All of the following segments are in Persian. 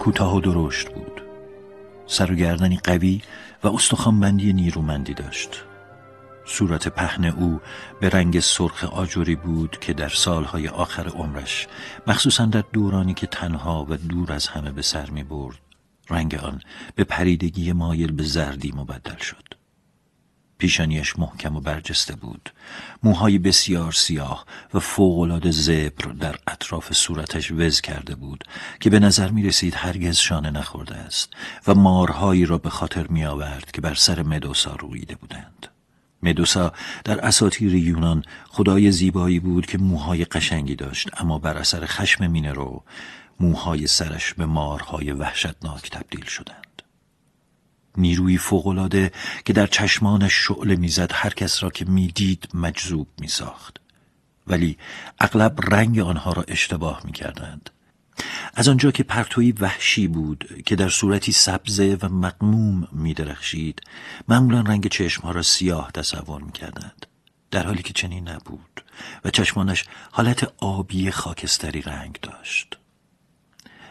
کوتاه و درشت بود سر و گردنی قوی و استخوانبندی نیرومندی داشت صورت پهن او به رنگ سرخ آجوری بود که در سالهای آخر عمرش مخصوصا در دورانی که تنها و دور از همه به سر می برد رنگ آن به پریدگی مایل به زردی مبدل شد پیشانیش محکم و برجسته بود موهای بسیار سیاه و فوقالعاده زبر در اطراف صورتش وز کرده بود که به نظر می رسید هرگز شانه نخورده است و مارهایی را به خاطر می آورد که بر سر مدوسا رویده بودند مدوسا در اساطیر یونان خدای زیبایی بود که موهای قشنگی داشت اما بر اثر خشم مینرو موهای سرش به مارهای وحشتناک تبدیل شدند نیروی فوقالعاده که در چشمانش شعله میزد هر کس را که میدید مجذوب میساخت ولی اغلب رنگ آنها را اشتباه میکردند از آنجا که پرتوی وحشی بود که در صورتی سبزه و مقموم میدرخشید معمولا رنگ چشمها را سیاه تصور میکردند در حالی که چنین نبود و چشمانش حالت آبی خاکستری رنگ داشت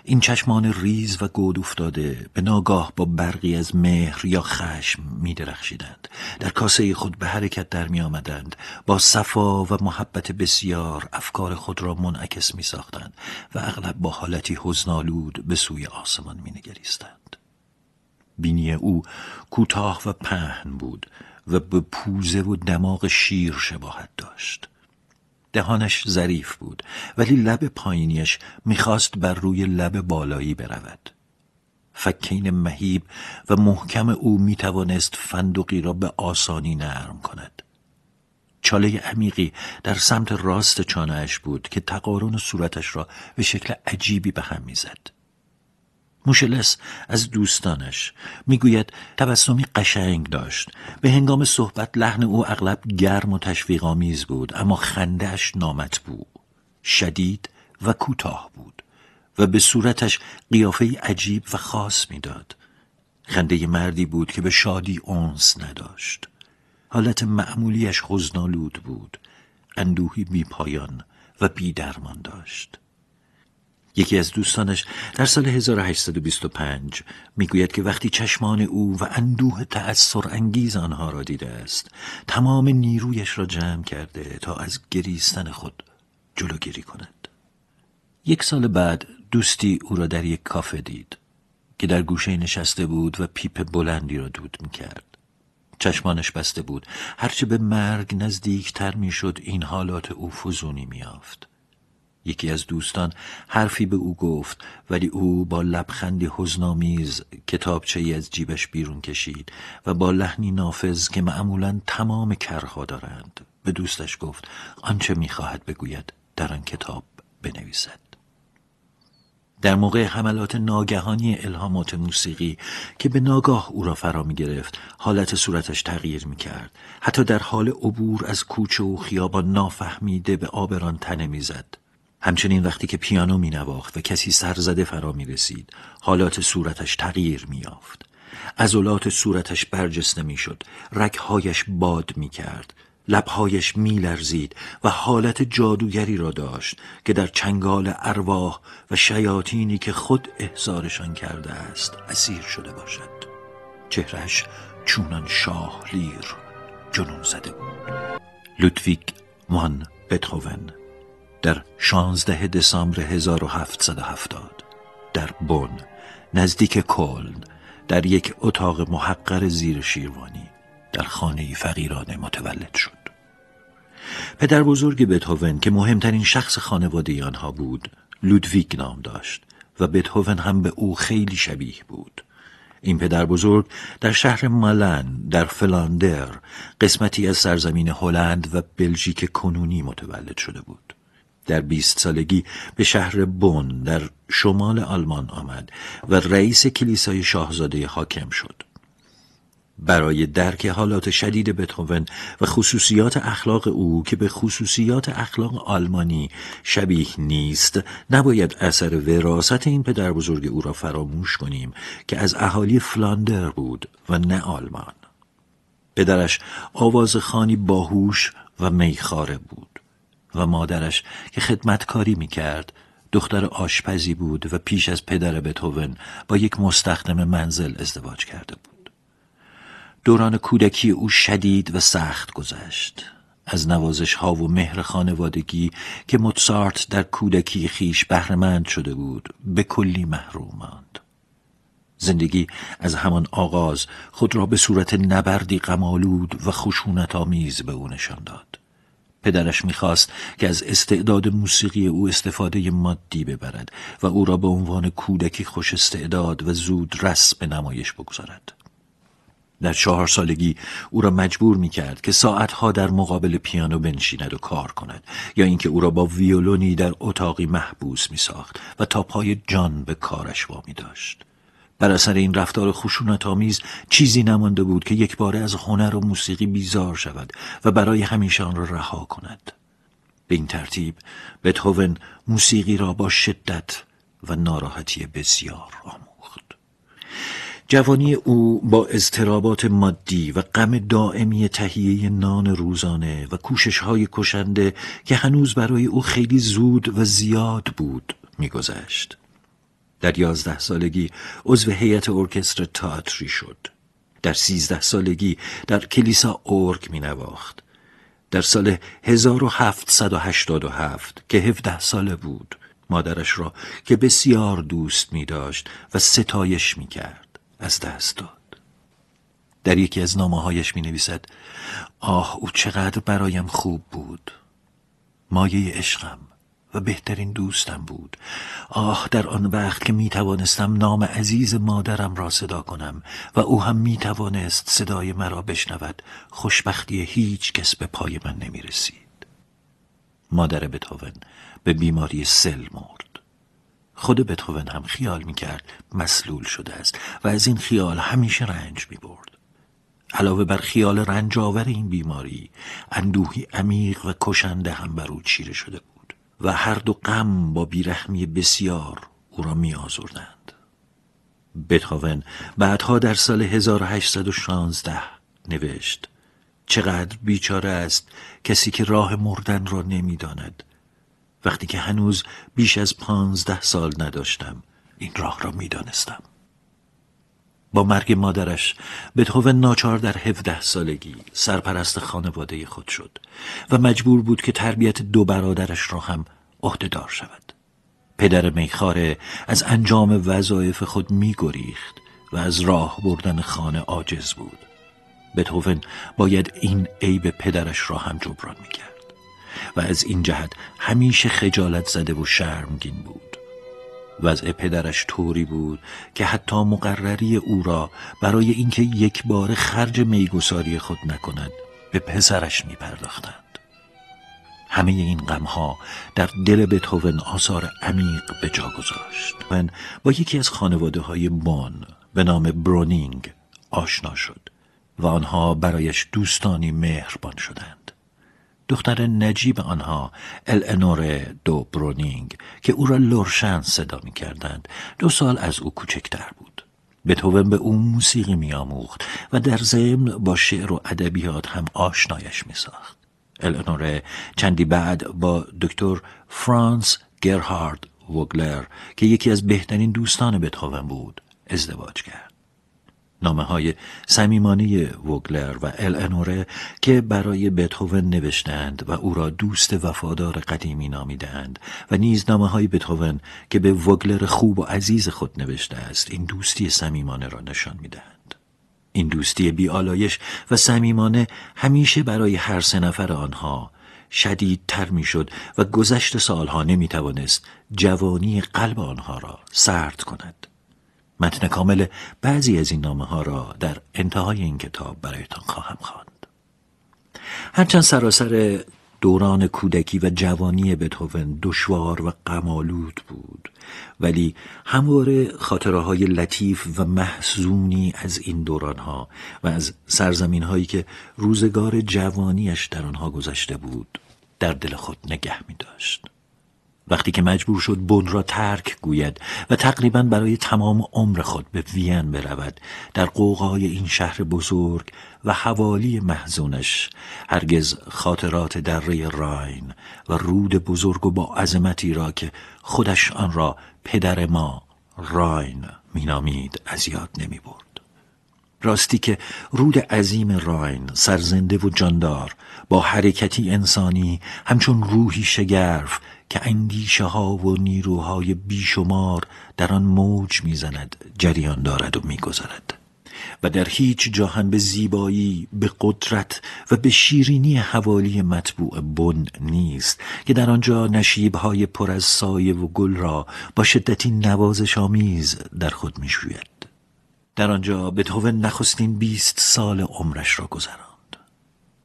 این چشمان ریز و گود افتاده به ناگاه با برقی از مهر یا خشم می درخشیدند. در کاسه خود به حرکت در می آمدند. با صفا و محبت بسیار افکار خود را منعکس می ساختند و اغلب با حالتی حزنالود به سوی آسمان می نگریستند. بینی او کوتاه و پهن بود و به پوزه و دماغ شیر شباهت داشت. دهانش ظریف بود ولی لب پایینیش میخواست بر روی لب بالایی برود فکین مهیب و محکم او میتوانست فندقی را به آسانی نرم کند چاله عمیقی در سمت راست چانهش بود که تقارن صورتش را به شکل عجیبی به هم میزد موشلس از دوستانش میگوید تبسمی قشنگ داشت به هنگام صحبت لحن او اغلب گرم و تشویقآمیز بود اما خندهاش نامت بود شدید و کوتاه بود و به صورتش قیافه عجیب و خاص میداد خنده مردی بود که به شادی اونس نداشت حالت معمولیش خزنالود بود اندوهی بی و بی درمان داشت یکی از دوستانش در سال 1825 میگوید که وقتی چشمان او و اندوه تأثیر انگیز آنها را دیده است تمام نیرویش را جمع کرده تا از گریستن خود جلوگیری کند یک سال بعد دوستی او را در یک کافه دید که در گوشه نشسته بود و پیپ بلندی را دود کرد چشمانش بسته بود هرچه به مرگ می میشد این حالات او فزونی آفت. یکی از دوستان حرفی به او گفت ولی او با لبخندی حزنامیز کتابچه از جیبش بیرون کشید و با لحنی نافذ که معمولا تمام کرها دارند به دوستش گفت آنچه میخواهد بگوید در آن کتاب بنویسد در موقع حملات ناگهانی الهامات موسیقی که به ناگاه او را فرا می گرفت حالت صورتش تغییر می کرد حتی در حال عبور از کوچه و خیابان نافهمیده به آبران تنه می زد همچنین وقتی که پیانو می نواخت و کسی سرزده فرا می رسید حالات صورتش تغییر می یافت عضلات صورتش برجسته می شد رکهایش باد می کرد لبهایش می لرزید و حالت جادوگری را داشت که در چنگال ارواح و شیاطینی که خود احزارشان کرده است اسیر شده باشد چهرش چونان شاه لیر جنون زده بود لودویگ مان بتهوون در 16 دسامبر 1770 در بن نزدیک کلن در یک اتاق محقر زیر شیروانی در خانه فقیرانه متولد شد پدر بزرگ بتهوون که مهمترین شخص خانواده آنها بود لودویگ نام داشت و بتهوون هم به او خیلی شبیه بود این پدر بزرگ در شهر مالن در فلاندر قسمتی از سرزمین هلند و بلژیک کنونی متولد شده بود در بیست سالگی به شهر بون در شمال آلمان آمد و رئیس کلیسای شاهزاده حاکم شد. برای درک حالات شدید بتوون و خصوصیات اخلاق او که به خصوصیات اخلاق آلمانی شبیه نیست نباید اثر وراست این پدر بزرگ او را فراموش کنیم که از اهالی فلاندر بود و نه آلمان پدرش آواز خانی باهوش و میخاره بود و مادرش که خدمتکاری می کرد دختر آشپزی بود و پیش از پدر بتوون با یک مستخدم منزل ازدواج کرده بود. دوران کودکی او شدید و سخت گذشت. از نوازش ها و مهر خانوادگی که موتسارت در کودکی خیش بهرهمند شده بود به کلی محروم ماند. زندگی از همان آغاز خود را به صورت نبردی غمالود و خشونت آمیز به او نشان داد. پدرش میخواست که از استعداد موسیقی او استفاده مادی ببرد و او را به عنوان کودکی خوش استعداد و زود رس به نمایش بگذارد. در چهار سالگی او را مجبور می کرد که ساعتها در مقابل پیانو بنشیند و کار کند یا اینکه او را با ویولونی در اتاقی محبوس می ساخت و تا پای جان به کارش وامی داشت. بر اثر این رفتار خشونت آمیز چیزی نمانده بود که یک باره از هنر و موسیقی بیزار شود و برای همیشه آن را رها کند به این ترتیب بتهوون موسیقی را با شدت و ناراحتی بسیار آموخت جوانی او با اضطرابات مادی و غم دائمی تهیه نان روزانه و کوشش های کشنده که هنوز برای او خیلی زود و زیاد بود میگذشت. در یازده سالگی عضو هیئت ارکستر تاتری شد در سیزده سالگی در کلیسا اورگ می نواخت. در سال 1787 که 17 ساله بود مادرش را که بسیار دوست می داشت و ستایش می کرد از دست داد در یکی از نامه هایش می نویسد آه او چقدر برایم خوب بود مایه عشقم و بهترین دوستم بود آه در آن وقت که می توانستم نام عزیز مادرم را صدا کنم و او هم می توانست صدای مرا بشنود خوشبختی هیچ کس به پای من نمی رسید مادر بتوون به بیماری سل مرد خود بتوون هم خیال می کرد مسلول شده است و از این خیال همیشه رنج می برد علاوه بر خیال رنجاور این بیماری اندوهی عمیق و کشنده هم بر او چیره شده بود و هر دو غم با بیرحمی بسیار او را می آزردند. بتاون بعدها در سال 1816 نوشت چقدر بیچاره است کسی که راه مردن را نمیداند وقتی که هنوز بیش از پانزده سال نداشتم این راه را میدانستم با مرگ مادرش بتهوون ناچار در 17 سالگی سرپرست خانواده خود شد و مجبور بود که تربیت دو برادرش را هم عهدهدار شود پدر میخاره از انجام وظایف خود میگریخت و از راه بردن خانه عاجز بود بتهوون باید این عیب پدرش را هم جبران میکرد و از این جهت همیشه خجالت زده و شرمگین بود وضع پدرش طوری بود که حتی مقرری او را برای اینکه یک بار خرج میگساری خود نکند به پسرش میپرداختند. همه این غمها در دل بتوون آثار عمیق به جا گذاشت من با یکی از خانواده های بون به نام برونینگ آشنا شد و آنها برایش دوستانی مهربان شدند دختر نجیب آنها الانور دو برونینگ که او را لرشن صدا می کردند دو سال از او کوچکتر بود بتوون به او موسیقی آموخت و در ضمن با شعر و ادبیات هم آشنایش میساخت الانوره چندی بعد با دکتر فرانس گرهارد وگلر که یکی از بهترین دوستان بتوون بود ازدواج کرد نامه های سمیمانی وگلر و الانوره که برای نوشته نوشتند و او را دوست وفادار قدیمی نامیدند و نیز نامه های بتوون که به وگلر خوب و عزیز خود نوشته است این دوستی صمیمانه را نشان میدهند این دوستی بیالایش و صمیمانه همیشه برای هر سه نفر آنها می شد و گذشت سالها نمی توانست جوانی قلب آنها را سرد کند متن کامل بعضی از این نامه ها را در انتهای این کتاب برایتان خواهم خواند. هرچند سراسر دوران کودکی و جوانی بتوون دشوار و غمآلود بود ولی همواره خاطره های لطیف و محزونی از این دوران ها و از سرزمین هایی که روزگار جوانیش در آنها گذشته بود در دل خود نگه می داشت. وقتی که مجبور شد بن را ترک گوید و تقریبا برای تمام عمر خود به وین برود در قوقای این شهر بزرگ و حوالی محزونش هرگز خاطرات دره راین و رود بزرگ و با عظمتی را که خودش آن را پدر ما راین مینامید از یاد نمی برد. راستی که رود عظیم راین سرزنده و جاندار با حرکتی انسانی همچون روحی شگرف که اندیشه ها و نیروهای بیشمار در آن موج میزند جریان دارد و میگذرد و در هیچ جا هم به زیبایی به قدرت و به شیرینی حوالی مطبوع بن نیست که در آنجا های پر از سایه و گل را با شدتی نوازش آمیز در خود میشوید در آنجا به نخستین بیست سال عمرش را گذراند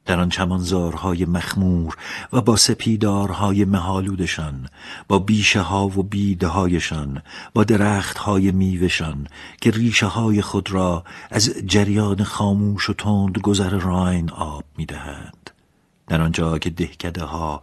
در آن چمنزارهای مخمور و با سپیدارهای مهالودشان با بیشه ها و بیدهایشان با درختهای میوهشان که ریشه های خود را از جریان خاموش و تند گذر راین آب میدهند در آنجا که دهکده ها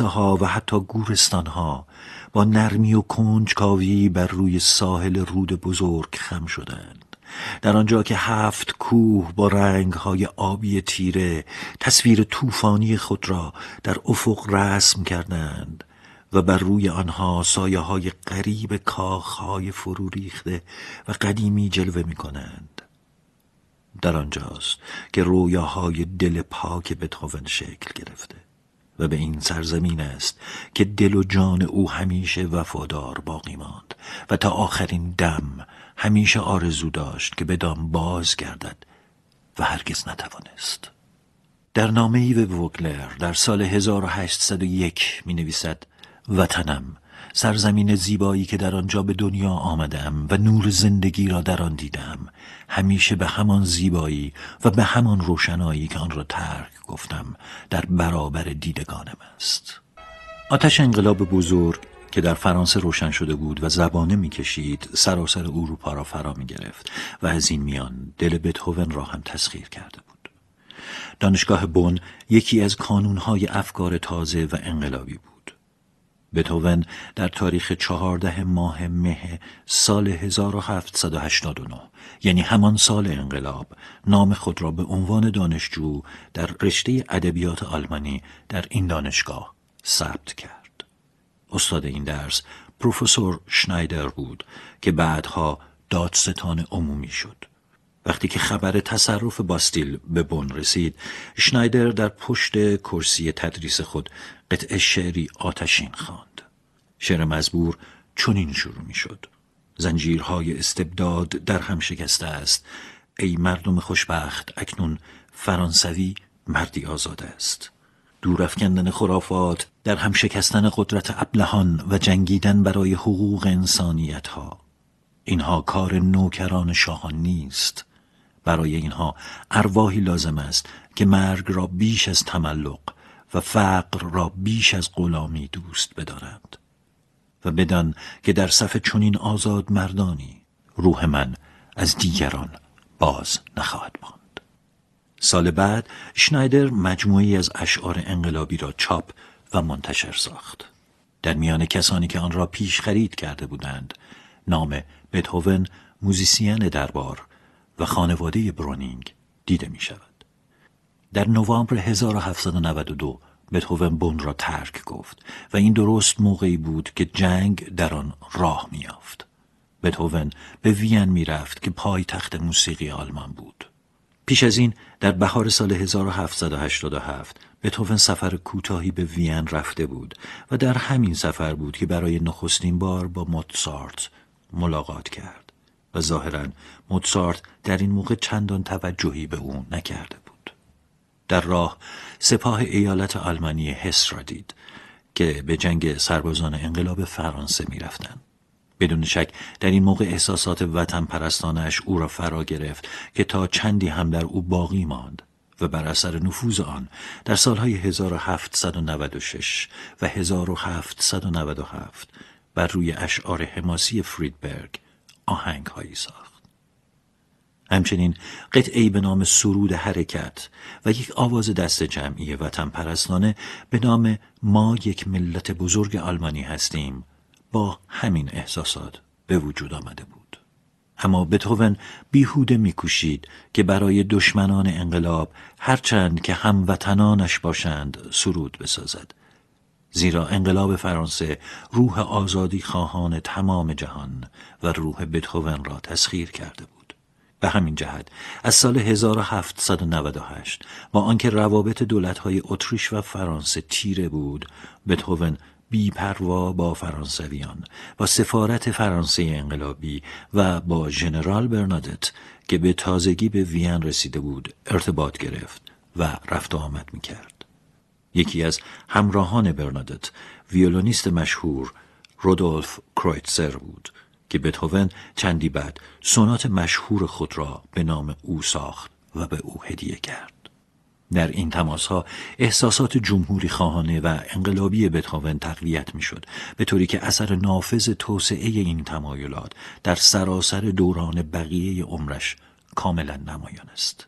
ها و حتی گورستان ها با نرمی و کنجکاوی بر روی ساحل رود بزرگ خم شدند در آنجا که هفت کوه با رنگهای آبی تیره تصویر طوفانی خود را در افق رسم کردند و بر روی آنها سایه های قریب کاخ های فرو ریخته و قدیمی جلوه می کنند. در آنجاست که رویاهای دل پاک بتاون شکل گرفته و به این سرزمین است که دل و جان او همیشه وفادار باقی ماند و تا آخرین دم همیشه آرزو داشت که به دام باز گردد و هرگز نتوانست در نامه ای به وگلر در سال 1801 می نویسد وطنم سرزمین زیبایی که در آنجا به دنیا آمدم و نور زندگی را در آن دیدم همیشه به همان زیبایی و به همان روشنایی که آن را ترک گفتم در برابر دیدگانم است آتش انقلاب بزرگ که در فرانسه روشن شده بود و زبانه میکشید سراسر اروپا را فرا می گرفت و از این میان دل بتهوون را هم تسخیر کرده بود دانشگاه بن یکی از کانونهای افکار تازه و انقلابی بود بتوون در تاریخ چهارده ماه مه سال 1789 یعنی همان سال انقلاب نام خود را به عنوان دانشجو در رشته ادبیات آلمانی در این دانشگاه ثبت کرد. استاد این درس پروفسور شنایدر بود که بعدها دادستان عمومی شد. وقتی که خبر تصرف باستیل به بن رسید شنایدر در پشت کرسی تدریس خود قطعه شعری آتشین خواند شعر مزبور چنین شروع می شد زنجیرهای استبداد در هم شکسته است ای مردم خوشبخت اکنون فرانسوی مردی آزاد است دورافکندن خرافات در هم شکستن قدرت ابلهان و جنگیدن برای حقوق انسانیت ها اینها کار نوکران شاهان نیست برای اینها ارواحی لازم است که مرگ را بیش از تملق و فقر را بیش از غلامی دوست بدارند و بدان که در صف چنین آزاد مردانی روح من از دیگران باز نخواهد ماند سال بعد شنایدر مجموعی از اشعار انقلابی را چاپ و منتشر ساخت. در میان کسانی که آن را پیش خرید کرده بودند نام بتهوون موزیسین دربار و خانواده برونینگ دیده می شود. در نوامبر 1792 بتهوون بون را ترک گفت و این درست موقعی بود که جنگ در آن راه میافت. بتهوون به وین میرفت که پایتخت موسیقی آلمان بود. پیش از این در بهار سال 1787 بتوفن سفر کوتاهی به وین رفته بود و در همین سفر بود که برای نخستین بار با موتسارت ملاقات کرد و ظاهرا موتسارت در این موقع چندان توجهی به او نکرده بود در راه سپاه ایالت آلمانی حس را دید که به جنگ سربازان انقلاب فرانسه می رفتند. بدون شک در این موقع احساسات وطن پرستانش او را فرا گرفت که تا چندی هم در او باقی ماند و بر اثر نفوذ آن در سالهای 1796 و 1797 بر روی اشعار حماسی فریدبرگ آهنگ هایی ساخت. همچنین قطعی به نام سرود حرکت و یک آواز دست جمعی وطن پرستانه به نام ما یک ملت بزرگ آلمانی هستیم با همین احساسات به وجود آمده بود اما بتوون بیهوده میکوشید که برای دشمنان انقلاب هرچند که هموطنانش باشند سرود بسازد زیرا انقلاب فرانسه روح آزادی خواهان تمام جهان و روح بتهون را تسخیر کرده بود به همین جهت از سال 1798 با آنکه روابط دولت‌های اتریش و فرانسه تیره بود بتهون بیپروا با فرانسویان با سفارت فرانسه انقلابی و با ژنرال برنادت که به تازگی به وین رسیده بود ارتباط گرفت و رفت و آمد می کرد. یکی از همراهان برنادت ویولونیست مشهور رودولف کرویتسر بود که بتهوون چندی بعد سونات مشهور خود را به نام او ساخت و به او هدیه کرد. در این تماس ها احساسات جمهوری خواهانه و انقلابی بتهاون تقویت می شد به طوری که اثر نافذ توسعه این تمایلات در سراسر دوران بقیه عمرش کاملا نمایان است.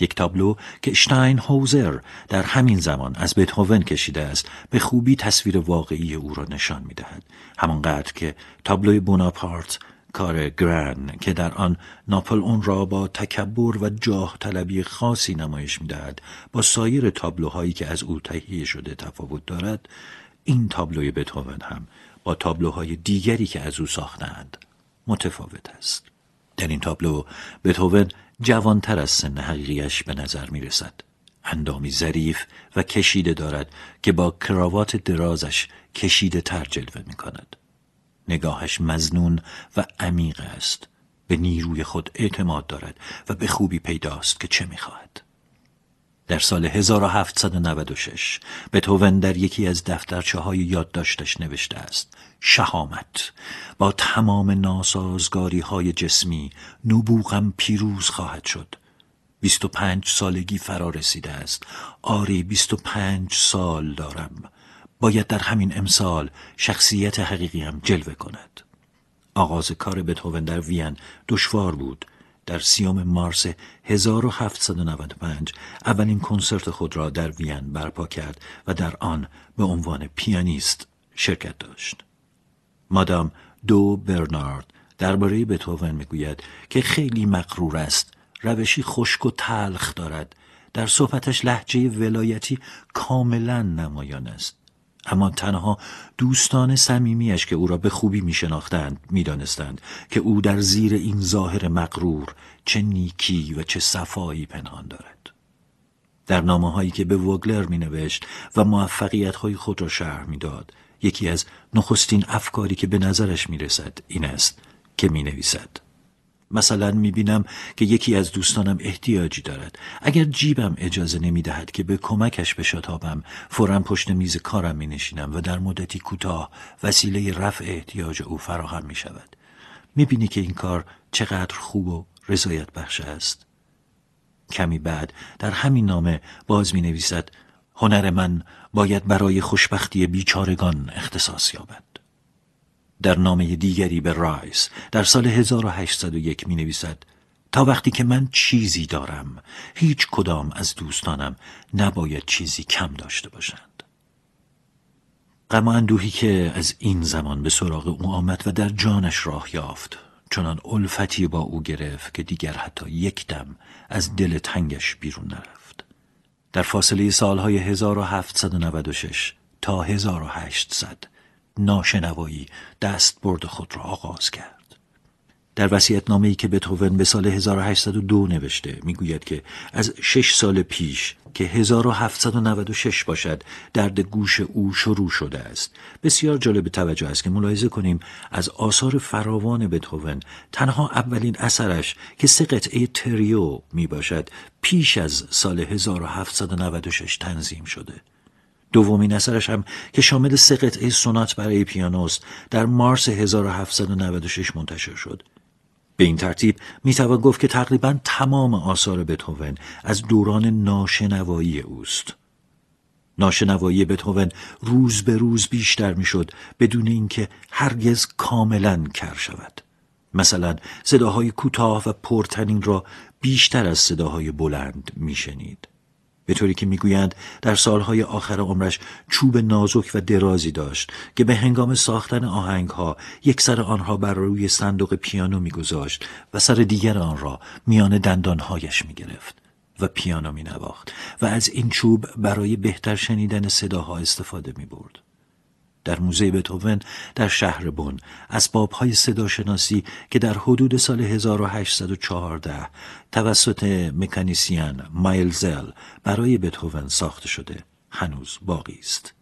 یک تابلو که شتاین هوزر در همین زمان از بتهوون کشیده است به خوبی تصویر واقعی او را نشان می دهد. همانقدر که تابلو بوناپارت کار گرن که در آن ناپل اون را با تکبر و جاه طلبی خاصی نمایش میدهد با سایر تابلوهایی که از او تهیه شده تفاوت دارد این تابلوی بتوون هم با تابلوهای دیگری که از او ساختند متفاوت است در این تابلو بتهوون جوانتر از سن حقیقیش به نظر می رسد. اندامی ظریف و کشیده دارد که با کراوات درازش کشیده تر جلوه می کند. نگاهش مزنون و عمیق است به نیروی خود اعتماد دارد و به خوبی پیداست که چه میخواهد در سال 1796 توون در یکی از دفترچه های یادداشتش نوشته است شهامت با تمام ناسازگاری های جسمی نبوغم پیروز خواهد شد 25 سالگی فرا رسیده است آری 25 سال دارم باید در همین امسال شخصیت حقیقی هم جلوه کند آغاز کار به در وین دشوار بود در سیام مارس 1795 اولین کنسرت خود را در وین برپا کرد و در آن به عنوان پیانیست شرکت داشت مادام دو برنارد درباره توون میگوید که خیلی مقرور است روشی خشک و تلخ دارد در صحبتش لحجه ولایتی کاملا نمایان است اما تنها دوستان سمیمیش که او را به خوبی میشناختند میدانستند که او در زیر این ظاهر مغرور چه نیکی و چه صفایی پنهان دارد در نامه هایی که به وگلر می نوشت و موفقیت های خود را شرح می داد یکی از نخستین افکاری که به نظرش می رسد این است که می نویسد مثلا بینم که یکی از دوستانم احتیاجی دارد اگر جیبم اجازه نمیدهد که به کمکش بشتابم فورا پشت میز کارم نشینم و در مدتی کوتاه وسیله رفع احتیاج او فراهم می بینی که این کار چقدر خوب و رضایت بخش است کمی بعد در همین نامه باز می نویسد هنر من باید برای خوشبختی بیچارگان اختصاص یابد در نامه دیگری به رایس در سال 1801 می نویسد تا وقتی که من چیزی دارم هیچ کدام از دوستانم نباید چیزی کم داشته باشند غم که از این زمان به سراغ او آمد و در جانش راه یافت چنان الفتی با او گرفت که دیگر حتی یک دم از دل تنگش بیرون نرفت در فاصله سالهای 1796 تا 1800 ناشنوایی برد خود را آغاز کرد در نامه ای که بتوون به سال 1802 نوشته میگوید که از شش سال پیش که 1796 باشد درد گوش او شروع شده است بسیار جالب توجه است که ملاحظه کنیم از آثار فراوان بتوون تنها اولین اثرش که سه قطعه تریو می باشد پیش از سال 1796 تنظیم شده دومین اثرش هم که شامل سه قطعه سونات برای پیانوست در مارس 1796 منتشر شد. به این ترتیب توان گفت که تقریبا تمام آثار بتهوون از دوران ناشنوایی اوست. ناشنوایی بتوون روز به روز بیشتر میشد بدون اینکه هرگز کاملا کر شود. مثلا صداهای کوتاه و پرتنین را بیشتر از صداهای بلند میشنید. به طوری که میگویند در سالهای آخر عمرش چوب نازک و درازی داشت که به هنگام ساختن آهنگها یک سر آنها بر روی صندوق پیانو میگذاشت و سر دیگر آن را میان دندانهایش میگرفت و پیانو مینواخت و از این چوب برای بهتر شنیدن صداها استفاده میبرد در موزه بتوون در شهر بن اسباب های شناسی که در حدود سال 1814 توسط مکانیسیان مایلزل برای بتوون ساخته شده هنوز باقی است.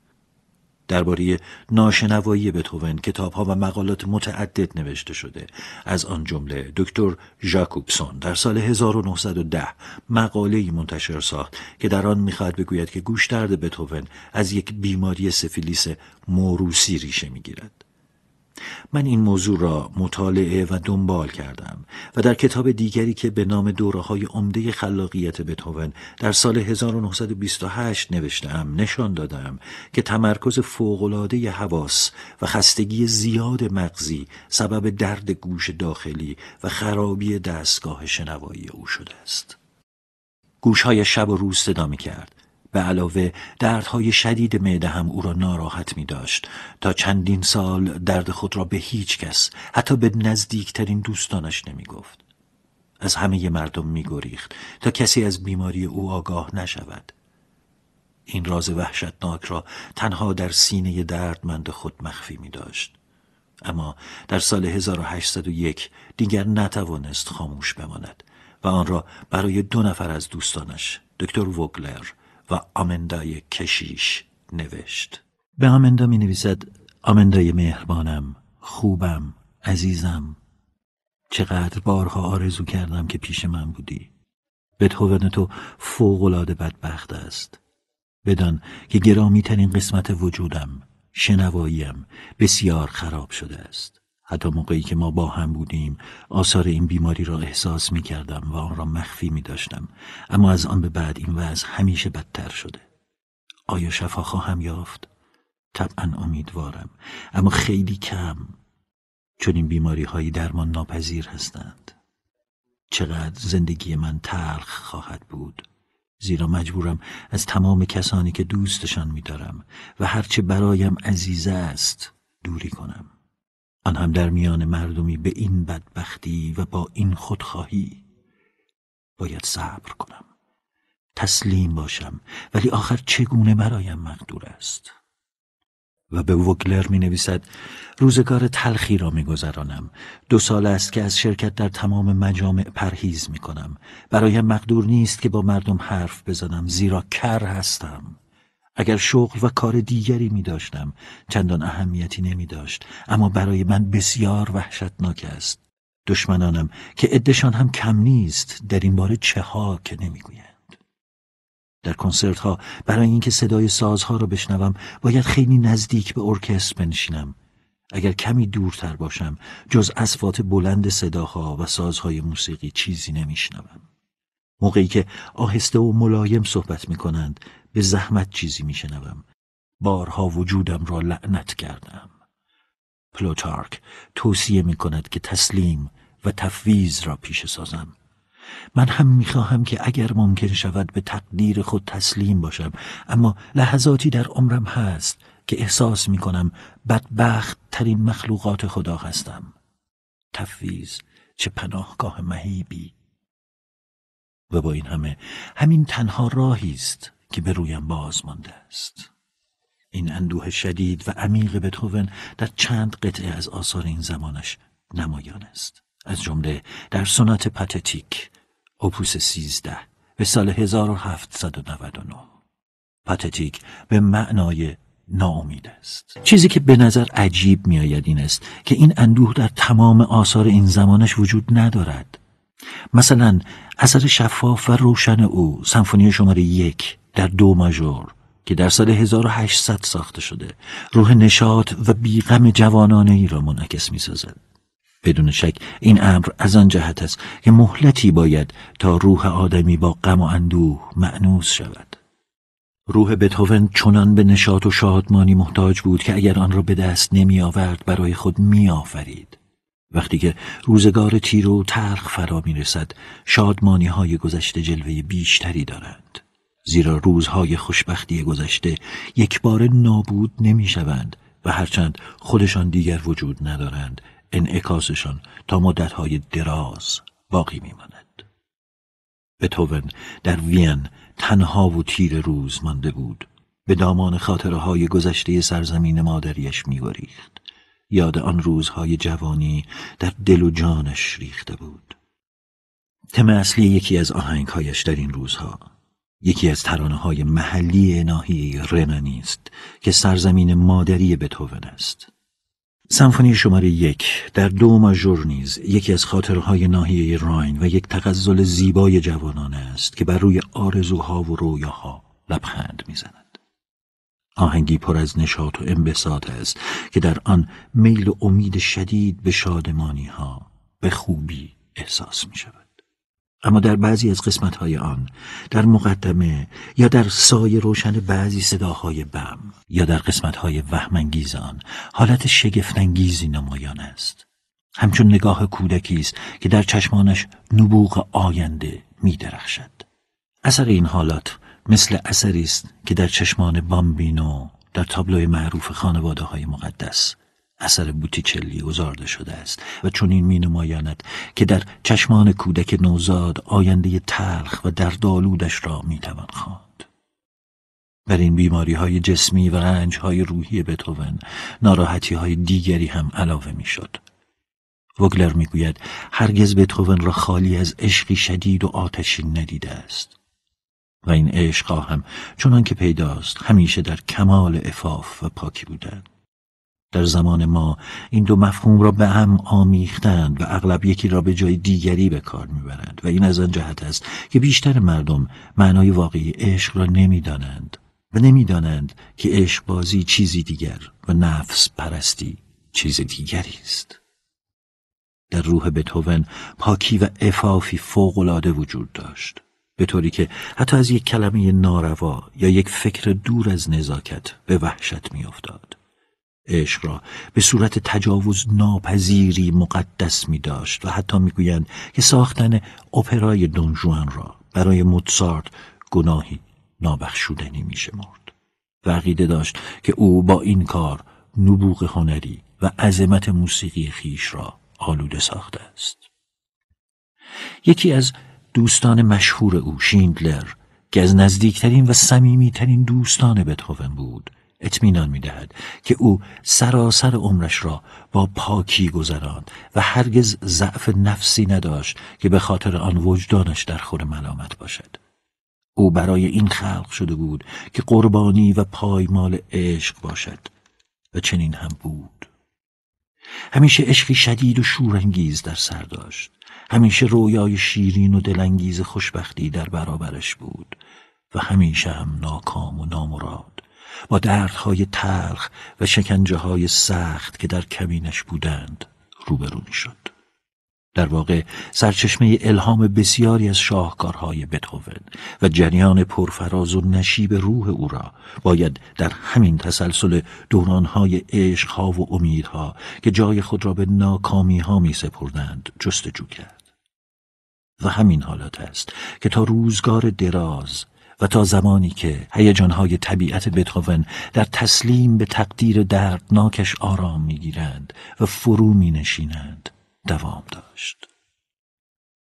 درباره ناشنوایی بتوون کتابها و مقالات متعدد نوشته شده از آن جمله دکتر ژاکوبسون در سال 1910 مقاله‌ای منتشر ساخت که در آن میخواهد بگوید که گوشترد بتوون از یک بیماری سفیلیس موروسی ریشه میگیرد من این موضوع را مطالعه و دنبال کردم و در کتاب دیگری که به نام دوره های عمده خلاقیت بتوون در سال 1928 نوشتم نشان دادم که تمرکز ی حواس و خستگی زیاد مغزی سبب درد گوش داخلی و خرابی دستگاه شنوایی او شده است. های شب و روز صدا می کرد به علاوه دردهای شدید معده هم او را ناراحت می داشت تا چندین سال درد خود را به هیچ کس حتی به نزدیکترین دوستانش نمی گفت. از همه مردم می گریخت تا کسی از بیماری او آگاه نشود. این راز وحشتناک را تنها در سینه دردمند خود مخفی می داشت. اما در سال 1801 دیگر نتوانست خاموش بماند و آن را برای دو نفر از دوستانش دکتر وگلر و آمندای کشیش نوشت به آمندا می نویسد آمندای مهربانم خوبم عزیزم چقدر بارها آرزو کردم که پیش من بودی به تو فوقالعاده بدبخت است بدان که گرامی ترین قسمت وجودم شنواییم بسیار خراب شده است حتی موقعی که ما با هم بودیم آثار این بیماری را احساس می کردم و آن را مخفی می داشتم اما از آن به بعد این وضع همیشه بدتر شده آیا شفا خواهم یافت؟ طبعا امیدوارم اما خیلی کم چون این بیماری های درمان ناپذیر هستند چقدر زندگی من تلخ خواهد بود زیرا مجبورم از تمام کسانی که دوستشان میدارم و هرچه برایم عزیز است دوری کنم آن هم در میان مردمی به این بدبختی و با این خودخواهی باید صبر کنم تسلیم باشم ولی آخر چگونه برایم مقدور است و به وگلر می نویسد روزگار تلخی را می گذرانم. دو سال است که از شرکت در تمام مجامع پرهیز می کنم. برایم مقدور نیست که با مردم حرف بزنم زیرا کر هستم. اگر شغل و کار دیگری می داشتم چندان اهمیتی نمی داشت اما برای من بسیار وحشتناک است دشمنانم که ادشان هم کم نیست در این باره چه ها که نمیگویند در کنسرت ها برای اینکه صدای سازها را بشنوم باید خیلی نزدیک به ارکستر بنشینم اگر کمی دورتر باشم جز اصوات بلند صداها و سازهای موسیقی چیزی نمیشنوم موقعی که آهسته و ملایم صحبت می به زحمت چیزی شنوم، بارها وجودم را لعنت کردم پلوتارک توصیه می کند که تسلیم و تفویز را پیش سازم من هم میخواهم که اگر ممکن شود به تقدیر خود تسلیم باشم اما لحظاتی در عمرم هست که احساس می کنم بدبخت ترین مخلوقات خدا هستم تفویز چه پناهگاه مهیبی و با این همه همین تنها راهی است که به رویم باز مانده است این اندوه شدید و عمیق بتوون در چند قطعه از آثار این زمانش نمایان است از جمله در سونات پاتتیک اپوس 13 به سال 1799 پاتتیک به معنای ناامید است چیزی که به نظر عجیب می آید این است که این اندوه در تمام آثار این زمانش وجود ندارد مثلا اثر شفاف و روشن او سمفونی شماره یک در دو ماژور که در سال 1800 ساخته شده روح نشاط و بیغم جوانانه ای را منعکس می سازد. بدون شک این امر از آن جهت است که مهلتی باید تا روح آدمی با غم و اندوه معنوس شود. روح بتوون چنان به نشاط و شادمانی محتاج بود که اگر آن را به دست نمی آورد برای خود می آفرید. وقتی که روزگار تیر و ترخ فرا می رسد شادمانی های گذشته جلوه بیشتری دارند. زیرا روزهای خوشبختی گذشته یک بار نابود نمی شوند و هرچند خودشان دیگر وجود ندارند انعکاسشان تا مدتهای دراز باقی می ماند. بتوون در وین تنها و تیر روز مانده بود به دامان خاطرهای گذشته سرزمین مادریش میگریخت یاد آن روزهای جوانی در دل و جانش ریخته بود تم اصلی یکی از آهنگهایش در این روزها یکی از ترانه های محلی ناحیه رنانی است که سرزمین مادری بتوون است. سمفونی شماره یک در دو ماژور نیز یکی از خاطرهای ناحیه راین و یک تغزل زیبای جوانانه است که بر روی آرزوها و رویاها لبخند میزند. آهنگی پر از نشاط و انبساط است که در آن میل و امید شدید به شادمانی ها به خوبی احساس می شود. اما در بعضی از قسمتهای آن در مقدمه یا در سایه روشن بعضی صداهای بم یا در قسمتهای وهمانگیز آن حالت شگفتانگیزی نمایان است همچون نگاه کودکی است که در چشمانش نبوغ آینده می درخشد. اثر این حالات مثل اثری است که در چشمان بامبینو در تابلوی معروف خانواده های مقدس اثر بوتیچلی گذارده شده است و چنین می نمایاند که در چشمان کودک نوزاد آینده تلخ و در دالودش را می توان خواند. بر این بیماری های جسمی و رنج های روحی بتوون ناراحتی های دیگری هم علاوه می شد. وگلر می گوید هرگز بتوون را خالی از عشقی شدید و آتشین ندیده است. و این عشقا هم چونان که پیداست همیشه در کمال افاف و پاکی بودند. در زمان ما این دو مفهوم را به هم آمیختند و اغلب یکی را به جای دیگری به کار میبرند و این از آن جهت است که بیشتر مردم معنای واقعی عشق را نمیدانند و نمیدانند که عشق بازی چیزی دیگر و نفس پرستی چیز دیگری است در روح بتوون پاکی و افافی فوقالعاده وجود داشت به طوری که حتی از یک کلمه ناروا یا یک فکر دور از نزاکت به وحشت میافتاد عشق را به صورت تجاوز ناپذیری مقدس می داشت و حتی میگویند که ساختن اپرای دونجوان را برای موتسارت گناهی نابخشودنی می شمرد و عقیده داشت که او با این کار نبوغ هنری و عظمت موسیقی خیش را آلوده ساخته است یکی از دوستان مشهور او شیندلر که از نزدیکترین و صمیمیترین دوستان بتهوون بود اطمینان میدهد که او سراسر عمرش را با پاکی گذراند و هرگز ضعف نفسی نداشت که به خاطر آن وجدانش در خور ملامت باشد او برای این خلق شده بود که قربانی و پایمال عشق باشد و چنین هم بود همیشه عشقی شدید و شورانگیز در سر داشت همیشه رویای شیرین و دلانگیز خوشبختی در برابرش بود و همیشه هم ناکام و نامراد با دردهای تلخ و شکنجه های سخت که در کمینش بودند روبرو شد. در واقع سرچشمه الهام بسیاری از شاهکارهای بتوون و جریان پرفراز و نشیب روح او را باید در همین تسلسل دورانهای عشقها و امیدها که جای خود را به ناکامیها می سپردند جستجو کرد. و همین حالت است که تا روزگار دراز و تا زمانی که هیجانهای طبیعت بتهوون در تسلیم به تقدیر دردناکش آرام میگیرند و فرو مینشینند دوام داشت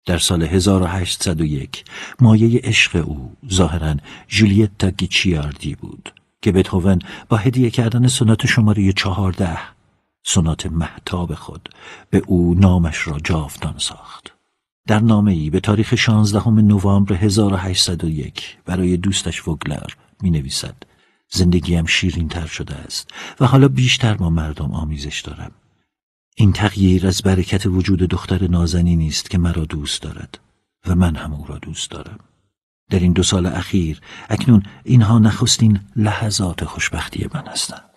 در سال 1801 مایه عشق او ظاهرا جولیتا گیچیاردی بود که بتهوون با هدیه کردن سنات شماره چهارده، سنات محتاب خود به او نامش را جاودان ساخت در نامه ای به تاریخ 16 نوامبر 1801 برای دوستش وگلر می نویسد زندگیم شیرین تر شده است و حالا بیشتر با مردم آمیزش دارم. این تغییر از برکت وجود دختر نازنی نیست که مرا دوست دارد و من هم او را دوست دارم. در این دو سال اخیر اکنون اینها نخستین لحظات خوشبختی من هستند.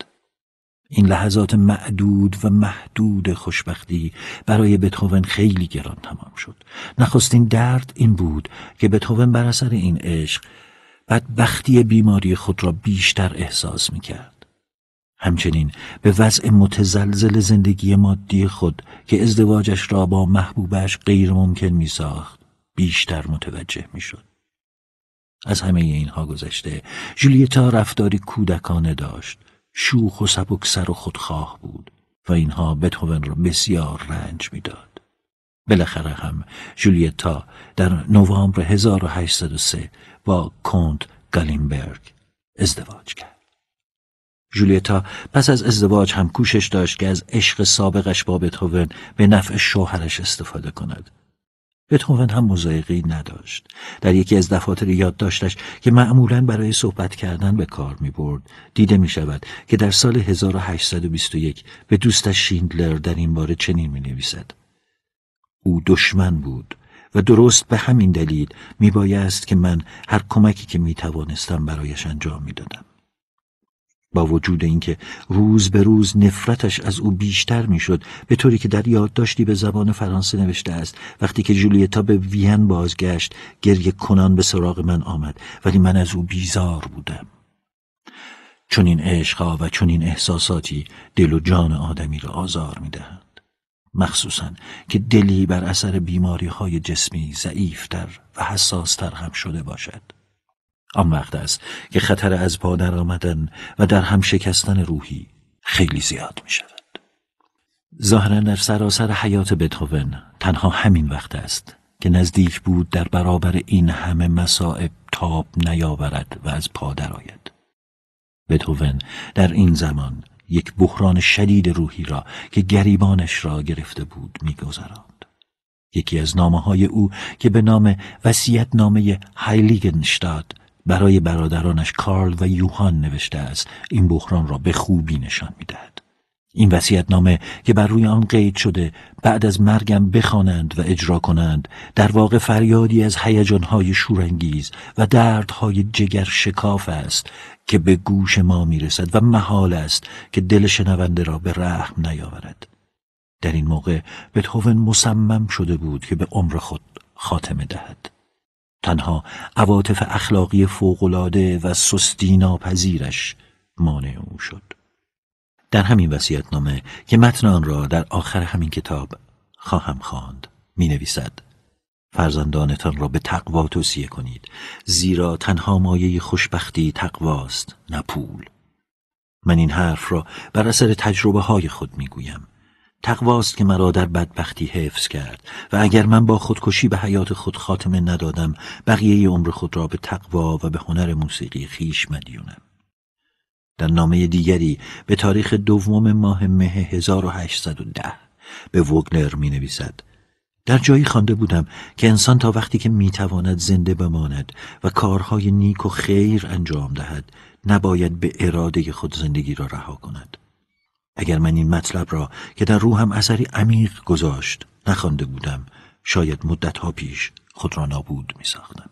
این لحظات معدود و محدود خوشبختی برای بتهوون خیلی گران تمام شد نخستین درد این بود که بتهوون بر اثر این عشق بدبختی بیماری خود را بیشتر احساس می کرد. همچنین به وضع متزلزل زندگی مادی خود که ازدواجش را با محبوبش غیر ممکن می ساخت بیشتر متوجه می شد. از همه اینها گذشته جولیتا رفتاری کودکانه داشت شوخ و سبکسر و خودخواه بود و اینها بتوون را بسیار رنج میداد. بالاخره هم جولیتا در نوامبر 1803 با کنت گالینبرگ ازدواج کرد. جولیتا پس از ازدواج هم کوشش داشت که از عشق سابقش با بتوون به نفع شوهرش استفاده کند بتهوون هم مزایقی نداشت در یکی از دفاتر یادداشتش که معمولا برای صحبت کردن به کار می برد دیده می شود که در سال 1821 به دوستش شیندلر در این باره چنین می نویسد او دشمن بود و درست به همین دلیل می بایست که من هر کمکی که می توانستم برایش انجام می دادم. با وجود اینکه روز به روز نفرتش از او بیشتر میشد به طوری که در یادداشتی به زبان فرانسه نوشته است وقتی که جولیتا به وین بازگشت گریه کنان به سراغ من آمد ولی من از او بیزار بودم چون این عشقا و چون این احساساتی دل و جان آدمی را آزار میدهند مخصوصا که دلی بر اثر بیماری های جسمی ضعیفتر و حساستر هم شده باشد آن وقت است که خطر از پا در آمدن و در هم شکستن روحی خیلی زیاد می شود. ظاهرا در سراسر حیات بتوون تنها همین وقت است که نزدیک بود در برابر این همه مسائب تاب نیاورد و از پا درآید. بتوون در این زمان یک بحران شدید روحی را که گریبانش را گرفته بود میگذراند. یکی از نامه های او که به نام وسیعت نامه هایلیگنشتاد برای برادرانش کارل و یوهان نوشته است این بحران را به خوبی نشان میدهد این نامه که بر روی آن قید شده بعد از مرگم بخوانند و اجرا کنند در واقع فریادی از هیجانهای شورانگیز و دردهای جگر شکاف است که به گوش ما میرسد و محال است که دل شنونده را به رحم نیاورد در این موقع بتهوون مصمم شده بود که به عمر خود خاتمه دهد تنها عواطف اخلاقی فوقالعاده و سستی ناپذیرش مانع او شد در همین نامه که متن آن را در آخر همین کتاب خواهم خواند می نویسد فرزندانتان را به تقوا توصیه کنید زیرا تنها مایه خوشبختی تقواست نه پول من این حرف را بر اثر تجربه های خود می گویم تقواست که مرا در بدبختی حفظ کرد و اگر من با خودکشی به حیات خود خاتمه ندادم بقیه عمر خود را به تقوا و به هنر موسیقی خیش مدیونم در نامه دیگری به تاریخ دوم ماه مه 1810 به وگلر می نویسد در جایی خوانده بودم که انسان تا وقتی که میتواند زنده بماند و کارهای نیک و خیر انجام دهد نباید به اراده خود زندگی را رها کند اگر من این مطلب را که در روحم اثری عمیق گذاشت نخوانده بودم شاید مدتها پیش خود را نابود می ساختم.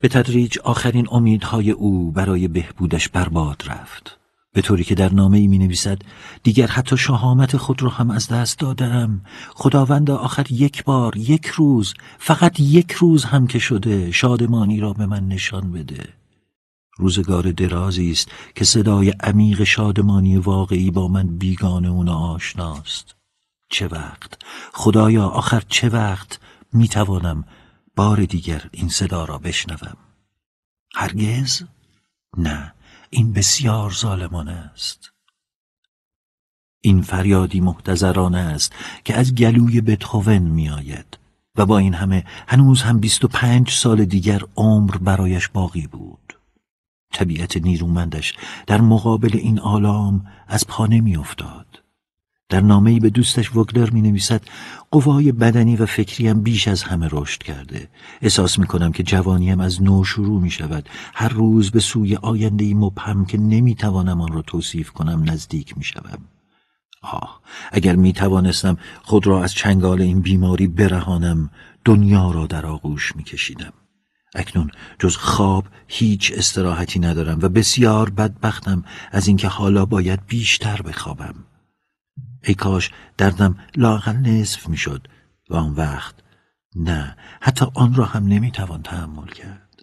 به تدریج آخرین امیدهای او برای بهبودش برباد رفت به طوری که در نامه ای می نویسد دیگر حتی شهامت خود را هم از دست دادم خداوند آخر یک بار یک روز فقط یک روز هم که شده شادمانی را به من نشان بده روزگار درازی است که صدای عمیق شادمانی واقعی با من بیگانه اون آشناست. چه وقت خدایا آخر چه وقت می توانم بار دیگر این صدا را بشنوم هرگز نه این بسیار ظالمانه است این فریادی محتضرانه است که از گلوی می آید و با این همه هنوز هم بیست و پنج سال دیگر عمر برایش باقی بود طبیعت نیرومندش در مقابل این آلام از پا افتاد در نامه‌ای به دوستش وگلر می نویسد قوای بدنی و فکریم بیش از همه رشد کرده احساس می کنم که جوانیم از نو شروع می شود هر روز به سوی آینده مبهم که نمی توانم آن را توصیف کنم نزدیک می شود آه اگر می توانستم خود را از چنگال این بیماری برهانم دنیا را در آغوش می کشیدم اکنون جز خواب هیچ استراحتی ندارم و بسیار بدبختم از اینکه حالا باید بیشتر بخوابم ای کاش دردم لاقل نصف میشد و آن وقت نه حتی آن را هم توان تحمل کرد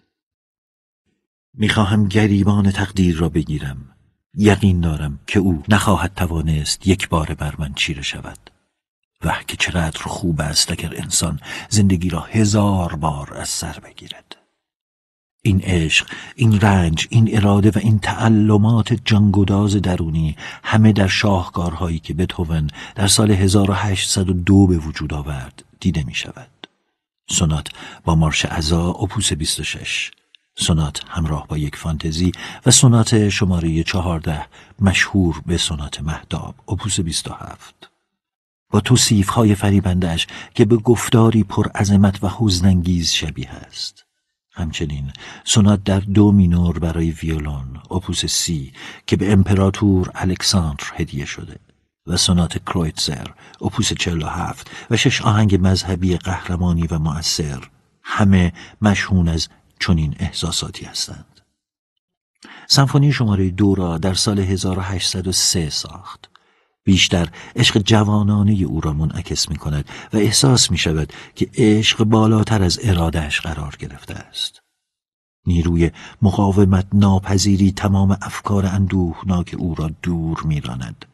میخواهم گریبان تقدیر را بگیرم یقین دارم که او نخواهد توانست یک بار بر من چیره شود و که چقدر خوب است اگر انسان زندگی را هزار بار از سر بگیرد این عشق این رنج این اراده و این تعلمات جنگوداز درونی همه در شاهکارهایی که بتوون در سال 1802 به وجود آورد دیده می شود سونات با مارش عزا اپوس 26 سونات همراه با یک فانتزی و سونات شماره 14 مشهور به سونات مهداب اپوس 27 با توصیف های فریبندش که به گفتاری پر عظمت و حزنانگیز شبیه است همچنین سونات در دو مینور برای ویولون اپوس سی که به امپراتور الکساندر هدیه شده و سونات کرویتزر اپوس 47 و شش آهنگ مذهبی قهرمانی و مؤثر همه مشهون از چنین احساساتی هستند سمفونی شماره دو را در سال 1803 ساخت بیشتر عشق جوانانه او را منعکس می کند و احساس می شود که عشق بالاتر از ارادهش قرار گرفته است. نیروی مقاومت ناپذیری تمام افکار اندوهناک او را دور می راند.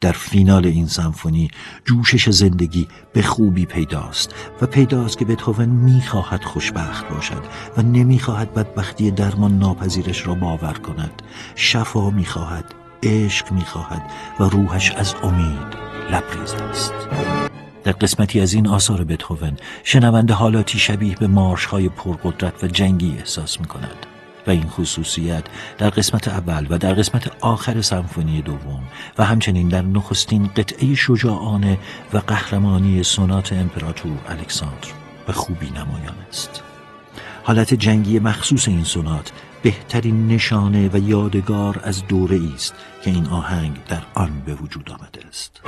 در فینال این سمفونی جوشش زندگی به خوبی پیداست و پیداست که می خواهد خوشبخت باشد و نمیخواهد بدبختی درمان ناپذیرش را باور کند شفا خواهد. عشق میخواهد و روحش از امید لبریز است در قسمتی از این آثار بتهوون شنونده حالاتی شبیه به مارش های پرقدرت و جنگی احساس می و این خصوصیت در قسمت اول و در قسمت آخر سمفونی دوم و همچنین در نخستین قطعه شجاعانه و قهرمانی سونات امپراتور الکساندر به خوبی نمایان است حالت جنگی مخصوص این سونات بهترین نشانه و یادگار از دوره است که این آهنگ در آن به وجود آمده است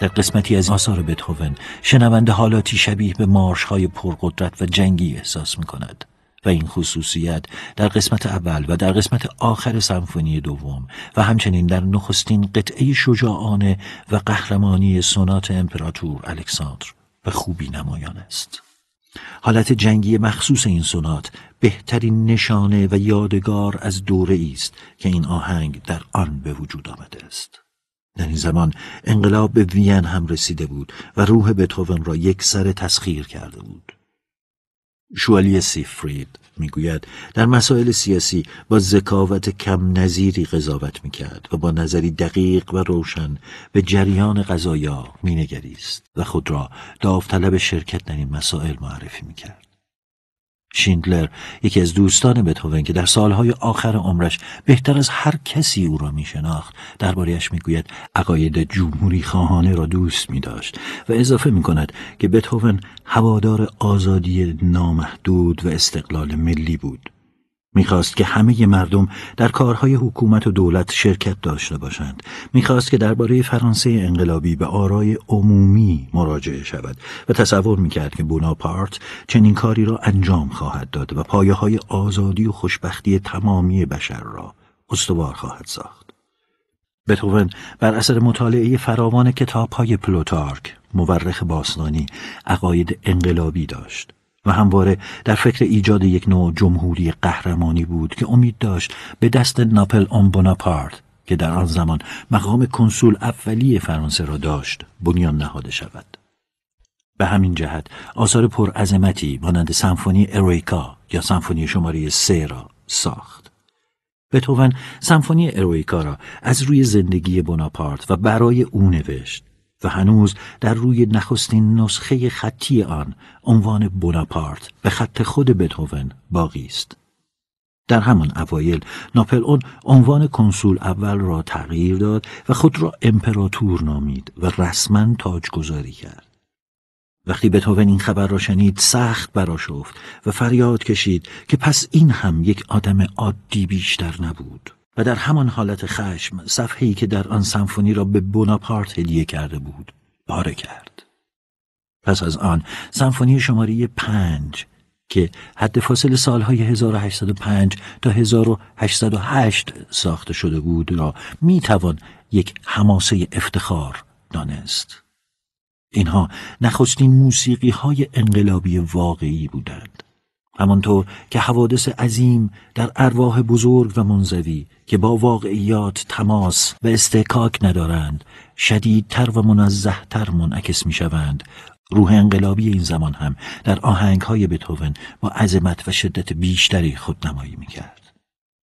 در قسمتی از آثار بتهوون شنونده حالاتی شبیه به مارش های پرقدرت و جنگی احساس می کند و این خصوصیت در قسمت اول و در قسمت آخر سمفونی دوم و همچنین در نخستین قطعه شجاعانه و قهرمانی سونات امپراتور الکساندر به خوبی نمایان است. حالت جنگی مخصوص این سونات بهترین نشانه و یادگار از دوره است که این آهنگ در آن به وجود آمده است. در این زمان انقلاب به وین هم رسیده بود و روح بتوون را یک سر تسخیر کرده بود. شوالی سیفرید میگوید در مسائل سیاسی با ذکاوت کم نظیری قضاوت میکرد و با نظری دقیق و روشن به جریان قضایا مینگریست و خود را داوطلب شرکت در این مسائل معرفی میکرد شیندلر یکی از دوستان بتوون که در سالهای آخر عمرش بهتر از هر کسی او را می شناخت دربارهش می گوید عقاید جمهوری خواهانه را دوست می داشت و اضافه می کند که بتوون هوادار آزادی نامحدود و استقلال ملی بود میخواست که همه مردم در کارهای حکومت و دولت شرکت داشته باشند میخواست که درباره فرانسه انقلابی به آرای عمومی مراجعه شود و تصور میکرد که بوناپارت چنین کاری را انجام خواهد داد و پایه های آزادی و خوشبختی تمامی بشر را استوار خواهد ساخت بتوون بر اثر مطالعه فراوان کتاب های پلوتارک مورخ باستانی عقاید انقلابی داشت و همواره در فکر ایجاد یک نوع جمهوری قهرمانی بود که امید داشت به دست ناپل آن بوناپارت که در آن زمان مقام کنسول اولی فرانسه را داشت بنیان نهاده شود به همین جهت آثار پرعظمتی مانند سمفونی ارویکا یا سمفونی شماره سه را ساخت بتوون سمفونی ارویکا را از روی زندگی بناپارت و برای او نوشت و هنوز در روی نخستین نسخه خطی آن عنوان بوناپارت به خط خود بتوون باقی است. در همان اوایل ناپل اون عنوان کنسول اول را تغییر داد و خود را امپراتور نامید و رسما تاجگذاری کرد. وقتی توون این خبر را شنید سخت براشفت و فریاد کشید که پس این هم یک آدم عادی بیشتر نبود. و در همان حالت خشم صفحه‌ای که در آن سمفونی را به بوناپارت هدیه کرده بود پاره کرد پس از آن سمفونی شماره پنج که حد فاصل سالهای 1805 تا 1808 ساخته شده بود را می یک حماسه افتخار دانست. اینها نخستین موسیقی های انقلابی واقعی بودند. همانطور که حوادث عظیم در ارواح بزرگ و منزوی که با واقعیات تماس و استحکاک ندارند شدیدتر و منزهتر منعکس می شوند روح انقلابی این زمان هم در آهنگ های بتوون با عظمت و شدت بیشتری خودنمایی می کرد.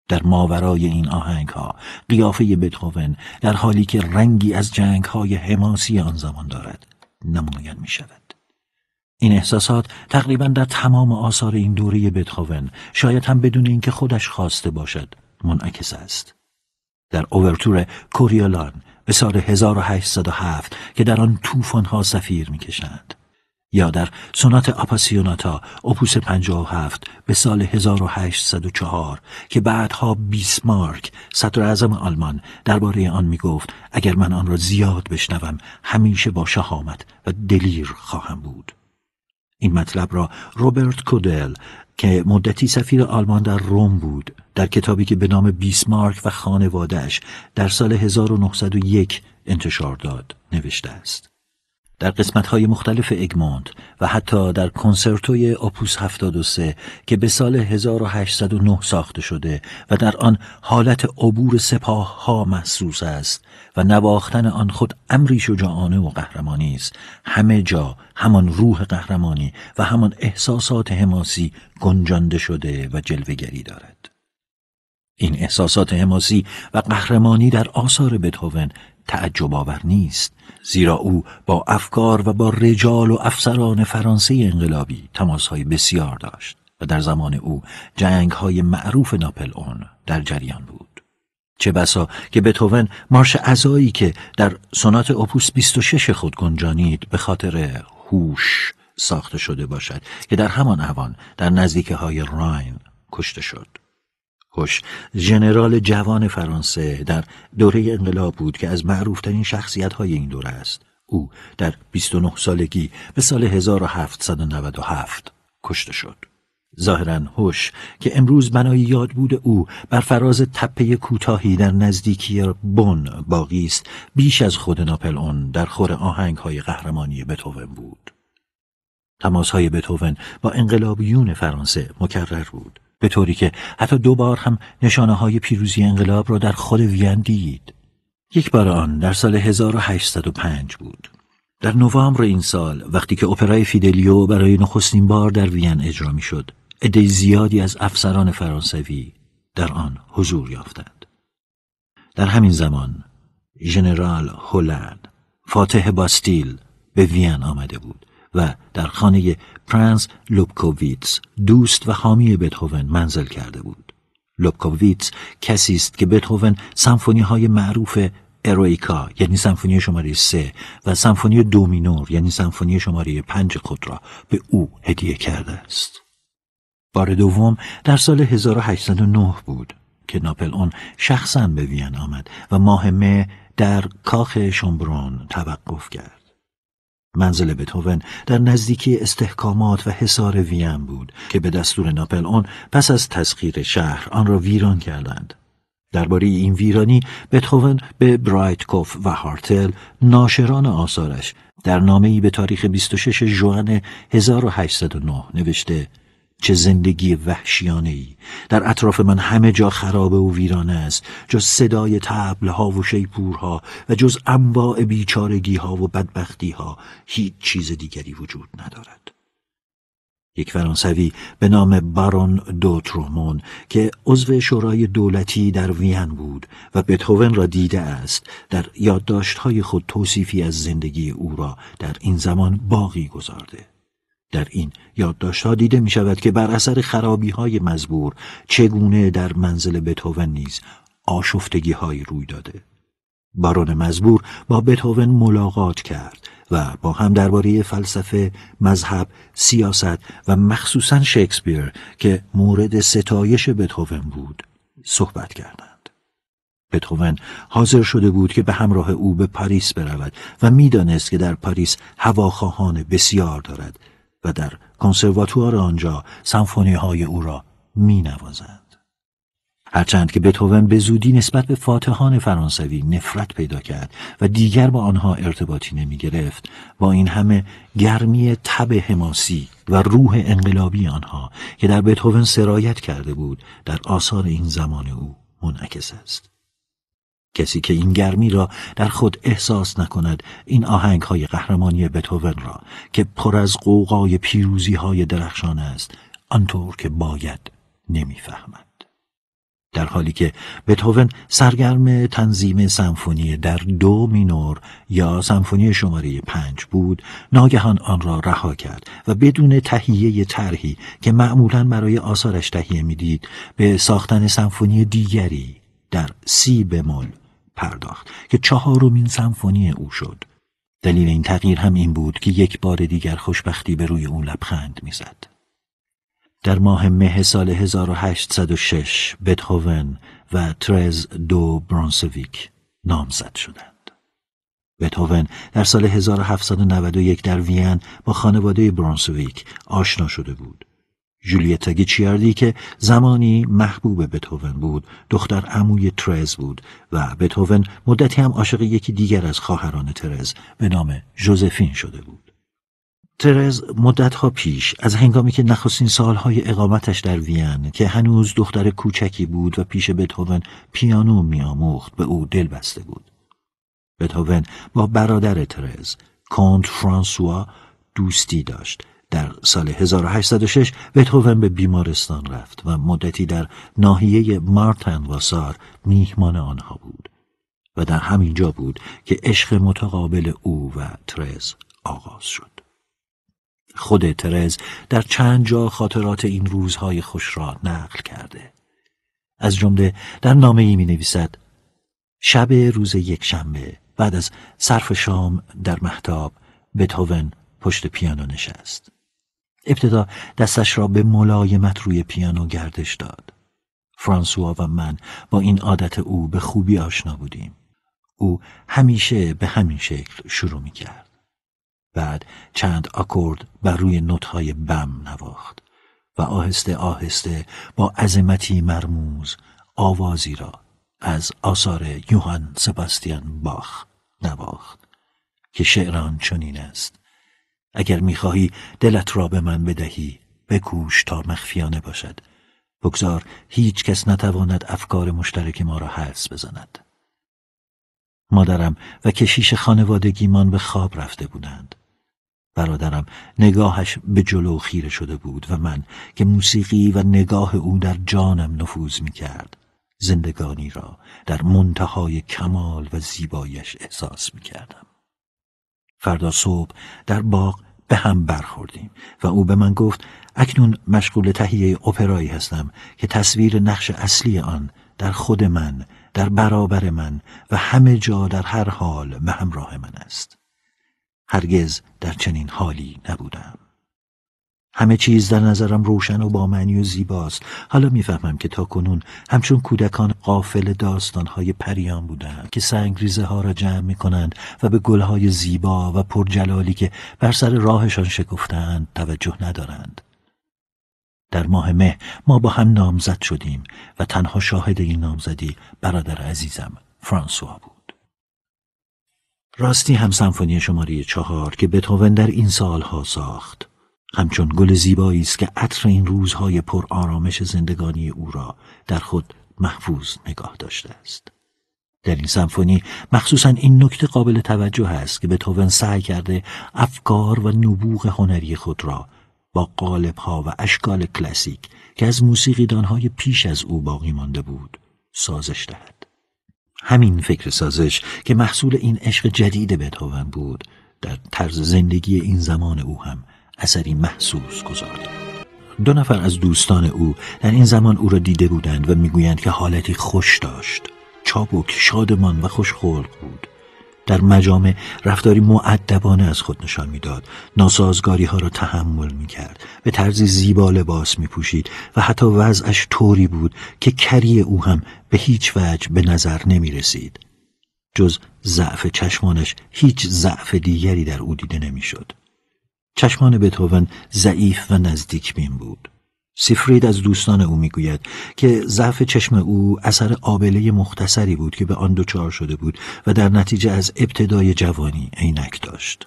در ماورای این آهنگ ها قیافه بتوون در حالی که رنگی از جنگ های حماسی آن زمان دارد نمایان می شود. این احساسات تقریبا در تمام آثار این دوره بتخوون شاید هم بدون اینکه خودش خواسته باشد منعکس است در اوورتور کوریولان به سال 1807 که در آن ها سفیر میکشند یا در سونات آپاسیوناتا اپوس 57 به سال 1804 که بعدها بیسمارک صدراعظم اعظم آلمان درباره آن می گفت اگر من آن را زیاد بشنوم همیشه با شهامت و دلیر خواهم بود این مطلب را روبرت کودل که مدتی سفیر آلمان در روم بود در کتابی که به نام بیسمارک و خانوادهش در سال 1901 انتشار داد نوشته است در قسمت‌های مختلف اگمونت و حتی در کنسرتوی اپوس 73 که به سال 1809 ساخته شده و در آن حالت عبور سپاه ها محسوس است و نواختن آن خود امری شجاعانه و قهرمانی است همه جا همان روح قهرمانی و همان احساسات حماسی گنجانده شده و جلوگری دارد این احساسات حماسی و قهرمانی در آثار بتوون تعجب آور نیست زیرا او با افکار و با رجال و افسران فرانسه انقلابی تماسهای بسیار داشت و در زمان او های معروف اون در جریان بود چه بسا که بتوون مارش ازایی که در سونات اپوس 26 خود گنجانید به خاطر هوش ساخته شده باشد که در همان اوان در نزدیکی های راین کشته شد خوش ژنرال جوان فرانسه در دوره انقلاب بود که از معروفترین شخصیت های این دوره است او در 29 سالگی به سال 1797 کشته شد ظاهرا هوش که امروز بنای یاد بود او بر فراز تپه کوتاهی در نزدیکی بن باقی است بیش از خود ناپلئون در خور آهنگ های قهرمانی بتوون بود تماس های بتوون با انقلابیون فرانسه مکرر بود به طوری که حتی دو بار هم نشانه های پیروزی انقلاب را در خود وین دید. یک بار آن در سال 1805 بود. در نوامبر این سال وقتی که اپرای فیدلیو برای نخستین بار در وین اجرا شد، عده زیادی از افسران فرانسوی در آن حضور یافتند. در همین زمان ژنرال هولند فاتح باستیل به وین آمده بود و در خانه پرنس لوبکوویتس دوست و حامی بتهوون منزل کرده بود لوبکوویتس کسی است که بتهوون سمفونی های معروف ارویکا یعنی سمفونی شماره سه و سمفونی دومینور یعنی سمفونی شماره پنج خود را به او هدیه کرده است. بار دوم در سال 1809 بود که ناپل اون شخصا به وین آمد و ماه مه در کاخ شومبرون توقف کرد. منزل بتوون در نزدیکی استحکامات و حصار وین بود که به دستور ناپل اون پس از تسخیر شهر آن را ویران کردند. درباره این ویرانی بتوون به برایتکوف و هارتل ناشران آثارش در نامه‌ای به تاریخ 26 ژوئن 1809 نوشته چه زندگی وحشیانه ای در اطراف من همه جا خرابه و ویرانه است جز صدای ها و شیپورها و جز انواع بیچارگی ها و بدبختی ها هیچ چیز دیگری وجود ندارد یک فرانسوی به نام بارون دوترومون که عضو شورای دولتی در وین بود و بتوون را دیده است در یادداشت‌های خود توصیفی از زندگی او را در این زمان باقی گذارده در این یادداشت‌ها دیده می شود که بر اثر خرابی های مزبور چگونه در منزل بتوون نیز آشفتگی های روی داده. بارون مزبور با بتوون ملاقات کرد و با هم درباره فلسفه، مذهب، سیاست و مخصوصا شکسپیر که مورد ستایش بتوون بود صحبت کردند. بتوون حاضر شده بود که به همراه او به پاریس برود و میدانست که در پاریس هواخواهان بسیار دارد و در کنسرواتوار آنجا سمفونی های او را می نوازند. هرچند که بتوون به زودی نسبت به فاتحان فرانسوی نفرت پیدا کرد و دیگر با آنها ارتباطی نمی گرفت با این همه گرمی تب حماسی و روح انقلابی آنها که در بتوون سرایت کرده بود در آثار این زمان او منعکس است. کسی که این گرمی را در خود احساس نکند این آهنگ های قهرمانی بتوون را که پر از قوقای پیروزی های درخشان است آنطور که باید نمیفهمد در حالی که بتوون سرگرم تنظیم سمفونی در دو مینور یا سمفونی شماره پنج بود ناگهان آن را رها کرد و بدون تهیه طرحی که معمولا برای آثارش تهیه میدید به ساختن سمفونی دیگری در سی بمول پرداخت که چهارمین سمفونی او شد دلیل این تغییر هم این بود که یک بار دیگر خوشبختی به روی او لبخند میزد در ماه مه سال 1806 بتهوون و ترز دو برونسویک نامزد شدند بتهوون در سال 1791 در وین با خانواده برونسویک آشنا شده بود جولیتا گیچیاردی که زمانی محبوب بتوون بود دختر عموی ترز بود و بتوون مدتی هم عاشق یکی دیگر از خواهران ترز به نام جوزفین شده بود ترز مدتها پیش از هنگامی که نخستین سالهای اقامتش در وین که هنوز دختر کوچکی بود و پیش بتوون پیانو میآموخت به او دل بسته بود بتوون با برادر ترز کونت فرانسوا دوستی داشت در سال 1806 بتوون به بیمارستان رفت و مدتی در ناحیه مارتن واسار میهمان آنها بود و در همین جا بود که عشق متقابل او و ترز آغاز شد. خود ترز در چند جا خاطرات این روزهای خوش را نقل کرده. از جمله در نامه ای می نویسد شب روز یک شنبه بعد از صرف شام در محتاب بتوون پشت پیانو نشست. ابتدا دستش را به ملایمت روی پیانو گردش داد. فرانسوا و من با این عادت او به خوبی آشنا بودیم. او همیشه به همین شکل شروع می کرد. بعد چند آکورد بر روی نوتهای بم نواخت و آهسته آهسته با عظمتی مرموز آوازی را از آثار یوهان سباستیان باخ نواخت که شعران چنین است اگر میخواهی دلت را به من بدهی بکوش تا مخفیانه باشد بگذار هیچ کس نتواند افکار مشترک ما را حرس بزند مادرم و کشیش من به خواب رفته بودند برادرم نگاهش به جلو خیره شده بود و من که موسیقی و نگاه او در جانم نفوذ می کرد زندگانی را در منتهای کمال و زیبایش احساس می کردم. فردا صبح در باغ به هم برخوردیم و او به من گفت اکنون مشغول تهیه اپرایی هستم که تصویر نقش اصلی آن در خود من در برابر من و همه جا در هر حال به همراه من است هرگز در چنین حالی نبودم همه چیز در نظرم روشن و معنی و زیباست حالا میفهمم که تا کنون همچون کودکان قافل داستانهای پریان بودند که ریزه ها را جمع می کنند و به گلهای زیبا و پرجلالی که بر سر راهشان شکفتند توجه ندارند در ماه مه ما با هم نامزد شدیم و تنها شاهد این نامزدی برادر عزیزم فرانسوا بود راستی هم سمفونی شماره چهار که بتهوون در این سالها ساخت همچون گل زیبایی است که عطر این روزهای پر آرامش زندگانی او را در خود محفوظ نگاه داشته است. در این سمفونی مخصوصا این نکته قابل توجه است که توون سعی کرده افکار و نبوغ هنری خود را با قالب ها و اشکال کلاسیک که از موسیقی دانهای پیش از او باقی مانده بود سازش دهد. همین فکر سازش که محصول این عشق جدید بتوون بود در طرز زندگی این زمان او هم اثری محسوس گذارد دو نفر از دوستان او در این زمان او را دیده بودند و میگویند که حالتی خوش داشت چابک شادمان و خوشخلق بود در مجامع رفتاری معدبانه از خود نشان میداد ناسازگاری ها را تحمل می کرد به طرزی زیبا لباس می پوشید و حتی وضعش طوری بود که کری او هم به هیچ وجه به نظر نمی رسید جز ضعف چشمانش هیچ ضعف دیگری در او دیده نمیشد. چشمان بتوون ضعیف و نزدیک بین بود. سیفرید از دوستان او میگوید که ضعف چشم او اثر آبله مختصری بود که به آن دچار شده بود و در نتیجه از ابتدای جوانی عینک داشت.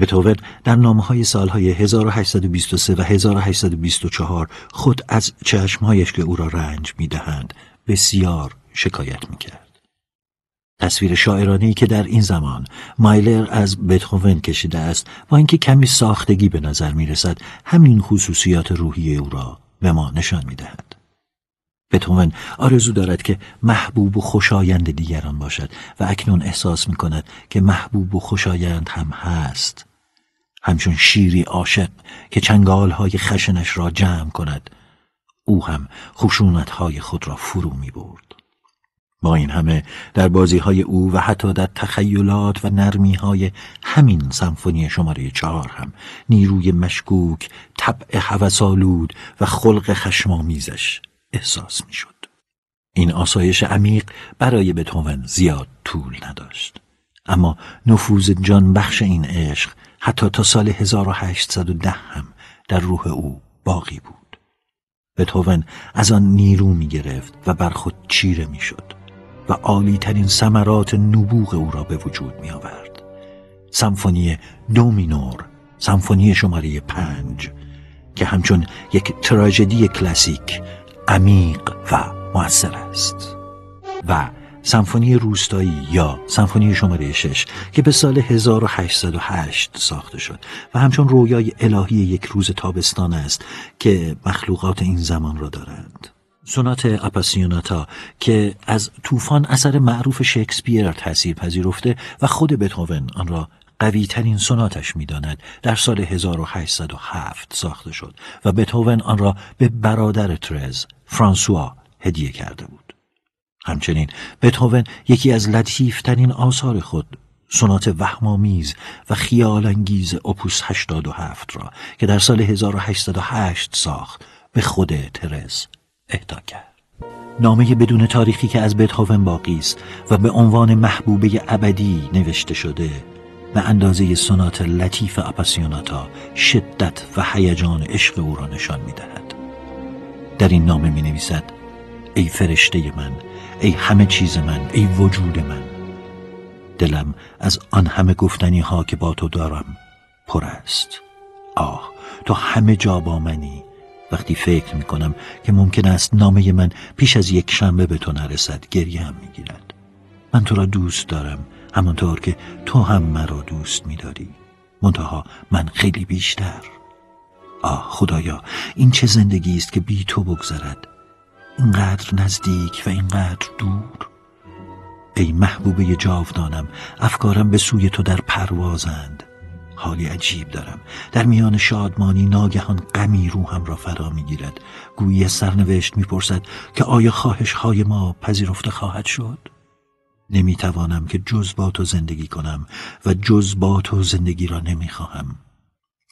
بتوون در نامه های سالهای 1823 و 1824 خود از چشمهایش که او را رنج میدهند بسیار شکایت میکرد. تصویر شاعرانی که در این زمان مایلر از بتهوون کشیده است و اینکه کمی ساختگی به نظر می رسد همین خصوصیات روحی او را به ما نشان می دهد. بتهوون آرزو دارد که محبوب و خوشایند دیگران باشد و اکنون احساس می کند که محبوب و خوشایند هم هست. همچون شیری عاشق که های خشنش را جمع کند او هم های خود را فرو می برد. با این همه در بازی های او و حتی در تخیلات و نرمی های همین سمفونی شماره چهار هم نیروی مشکوک، طبع حوسالود و خلق خشمامیزش احساس می شد. این آسایش عمیق برای بتوون زیاد طول نداشت. اما نفوذ بخش این عشق حتی تا سال 1810 هم در روح او باقی بود. بتوون از آن نیرو می گرفت و بر خود چیره می شد. و ترین سمرات نبوغ او را به وجود می آورد سمفونی دو مینور سمفونی شماره پنج که همچون یک تراژدی کلاسیک عمیق و موثر است و سمفونی روستایی یا سمفونی شماره 6 که به سال 1808 ساخته شد و همچون رویای الهی یک روز تابستان است که مخلوقات این زمان را دارند سونات اپاسیوناتا که از طوفان اثر معروف شکسپیر تاثیر پذیرفته و خود بتوون آن را قوی ترین سوناتش میداند در سال 1807 ساخته شد و بتوون آن را به برادر ترز فرانسوا هدیه کرده بود همچنین بتوون یکی از ترین آثار خود سونات وهمامیز و انگیز اپوس 87 را که در سال 1808 ساخت به خود ترز اهدا کرد نامه بدون تاریخی که از بتهوون باقی است و به عنوان محبوبه ابدی نوشته شده به اندازه سنات لطیف اپاسیوناتا شدت و هیجان عشق او را نشان می در این نامه می نویسد ای فرشته من ای همه چیز من ای وجود من دلم از آن همه گفتنی ها که با تو دارم پر است آه تو همه جا با منی وقتی فکر می کنم که ممکن است نامه من پیش از یک شنبه به تو نرسد گریه هم می گیرد. من تو را دوست دارم همانطور که تو هم مرا دوست می داری. منتها من خیلی بیشتر آه خدایا این چه زندگی است که بی تو بگذرد اینقدر نزدیک و اینقدر دور ای محبوبه جاودانم افکارم به سوی تو در پروازند حالی عجیب دارم در میان شادمانی ناگهان غمی روحم را فرا میگیرد گویی سرنوشت میپرسد که آیا خواهش های ما پذیرفته خواهد شد نمیتوانم که جز با تو زندگی کنم و جز با تو زندگی را نمیخواهم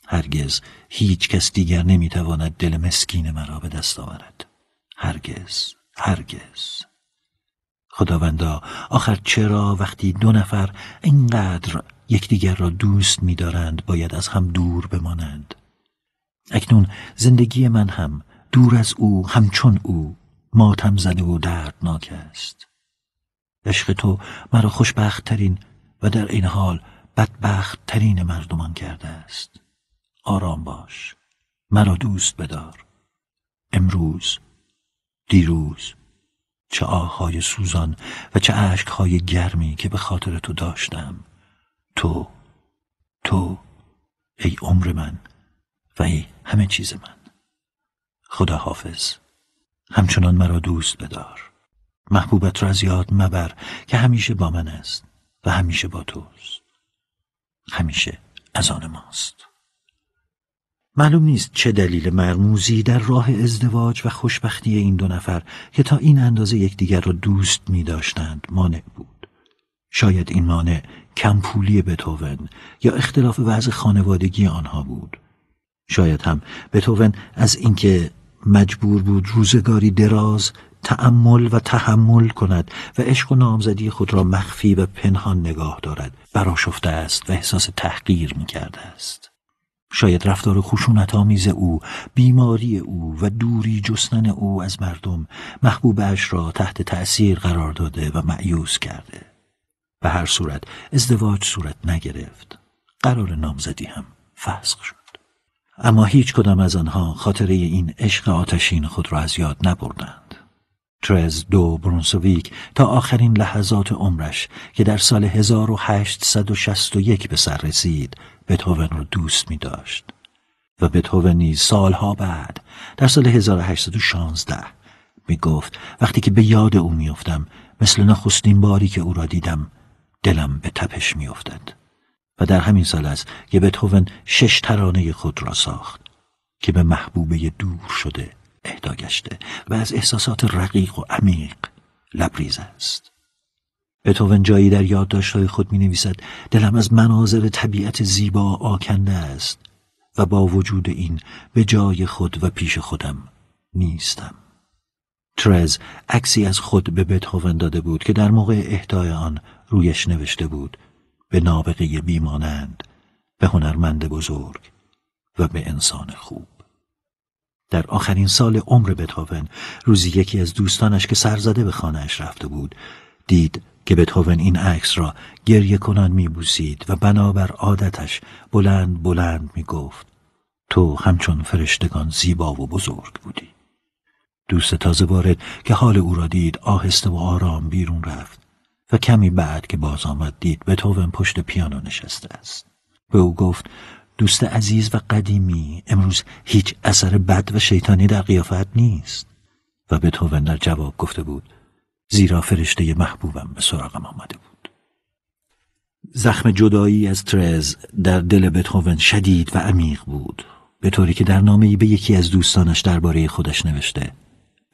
هرگز هیچ کس دیگر نمیتواند دل مسکین مرا به دست آورد هرگز هرگز خداوندا آخر چرا وقتی دو نفر اینقدر یکدیگر را دوست می‌دارند باید از هم دور بمانند اکنون زندگی من هم دور از او همچون او ماتم زده و دردناک است عشق تو مرا خوشبخت ترین و در این حال بدبخت ترین مردمان کرده است آرام باش مرا دوست بدار امروز دیروز چه آههای سوزان و چه عشقهای گرمی که به خاطر تو داشتم تو تو ای عمر من و ای همه چیز من خدا حافظ همچنان مرا دوست بدار محبوبت را از یاد مبر که همیشه با من است و همیشه با توست همیشه از آن ماست معلوم نیست چه دلیل مرموزی در راه ازدواج و خوشبختی این دو نفر که تا این اندازه یکدیگر را دوست می داشتند مانع بود. شاید این مانع کمپولی بتوون یا اختلاف وضع خانوادگی آنها بود. شاید هم بتوون از اینکه مجبور بود روزگاری دراز تعمل و تحمل کند و عشق و نامزدی خود را مخفی و پنهان نگاه دارد براشفته است و احساس تحقیر می کرده است. شاید رفتار خشونت آمیز او، بیماری او و دوری جستن او از مردم محبوبش را تحت تأثیر قرار داده و معیوز کرده. به هر صورت ازدواج صورت نگرفت. قرار نامزدی هم فسخ شد. اما هیچ کدام از آنها خاطره این عشق آتشین خود را از یاد نبردند. ترز دو برونسویک تا آخرین لحظات عمرش که در سال 1861 به سر رسید بتهوون رو دوست می داشت. و بتهون نیز سالها بعد در سال 1816 می گفت وقتی که به یاد او افتم مثل نخستین باری که او را دیدم دلم به تپش افتد و در همین سال است که بتهوون شش ترانه خود را ساخت که به محبوبه دور شده اهدا گشته و از احساسات رقیق و عمیق لبریز است بتوون جایی در یادداشت‌های خود می نویسد دلم از مناظر طبیعت زیبا آکنده است و با وجود این به جای خود و پیش خودم نیستم. ترز عکسی از خود به بتهوون داده بود که در موقع اهدای آن رویش نوشته بود به نابغه بیمانند به هنرمند بزرگ و به انسان خوب در آخرین سال عمر بتاون روزی یکی از دوستانش که سرزده به خانهاش رفته بود دید که توون این عکس را گریه کنان میبوسید و بنابر عادتش بلند بلند میگفت تو همچون فرشتگان زیبا و بزرگ بودی دوست تازه وارد که حال او را دید آهسته و آرام بیرون رفت و کمی بعد که باز آمد دید توون پشت پیانو نشسته است به او گفت دوست عزیز و قدیمی امروز هیچ اثر بد و شیطانی در قیافت نیست و توون در جواب گفته بود زیرا فرشته محبوبم به سراغم آمده بود زخم جدایی از ترز در دل بتهوون شدید و عمیق بود به طوری که در نامه به یکی از دوستانش درباره خودش نوشته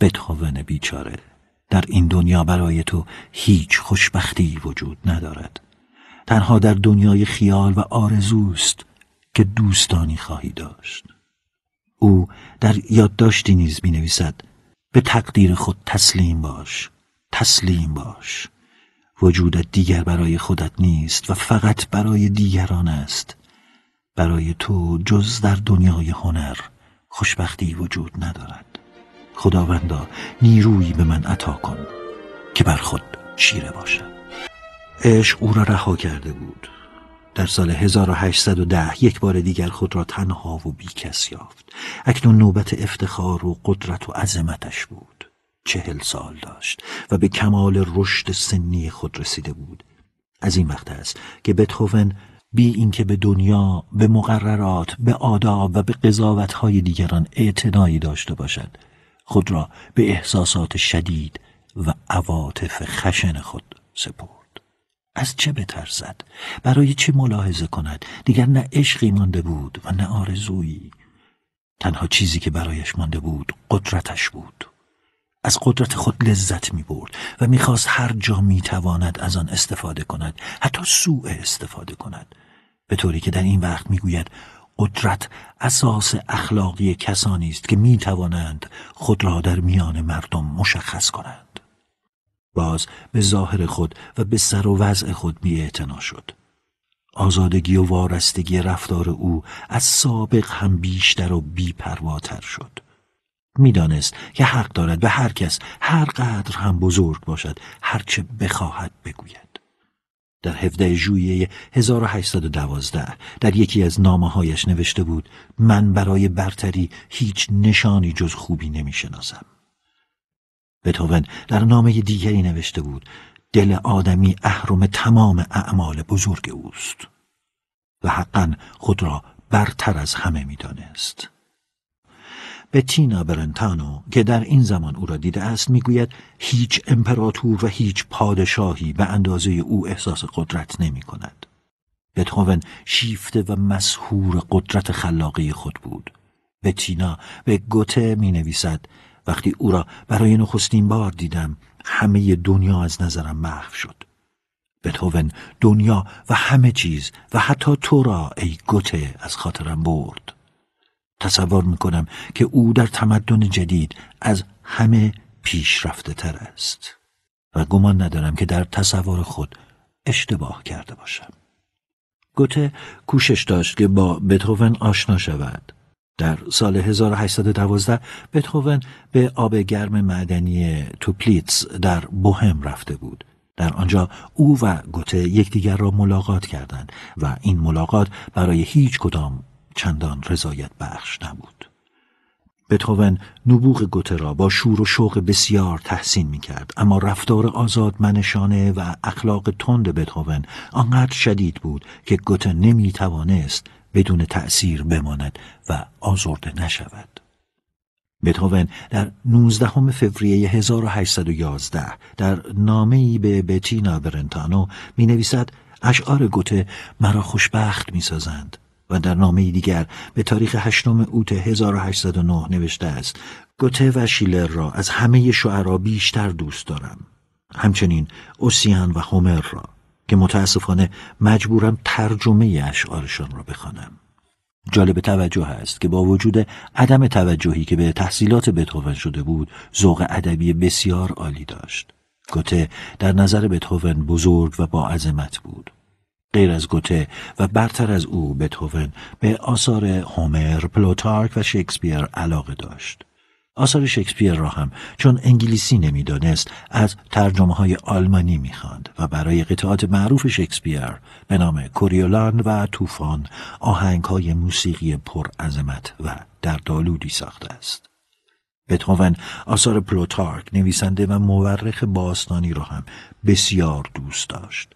بتهوون بیچاره در این دنیا برای تو هیچ خوشبختی وجود ندارد تنها در دنیای خیال و آرزوست که دوستانی خواهی داشت او در یادداشتی نیز می نویسد به تقدیر خود تسلیم باش تسلیم باش وجودت دیگر برای خودت نیست و فقط برای دیگران است برای تو جز در دنیای هنر خوشبختی وجود ندارد خداوندا نیرویی به من عطا کن که بر خود شیره باشم عشق او را رها کرده بود در سال 1810 یک بار دیگر خود را تنها و بیکس یافت اکنون نوبت افتخار و قدرت و عظمتش بود چهل سال داشت و به کمال رشد سنی خود رسیده بود از این وقت است که بتوون بی اینکه به دنیا به مقررات به آداب و به قضاوتهای دیگران اعتنایی داشته باشد خود را به احساسات شدید و عواطف خشن خود سپرد از چه بترسد برای چه ملاحظه کند دیگر نه عشقی مانده بود و نه آرزویی تنها چیزی که برایش مانده بود قدرتش بود از قدرت خود لذت می برد و میخواست هر جا می تواند از آن استفاده کند حتی سوء استفاده کند به طوری که در این وقت میگوید قدرت اساس اخلاقی کسانی است که می توانند خود را در میان مردم مشخص کنند باز به ظاهر خود و به سر و وضع خود بی شد آزادگی و وارستگی رفتار او از سابق هم بیشتر و بیپرواتر شد میدانست که حق دارد به هر کس هر قدر هم بزرگ باشد هرچه بخواهد بگوید در هفته جویه 1812 در یکی از نامه هایش نوشته بود من برای برتری هیچ نشانی جز خوبی نمی شناسم. بتوون در نامه دیگری نوشته بود دل آدمی اهرم تمام اعمال بزرگ اوست و حقا خود را برتر از همه میدانست. تینا برنتانو که در این زمان او را دیده است میگوید هیچ امپراتور و هیچ پادشاهی به اندازه او احساس قدرت نمی کند. بتهوون شیفته و مسهور قدرت خلاقی خود بود. تینا به گوته می نویسد وقتی او را برای نخستین بار دیدم همه دنیا از نظرم محو شد. بتهوون دنیا و همه چیز و حتی تو را ای گوته از خاطرم برد. تصور می که او در تمدن جدید از همه پیشرفته تر است و گمان ندارم که در تصور خود اشتباه کرده باشم. گوته کوشش داشت که با بتوون آشنا شود. در سال 1812 بتوون به آب گرم معدنی توپلیتس در بوهم رفته بود. در آنجا او و گوته یکدیگر را ملاقات کردند و این ملاقات برای هیچ کدام چندان رضایت بخش نبود بتوون نبوغ گوته را با شور و شوق بسیار تحسین می کرد اما رفتار آزاد منشانه و اخلاق تند بتوون آنقدر شدید بود که گوته نمی توانست بدون تأثیر بماند و آزرده نشود. بتوون در 19 فوریه 1811 در نامه‌ای به بتینا برنتانو می نویسد اشعار گوته مرا خوشبخت می سازند و در نامه دیگر به تاریخ 8 اوت 1809 نوشته است گوته و شیلر را از همه شعرا بیشتر دوست دارم همچنین اوسیان و هومر را که متاسفانه مجبورم ترجمه اشعارشان را بخوانم جالب توجه است که با وجود عدم توجهی که به تحصیلات بتهوون شده بود ذوق ادبی بسیار عالی داشت گوته در نظر بتهوون بزرگ و با عظمت بود غیر از گوته و برتر از او بتوون به آثار هومر، پلوتارک و شکسپیر علاقه داشت. آثار شکسپیر را هم چون انگلیسی نمیدانست از ترجمه های آلمانی میخواند و برای قطعات معروف شکسپیر به نام کوریولان و طوفان آهنگ های موسیقی پرعظمت و در دالودی ساخته است. بتهوون آثار پلوتارک نویسنده و مورخ باستانی را هم بسیار دوست داشت.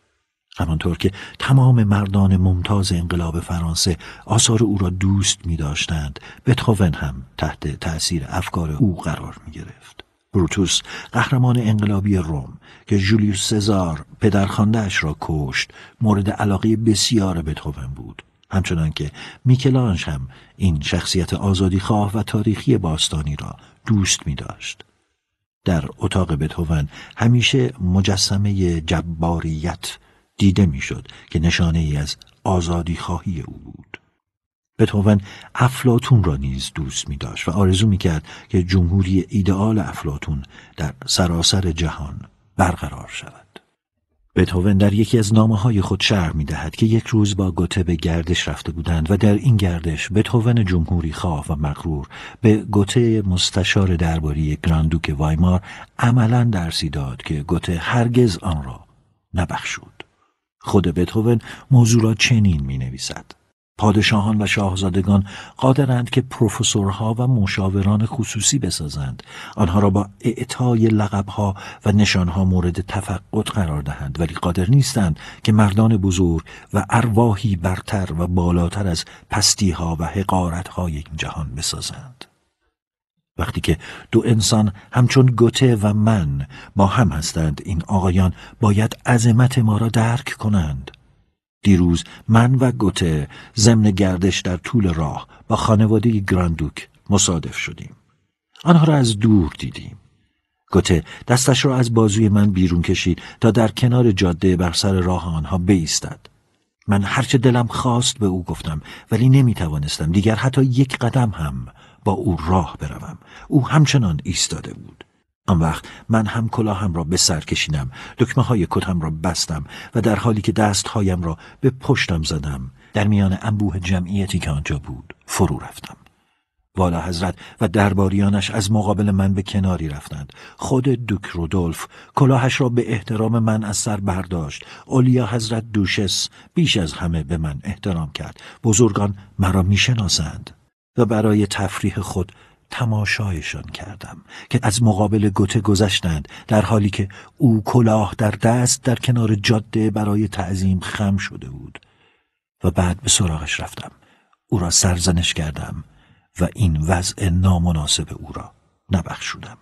همانطور که تمام مردان ممتاز انقلاب فرانسه آثار او را دوست می داشتند بتخوون هم تحت تأثیر افکار او قرار می گرفت بروتوس قهرمان انقلابی روم که جولیوس سزار پدرخاندهاش را کشت مورد علاقه بسیار بتخوون بود همچنان که میکلانج هم این شخصیت خواه و تاریخی باستانی را دوست می داشت. در اتاق بتهوون همیشه مجسمه جباریت دیده میشد که نشانه ای از آزادی خواهی او بود. بتوون افلاتون را نیز دوست می داشت و آرزو می کرد که جمهوری ایدئال افلاتون در سراسر جهان برقرار شود. بتوون در یکی از نامه های خود شرح می دهد که یک روز با گوته به گردش رفته بودند و در این گردش توون جمهوری خواه و مغرور به گوته مستشار درباری گراندوک وایمار عملا درسی داد که گوته هرگز آن را نبخشود. خود بتوون موضوع را چنین می نویسد. پادشاهان و شاهزادگان قادرند که پروفسورها و مشاوران خصوصی بسازند آنها را با اعطای لقبها و نشانها مورد تفقد قرار دهند ولی قادر نیستند که مردان بزرگ و ارواحی برتر و بالاتر از پستیها و حقارتها این جهان بسازند وقتی که دو انسان همچون گوته و من با هم هستند این آقایان باید عظمت ما را درک کنند دیروز من و گوته ضمن گردش در طول راه با خانواده گراندوک مصادف شدیم آنها را از دور دیدیم گوته دستش را از بازوی من بیرون کشید تا در کنار جاده بر سر راه آنها بیستد من هرچه دلم خواست به او گفتم ولی نمی توانستم دیگر حتی یک قدم هم با او راه بروم او همچنان ایستاده بود آن وقت من هم کلاهم را به سر کشیدم دکمه های کتم را بستم و در حالی که دست هایم را به پشتم زدم در میان انبوه جمعیتی که آنجا بود فرو رفتم والا حضرت و درباریانش از مقابل من به کناری رفتند خود دوک رودولف کلاهش را به احترام من از سر برداشت اولیا حضرت دوشس بیش از همه به من احترام کرد بزرگان مرا میشناسند و برای تفریح خود تماشایشان کردم که از مقابل گوته گذشتند در حالی که او کلاه در دست در کنار جاده برای تعظیم خم شده بود و بعد به سراغش رفتم او را سرزنش کردم و این وضع نامناسب او را نبخشودم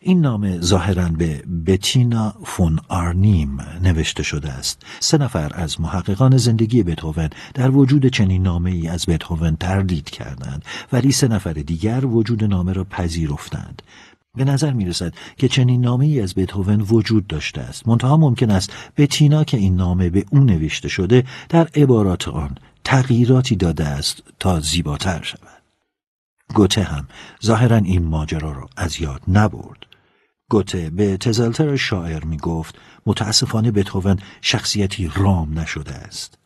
این نام ظاهرا به بتینا فون آرنیم نوشته شده است سه نفر از محققان زندگی بتوون در وجود چنین نامه ای از بتوون تردید کردند ولی سه نفر دیگر وجود نامه را پذیرفتند به نظر می رسد که چنین نامه ای از بتوون وجود داشته است منتها ممکن است بتینا که این نامه به او نوشته شده در عبارات آن تغییراتی داده است تا زیباتر شود گوته هم ظاهرا این ماجرا را از یاد نبرد گوته به تزلتر شاعر می گفت متاسفانه شخصیتی رام نشده است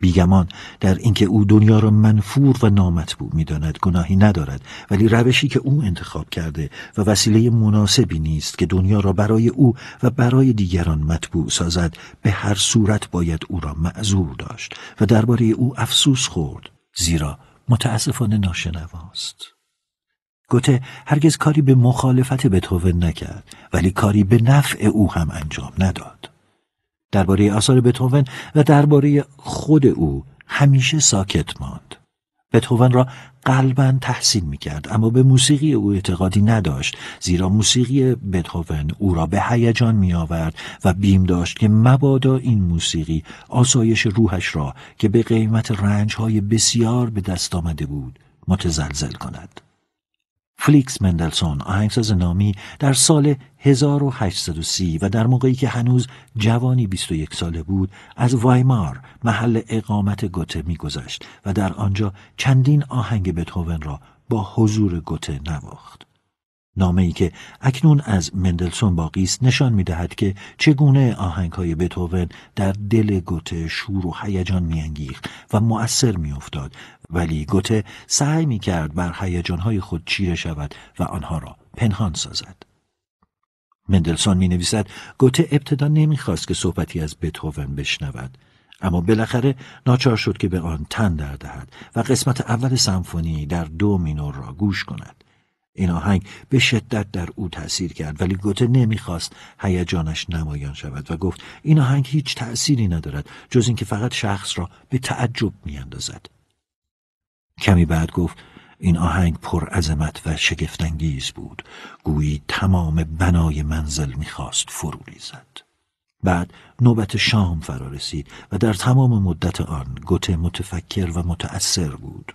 بیگمان در اینکه او دنیا را منفور و نامطبوع میداند گناهی ندارد ولی روشی که او انتخاب کرده و وسیله مناسبی نیست که دنیا را برای او و برای دیگران مطبوع سازد به هر صورت باید او را معذور داشت و درباره او افسوس خورد زیرا متاسفانه ناشنواست گوته هرگز کاری به مخالفت بتوون نکرد ولی کاری به نفع او هم انجام نداد درباره آثار بتوون و درباره خود او همیشه ساکت ماند بتوون را قلبا تحسین می کرد اما به موسیقی او اعتقادی نداشت زیرا موسیقی بتهوون او را به هیجان می آورد و بیم داشت که مبادا این موسیقی آسایش روحش را که به قیمت رنج بسیار به دست آمده بود متزلزل کند. فلیکس مندلسون آهنگساز نامی در سال 1830 و در موقعی که هنوز جوانی 21 ساله بود از وایمار محل اقامت گوته میگذشت و در آنجا چندین آهنگ بتوون را با حضور گوته نواخت. نامه ای که اکنون از مندلسون باقی است نشان می دهد که چگونه آهنگ های بتوون در دل گوته شور و هیجان میانگیخت و مؤثر میافتاد ولی گوته سعی می کرد بر هیجان های خود چیره شود و آنها را پنهان سازد. مندلسون می نویسد گوته ابتدا نمیخواست که صحبتی از بتوون بشنود اما بالاخره ناچار شد که به آن تن در دهد و قسمت اول سمفونی در دو مینور را گوش کند این آهنگ به شدت در او تأثیر کرد ولی گوته نمیخواست هیجانش نمایان شود و گفت این آهنگ هیچ تأثیری ندارد جز اینکه فقط شخص را به تعجب میاندازد کمی بعد گفت این آهنگ پر عظمت و شگفتانگیز بود گویی تمام بنای منزل میخواست فرو ریزد بعد نوبت شام فرا رسید و در تمام مدت آن گوته متفکر و متأثر بود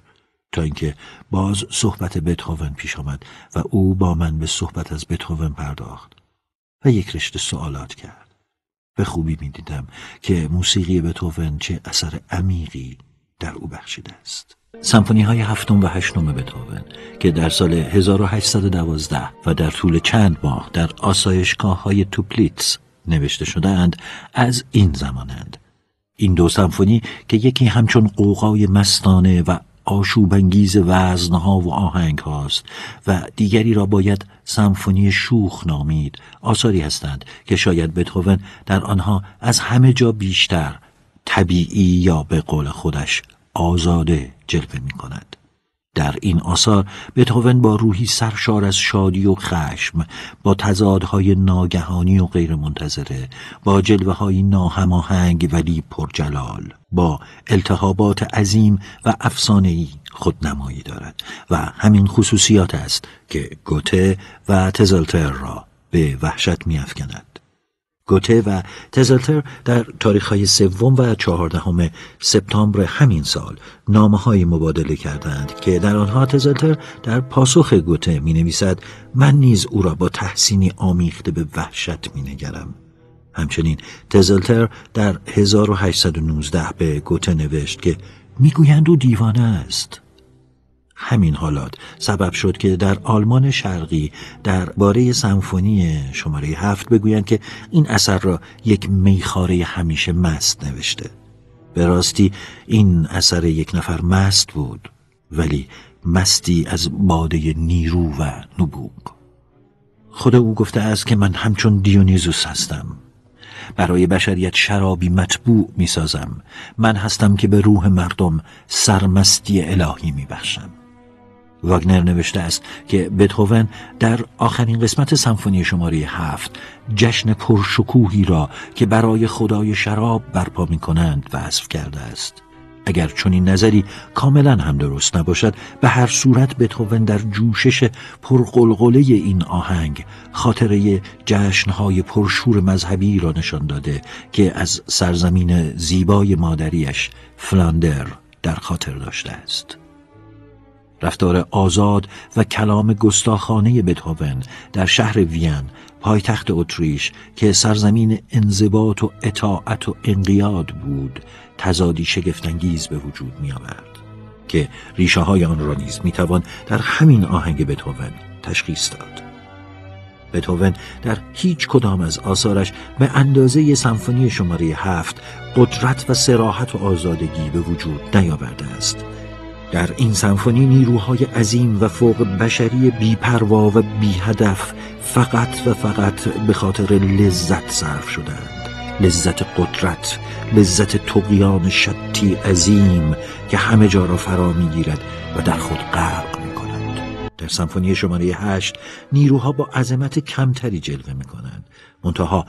تا اینکه باز صحبت بتهوون پیش آمد و او با من به صحبت از بتهوون پرداخت و یک رشته سوالات کرد به خوبی می دیدم که موسیقی بتهوون چه اثر عمیقی در او بخشیده است سمفونی های هفتم و هشتم بتوون که در سال 1812 و در طول چند ماه در آسایشگاه های توپلیتس نوشته شدهاند از این زمانند این دو سمفونی که یکی همچون قوقای مستانه و آشوبانگیز وزنها و آهنگ هاست و دیگری را باید سمفونی شوخ نامید آثاری هستند که شاید بتوون در آنها از همه جا بیشتر طبیعی یا به قول خودش آزاده جلوه می کند. در این آثار بتوون با روحی سرشار از شادی و خشم با تضادهای ناگهانی و غیرمنتظره با جلوه های ناهماهنگ ولی پرجلال با التهابات عظیم و افسانه‌ای خودنمایی دارد و همین خصوصیات است که گوته و تزلتر را به وحشت میافکند گوته و تزلتر در های سوم و چهاردهم سپتامبر همین سال نامه مبادله کردند که در آنها تزلتر در پاسخ گوته می نویسد من نیز او را با تحسینی آمیخته به وحشت می نگرم. همچنین تزلتر در 1819 به گوته نوشت که میگویند او دیوانه است همین حالات سبب شد که در آلمان شرقی درباره سمفونی شماره هفت بگویند که این اثر را یک میخاره همیشه مست نوشته به راستی این اثر یک نفر مست بود ولی مستی از باده نیرو و نبوغ خود او گفته است که من همچون دیونیزوس هستم برای بشریت شرابی مطبوع می من هستم که به روح مردم سرمستی الهی میبخشم واگنر نوشته است که بتوون در آخرین قسمت سمفونی شماره هفت جشن پرشکوهی را که برای خدای شراب برپا می کنند وصف کرده است. اگر چون این نظری کاملا هم درست نباشد به هر صورت بتوون در جوشش پرقلقله این آهنگ خاطره جشنهای پرشور مذهبی را نشان داده که از سرزمین زیبای مادریش فلاندر در خاطر داشته است. رفتار آزاد و کلام گستاخانه بتهوون در شهر وین پایتخت اتریش که سرزمین انضباط و اطاعت و انقیاد بود تزادی شگفتانگیز به وجود می آورد که ریشه های آن را نیز می توان در همین آهنگ بتهوون تشخیص داد بتهوون در هیچ کدام از آثارش به اندازه سمفونی شماره هفت قدرت و سراحت و آزادگی به وجود نیاورده است در این سمفونی نیروهای عظیم و فوق بشری بیپروا و بیهدف فقط و فقط به خاطر لذت صرف شدند لذت قدرت لذت تقیان شدتی عظیم که همه جا را فرا میگیرد و در خود غرق کند. در سمفونی شماره هشت نیروها با عظمت کمتری جلوه میکنند منتها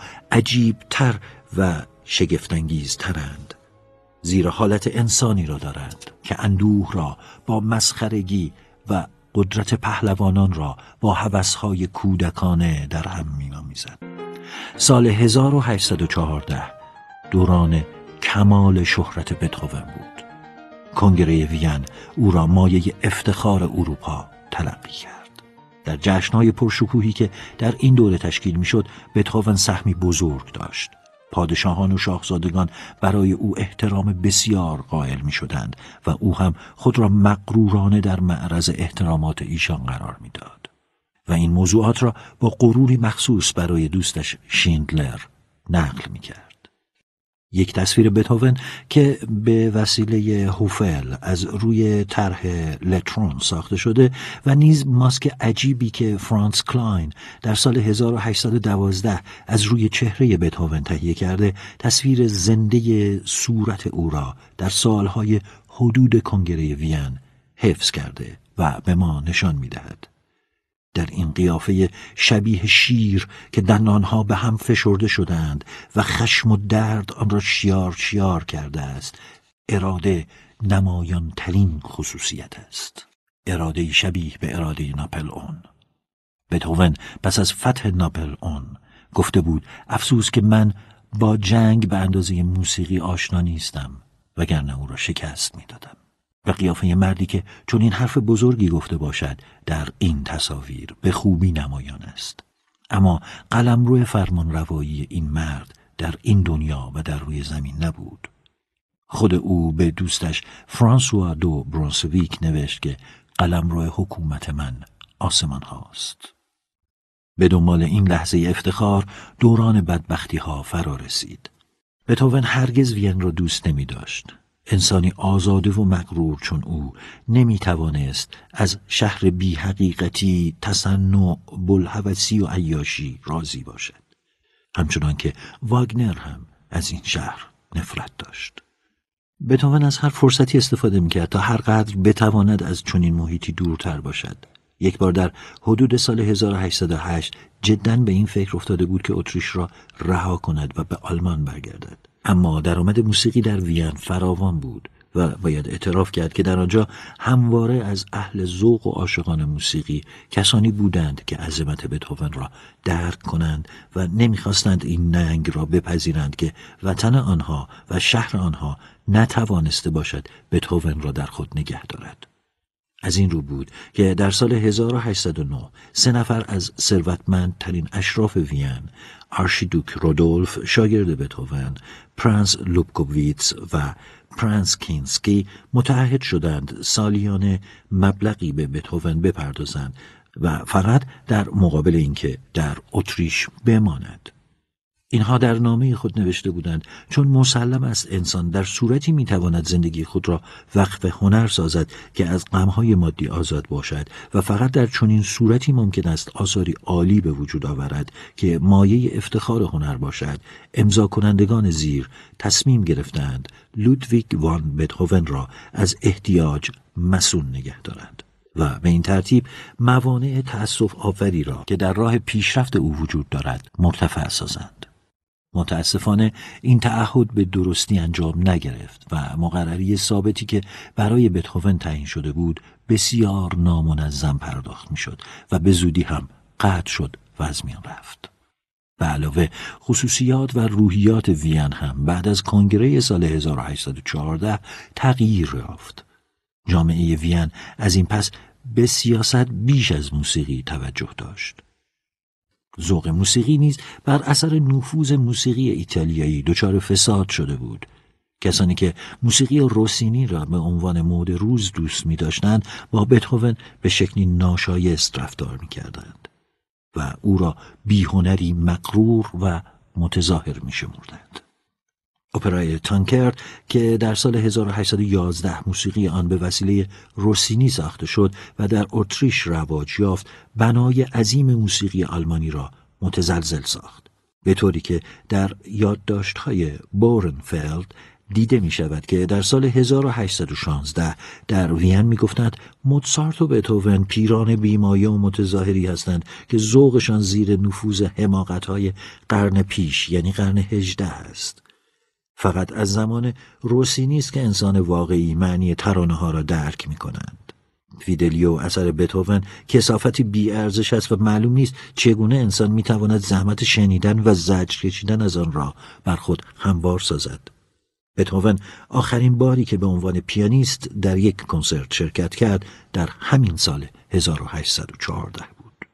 تر و شگفتانگیزترند زیر حالت انسانی را دارند که اندوه را با مسخرگی و قدرت پهلوانان را با حوثهای کودکانه در هم مینامیزد سال 1814 دوران کمال شهرت بتوون بود کنگره وین او را مایه افتخار اروپا تلقی کرد در جشنهای پرشکوهی که در این دوره تشکیل میشد بتهوون سهمی بزرگ داشت پادشاهان و شاهزادگان برای او احترام بسیار قائل می شدند و او هم خود را مقرورانه در معرض احترامات ایشان قرار داد. و این موضوعات را با غروری مخصوص برای دوستش شیندلر نقل می کرد. یک تصویر بتوون که به وسیله هوفل از روی طرح لترون ساخته شده و نیز ماسک عجیبی که فرانس کلاین در سال 1812 از روی چهره بتوون تهیه کرده تصویر زنده صورت او را در سالهای حدود کنگره وین حفظ کرده و به ما نشان دهد. در این قیافه شبیه شیر که دندانها به هم فشرده شدند و خشم و درد آن را شیار شیار کرده است اراده نمایان ترین خصوصیت است اراده شبیه به اراده ناپل اون بتوون پس از فتح ناپل اون گفته بود افسوس که من با جنگ به اندازه موسیقی آشنا نیستم وگرنه او را شکست دادم به قیافه مردی که چون این حرف بزرگی گفته باشد در این تصاویر به خوبی نمایان است اما قلم روی فرمان روایی این مرد در این دنیا و در روی زمین نبود خود او به دوستش فرانسوا دو برونسویک نوشت که قلم روی حکومت من آسمان هاست به دنبال این لحظه افتخار دوران بدبختی ها فرا رسید بتوون هرگز وین را دوست نمی داشت انسانی آزاده و مغرور چون او نمی توانست از شهر بی حقیقتی، تصنع، بلحوثی و عیاشی راضی باشد. همچنان که واگنر هم از این شهر نفرت داشت. بتوان از هر فرصتی استفاده می کرد تا هر قدر بتواند از چنین محیطی دورتر باشد. یک بار در حدود سال 1808 جدا به این فکر افتاده بود که اتریش را رها کند و به آلمان برگردد. اما درآمد موسیقی در وین فراوان بود و باید اعتراف کرد که در آنجا همواره از اهل ذوق و عاشقان موسیقی کسانی بودند که عظمت بتوون را درک کنند و نمیخواستند این ننگ را بپذیرند که وطن آنها و شهر آنها نتوانسته باشد بتوون را در خود نگه دارد از این رو بود که در سال 1809 سه نفر از ثروتمندترین اشراف وین آرشیدوک رودولف شاگرد بتوون پرنس لوبکوویتس و پرنس کینسکی متعهد شدند سالیانه مبلغی به بتهوون بپردازند و فقط در مقابل اینکه در اتریش بماند اینها در نامه خود نوشته بودند چون مسلم است انسان در صورتی میتواند زندگی خود را وقف هنر سازد که از غمهای مادی آزاد باشد و فقط در چنین صورتی ممکن است آثاری عالی به وجود آورد که مایه افتخار هنر باشد امضا کنندگان زیر تصمیم گرفتند لودویگ وان بتهوون را از احتیاج مسون نگه دارند و به این ترتیب موانع تأسف آوری را که در راه پیشرفت او وجود دارد مرتفع سازند متاسفانه این تعهد به درستی انجام نگرفت و مقرری ثابتی که برای بتهوون تعیین شده بود بسیار نامنظم پرداخت میشد و به زودی هم قطع شد و از میان رفت. به علاوه خصوصیات و روحیات وین هم بعد از کنگره سال 1814 تغییر یافت. جامعه وین از این پس به سیاست بیش از موسیقی توجه داشت. ذوق موسیقی نیز بر اثر نفوذ موسیقی ایتالیایی دچار فساد شده بود کسانی که موسیقی روسینی را به عنوان مود روز دوست می داشتند با بتهوون به شکلی ناشایست رفتار می کردند و او را بیهنری مقرور و متظاهر می شمردند. اپرای تانکرد که در سال 1811 موسیقی آن به وسیله روسینی ساخته شد و در اتریش رواج یافت بنای عظیم موسیقی آلمانی را متزلزل ساخت به طوری که در یادداشت‌های بورنفلد دیده می شود که در سال 1816 در وین می گفتند موتسارت و بتوون پیران بیمایه و متظاهری هستند که ذوقشان زیر نفوذ حماقت قرن پیش یعنی قرن هجده است. فقط از زمان روسی نیست که انسان واقعی معنی ترانه ها را درک می کنند. فیدلیو اثر بتوون کسافتی بیارزش است و معلوم نیست چگونه انسان می تواند زحمت شنیدن و زجر کشیدن از آن را بر خود هموار سازد. بتوون آخرین باری که به عنوان پیانیست در یک کنسرت شرکت کرد در همین سال 1814 بود.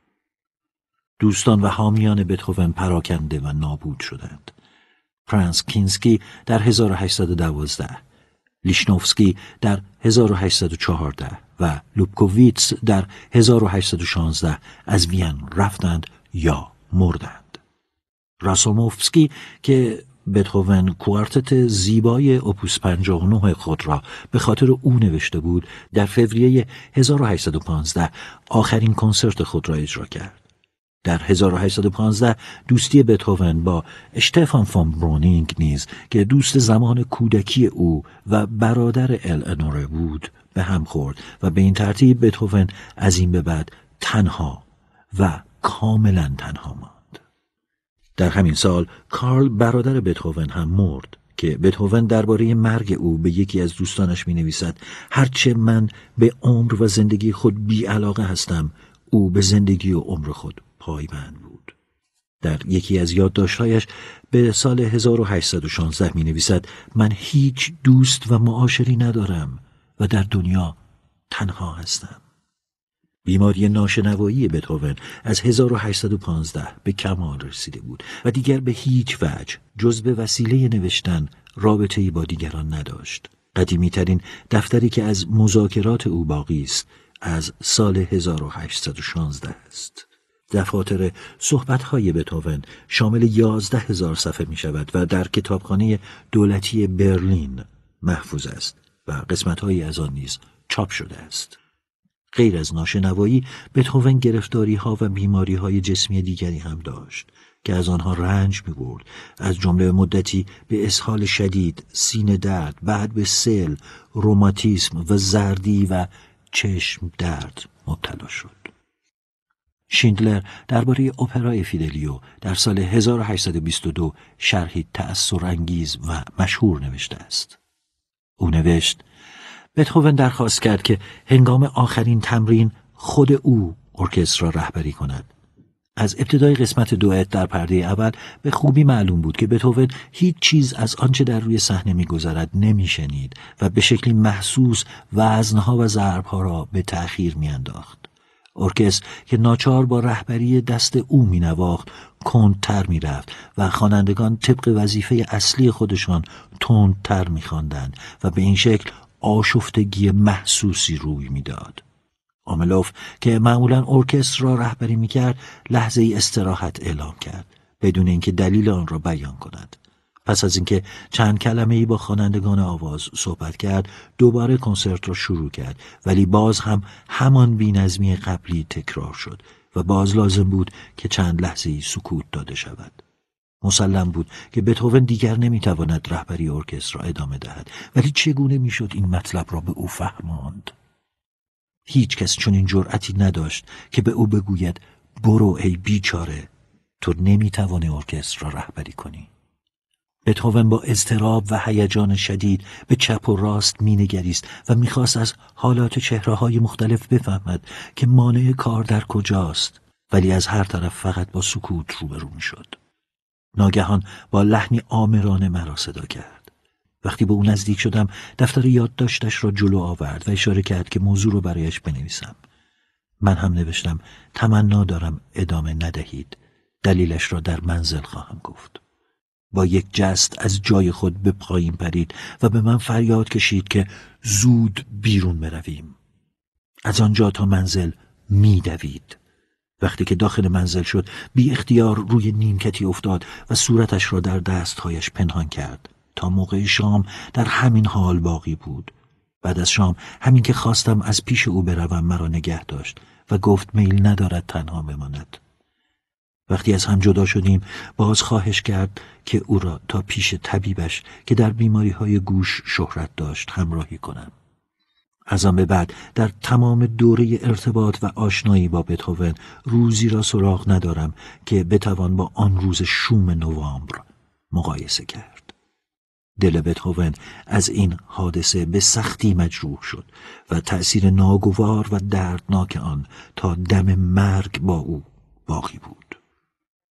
دوستان و حامیان بتوون پراکنده و نابود شدند. فرانس کینسکی در 1812 لیشنوفسکی در 1814 و لوبکوویتس در 1816 از وین رفتند یا مردند. راسوموفسکی که بتوون کوارتت زیبای اپوس 59 خود را به خاطر او نوشته بود در فوریه 1815 آخرین کنسرت خود را اجرا کرد. در 1815 دوستی بتوون با اشتفان فون برونینگ نیز که دوست زمان کودکی او و برادر الانوره بود به هم خورد و به این ترتیب بتوون از این به بعد تنها و کاملا تنها ماند در همین سال کارل برادر بتوون هم مرد که بتوون درباره مرگ او به یکی از دوستانش می نویسد هرچه من به عمر و زندگی خود بی علاقه هستم او به زندگی و عمر خود پایبند بود. در یکی از یادداشتهایش به سال 1816 می نویسد من هیچ دوست و معاشری ندارم و در دنیا تنها هستم. بیماری ناشنوایی بتون از 1815 به کمال رسیده بود و دیگر به هیچ وجه جز به وسیله نوشتن رابطه ای با دیگران نداشت. قدیمی ترین دفتری که از مذاکرات او باقی است از سال 1816 است. دفاتر صحبتهای بتوون شامل یازده هزار صفحه می شود و در کتابخانه دولتی برلین محفوظ است و قسمتهایی از آن نیز چاپ شده است. غیر از ناشنوایی بتوون گرفتاری ها و بیماری های جسمی دیگری هم داشت که از آنها رنج می از جمله مدتی به اسهال شدید، سینه درد، بعد به سل، روماتیسم و زردی و چشم درد مبتلا شد. شیندلر درباره اپرای فیدلیو در سال 1822 شرحی انگیز و مشهور نوشته است. او نوشت بتهوون درخواست کرد که هنگام آخرین تمرین خود او ارکستر را رهبری کند. از ابتدای قسمت دوئت در پرده اول به خوبی معلوم بود که بتهوون هیچ چیز از آنچه در روی صحنه میگذرد نمیشنید و به شکلی محسوس وزنها و ضربها را به تأخیر میانداخت. ارکستر که ناچار با رهبری دست او می نواخت کندتر می رفت و خوانندگان طبق وظیفه اصلی خودشان تندتر می خواندند و به این شکل آشفتگی محسوسی روی داد. آملوف که معمولا ارکستر را رهبری می کرد لحظه ای استراحت اعلام کرد بدون اینکه دلیل آن را بیان کند. پس از اینکه چند کلمه ای با خوانندگان آواز صحبت کرد دوباره کنسرت را شروع کرد ولی باز هم همان بینظمی قبلی تکرار شد و باز لازم بود که چند لحظه ای سکوت داده شود مسلم بود که بتهوون دیگر نمیتواند رهبری ارکستر را ادامه دهد ولی چگونه میشد این مطلب را به او فهماند هیچ کس این جرأتی نداشت که به او بگوید برو ای بیچاره تو نمیتوانی ارکستر را رهبری کنی بتهوون با اضطراب و هیجان شدید به چپ و راست مینگریست و میخواست از حالات چهره های مختلف بفهمد که مانع کار در کجاست ولی از هر طرف فقط با سکوت روبرو شد. ناگهان با لحنی آمرانه مرا صدا کرد وقتی به او نزدیک شدم دفتر یادداشتش را جلو آورد و اشاره کرد که موضوع رو برایش بنویسم من هم نوشتم تمنا دارم ادامه ندهید دلیلش را در منزل خواهم گفت با یک جست از جای خود به پایین پرید و به من فریاد کشید که زود بیرون برویم از آنجا تا منزل میدوید وقتی که داخل منزل شد بی اختیار روی نیمکتی افتاد و صورتش را در دستهایش پنهان کرد تا موقع شام در همین حال باقی بود بعد از شام همین که خواستم از پیش او بروم مرا نگه داشت و گفت میل ندارد تنها بماند وقتی از هم جدا شدیم باز خواهش کرد که او را تا پیش طبیبش که در بیماری های گوش شهرت داشت همراهی کنم. از آن به بعد در تمام دوره ارتباط و آشنایی با بتهوون روزی را سراغ ندارم که بتوان با آن روز شوم نوامبر مقایسه کرد. دل بتهوون از این حادثه به سختی مجروح شد و تأثیر ناگوار و دردناک آن تا دم مرگ با او باقی بود.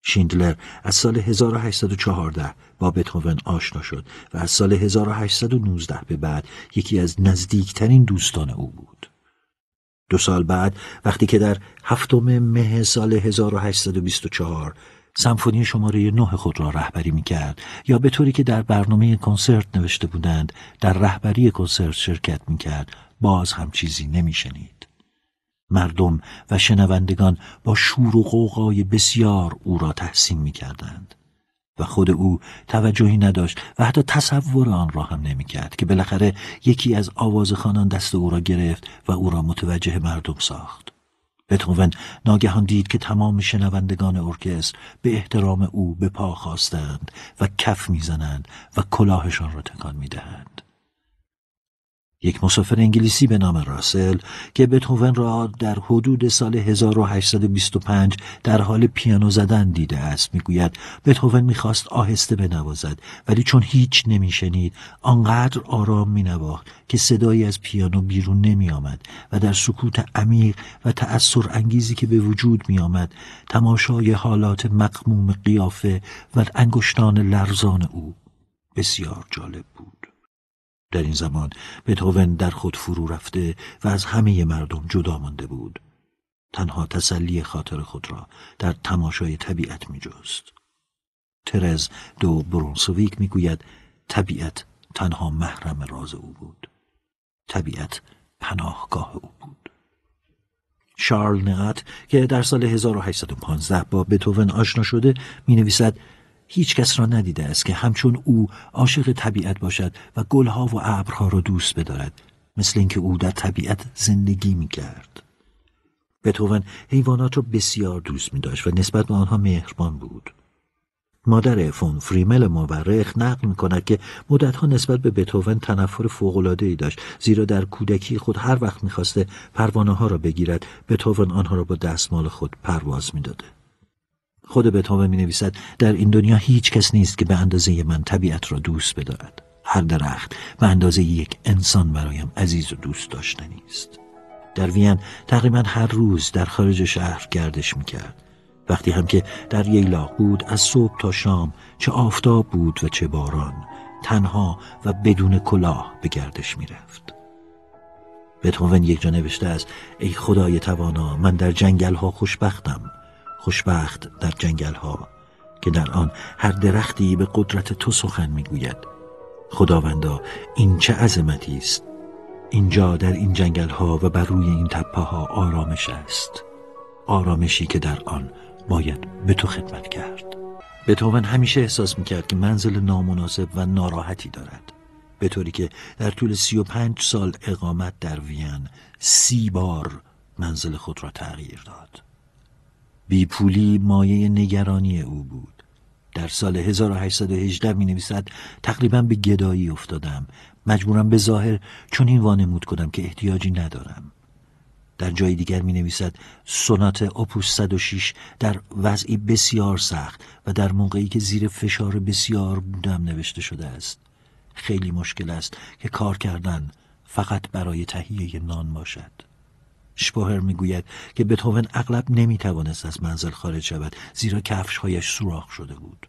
شیندلر از سال 1814 با بتهوون آشنا شد و از سال 1819 به بعد یکی از نزدیکترین دوستان او بود. دو سال بعد وقتی که در هفتم مه سال 1824 سمفونی شماره نه خود را رهبری می کرد یا به طوری که در برنامه کنسرت نوشته بودند در رهبری کنسرت شرکت می کرد باز هم چیزی نمی شنید. مردم و شنوندگان با شور و قوقای بسیار او را تحسین می کردند. و خود او توجهی نداشت و حتی تصور آن را هم کرد که بالاخره یکی از آوازخانان دست او را گرفت و او را متوجه مردم ساخت. بتوون ناگهان دید که تمام شنوندگان ارکستر به احترام او به پا خواستند و کف میزنند و کلاهشان را تکان میدهند. یک مسافر انگلیسی به نام راسل که بتوون را در حدود سال 1825 در حال پیانو زدن دیده است میگوید بتوون میخواست آهسته بنوازد ولی چون هیچ نمیشنید آنقدر آرام مینواخت که صدایی از پیانو بیرون نمیآمد و در سکوت عمیق و تأثیر انگیزی که به وجود میآمد تماشای حالات مقموم قیافه و انگشتان لرزان او بسیار جالب بود در این زمان بتوون در خود فرو رفته و از همه مردم جدا مانده بود تنها تسلی خاطر خود را در تماشای طبیعت می جست. ترز دو برونسویک می گوید طبیعت تنها محرم راز او بود. طبیعت پناهگاه او بود. شارل نقط که در سال 1815 با بتوون آشنا شده می نویسد هیچ کس را ندیده است که همچون او عاشق طبیعت باشد و گلها و ابرها را دوست بدارد مثل اینکه او در طبیعت زندگی می کرد. بتوون حیوانات را بسیار دوست می داشت و نسبت به آنها مهربان بود. مادر فون فریمل مورخ نقل می کند که مدتها نسبت به بتوون تنفر فوقالعاده ای داشت زیرا در کودکی خود هر وقت میخواسته پروانه ها را بگیرد بتوون آنها را با دستمال خود پرواز داده خود بتهوون می نویسد در این دنیا هیچ کس نیست که به اندازه من طبیعت را دوست بدارد هر درخت به اندازه یک انسان برایم عزیز و دوست داشتنی است در وین تقریبا هر روز در خارج شهر گردش می کرد وقتی هم که در ییلاق بود از صبح تا شام چه آفتاب بود و چه باران تنها و بدون کلاه به گردش می رفت بتهوون یک جا نوشته است ای خدای توانا من در جنگل ها خوشبختم خوشبخت در جنگل ها که در آن هر درختی به قدرت تو سخن میگوید خداوندا این چه عظمتی است اینجا در این جنگل ها و بر روی این تپه ها آرامش است آرامشی که در آن باید به تو خدمت کرد به همیشه احساس میکرد که منزل نامناسب و ناراحتی دارد به طوری که در طول سی و پنج سال اقامت در وین سی بار منزل خود را تغییر داد بیپولی مایه نگرانی او بود در سال 1818 می نویسد تقریبا به گدایی افتادم مجبورم به ظاهر چون این وانمود کنم که احتیاجی ندارم در جای دیگر می نویسد سونات اپوس 106 در وضعی بسیار سخت و در موقعی که زیر فشار بسیار بودم نوشته شده است خیلی مشکل است که کار کردن فقط برای تهیه نان باشد شپوهر میگوید که بتوون اغلب نمیتوانست از منزل خارج شود زیرا کفشهایش سوراخ شده بود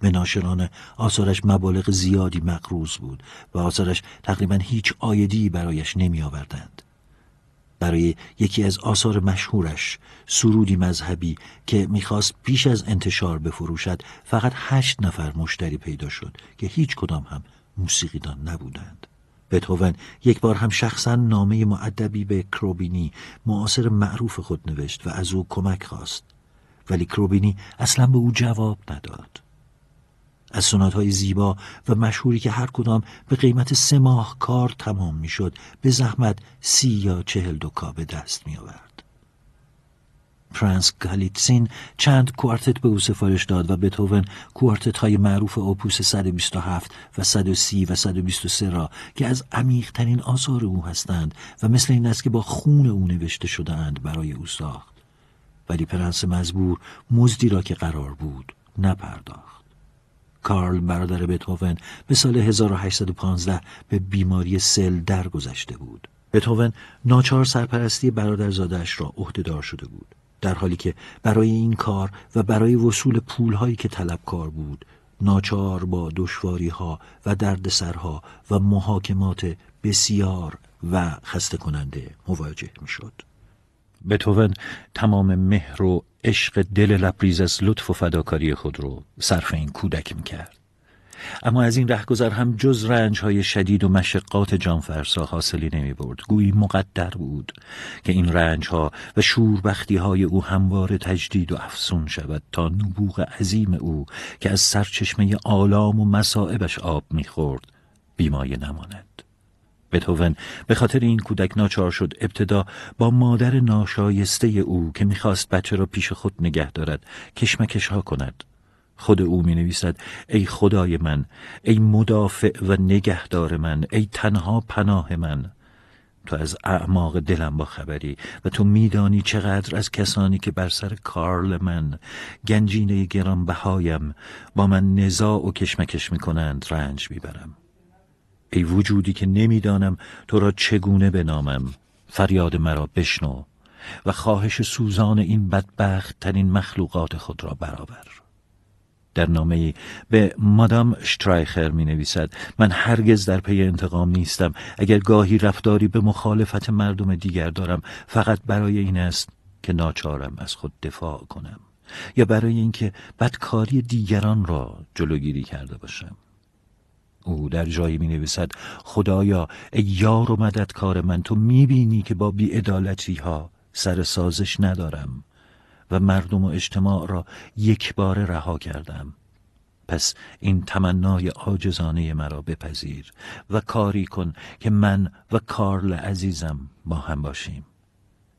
به ناشران آثارش مبالغ زیادی مقروض بود و آثارش تقریبا هیچ آیدی برایش نمی آوردند. برای یکی از آثار مشهورش سرودی مذهبی که میخواست پیش از انتشار بفروشد فقط هشت نفر مشتری پیدا شد که هیچ کدام هم موسیقیدان نبودند. بتوون یک بار هم شخصا نامه معدبی به کروبینی معاصر معروف خود نوشت و از او کمک خواست ولی کروبینی اصلا به او جواب نداد از سنات های زیبا و مشهوری که هر کدام به قیمت سه ماه کار تمام می شد به زحمت سی یا چهل دو به دست می آورد. پرنس گالیتسین چند کوارتت به او سفارش داد و بتوون کوارتت های معروف اپوس 127 و 130 و 123 را که از عمیقترین آثار او هستند و مثل این است که با خون او نوشته شده اند برای او ساخت ولی پرنس مزبور مزدی را که قرار بود نپرداخت کارل برادر بتوون به سال 1815 به بیماری سل درگذشته بود بتوون ناچار سرپرستی برادرزادهاش را عهدهدار شده بود در حالی که برای این کار و برای وصول پولهایی که کار بود ناچار با ها و دردسرها و محاکمات بسیار و خسته کننده مواجه میشد. بتوون تمام مهر و عشق دل لبریز از لطف و فداکاری خود رو صرف این کودک می کرد. اما از این رهگذر هم جز رنج های شدید و مشقات جانفرسا حاصلی نمی برد گویی مقدر بود که این رنج ها و شوربختی های او هموار تجدید و افسون شود تا نبوغ عظیم او که از سرچشمه آلام و مسائبش آب میخورد بیمایه نماند بتوون به خاطر این کودک ناچار شد ابتدا با مادر ناشایسته او که میخواست بچه را پیش خود نگه دارد کشمکش ها کند خود او می نویسد ای خدای من ای مدافع و نگهدار من ای تنها پناه من تو از اعماق دلم با خبری و تو میدانی چقدر از کسانی که بر سر کارل من گنجینه گرانبهایم با من نزاع و کشمکش کنند رنج میبرم ای وجودی که نمیدانم تو را چگونه بنامم فریاد مرا بشنو و خواهش سوزان این بدبخت ترین مخلوقات خود را برآور در نامه ای به مادام شترایخر می نویسد من هرگز در پی انتقام نیستم اگر گاهی رفتاری به مخالفت مردم دیگر دارم فقط برای این است که ناچارم از خود دفاع کنم یا برای اینکه بدکاری دیگران را جلوگیری کرده باشم او در جایی می نویسد خدایا ای یار و مددکار من تو می بینی که با بی ها سر سازش ندارم و مردم و اجتماع را یک بار رها کردم پس این تمنای آجزانه مرا بپذیر و کاری کن که من و کارل عزیزم با هم باشیم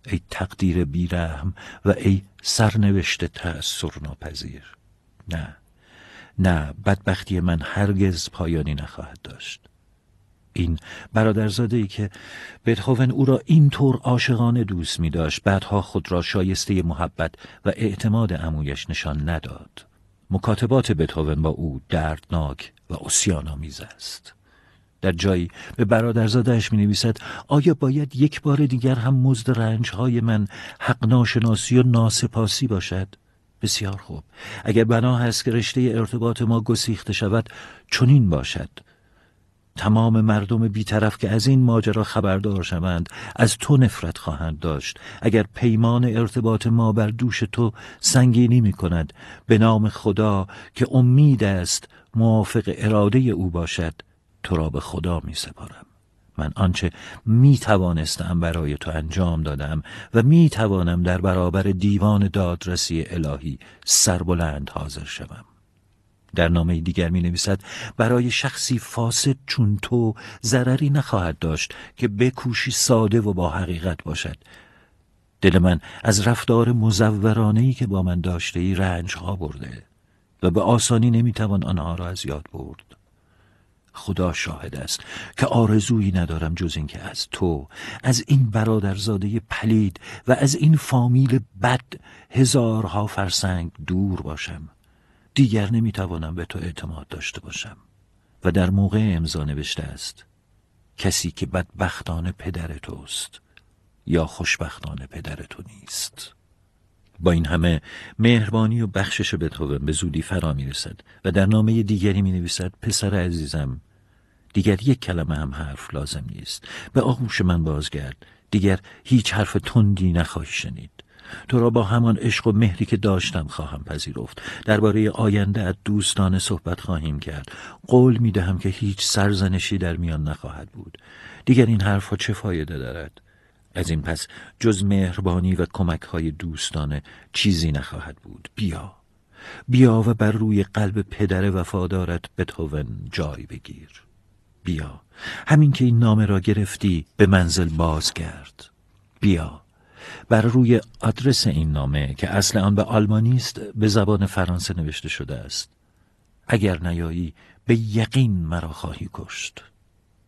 ای تقدیر بیرحم و ای سرنوشت تأثیر ناپذیر نه نه بدبختی من هرگز پایانی نخواهد داشت این برادرزاده ای که بتهوون او را اینطور عاشقانه دوست می داشت بعدها خود را شایسته محبت و اعتماد امویش نشان نداد مکاتبات بتهوون با او دردناک و میز است در جایی به برادرزادهش می نویسد آیا باید یک بار دیگر هم مزد های من حق ناشناسی و ناسپاسی باشد؟ بسیار خوب اگر بنا هست که رشته ارتباط ما گسیخته شود چنین باشد تمام مردم بیطرف که از این ماجرا خبردار شوند از تو نفرت خواهند داشت اگر پیمان ارتباط ما بر دوش تو سنگینی می کند به نام خدا که امید است موافق اراده او باشد تو را به خدا می سپارم من آنچه می توانستم برای تو انجام دادم و می توانم در برابر دیوان دادرسی الهی سربلند حاضر شوم. در نامه دیگر می نویسد برای شخصی فاسد چون تو ضرری نخواهد داشت که بکوشی ساده و با حقیقت باشد دل من از رفتار ای که با من داشته ای رنج ها برده و به آسانی نمیتوان آنها را از یاد برد خدا شاهد است که آرزویی ندارم جز اینکه از تو از این برادرزاده پلید و از این فامیل بد هزارها فرسنگ دور باشم دیگر نمیتوانم به تو اعتماد داشته باشم و در موقع امضا نوشته است کسی که بدبختانه پدر توست یا خوشبختانه پدر تو نیست با این همه مهربانی و بخشش تو به زودی فرا می رسد و در نامه دیگری می نویسد پسر عزیزم دیگر یک کلمه هم حرف لازم نیست به آغوش من بازگرد دیگر هیچ حرف تندی نخواهی شنید تو را با همان عشق و مهری که داشتم خواهم پذیرفت درباره آینده از دوستان صحبت خواهیم کرد قول می دهم که هیچ سرزنشی در میان نخواهد بود دیگر این حرفها چه فایده دارد از این پس جز مهربانی و کمک های دوستانه چیزی نخواهد بود بیا بیا و بر روی قلب پدر وفادارت بتوون جای بگیر بیا همین که این نامه را گرفتی به منزل بازگرد بیا بر روی آدرس این نامه که اصل آن به آلمانی است به زبان فرانسه نوشته شده است اگر نیایی به یقین مرا خواهی کشت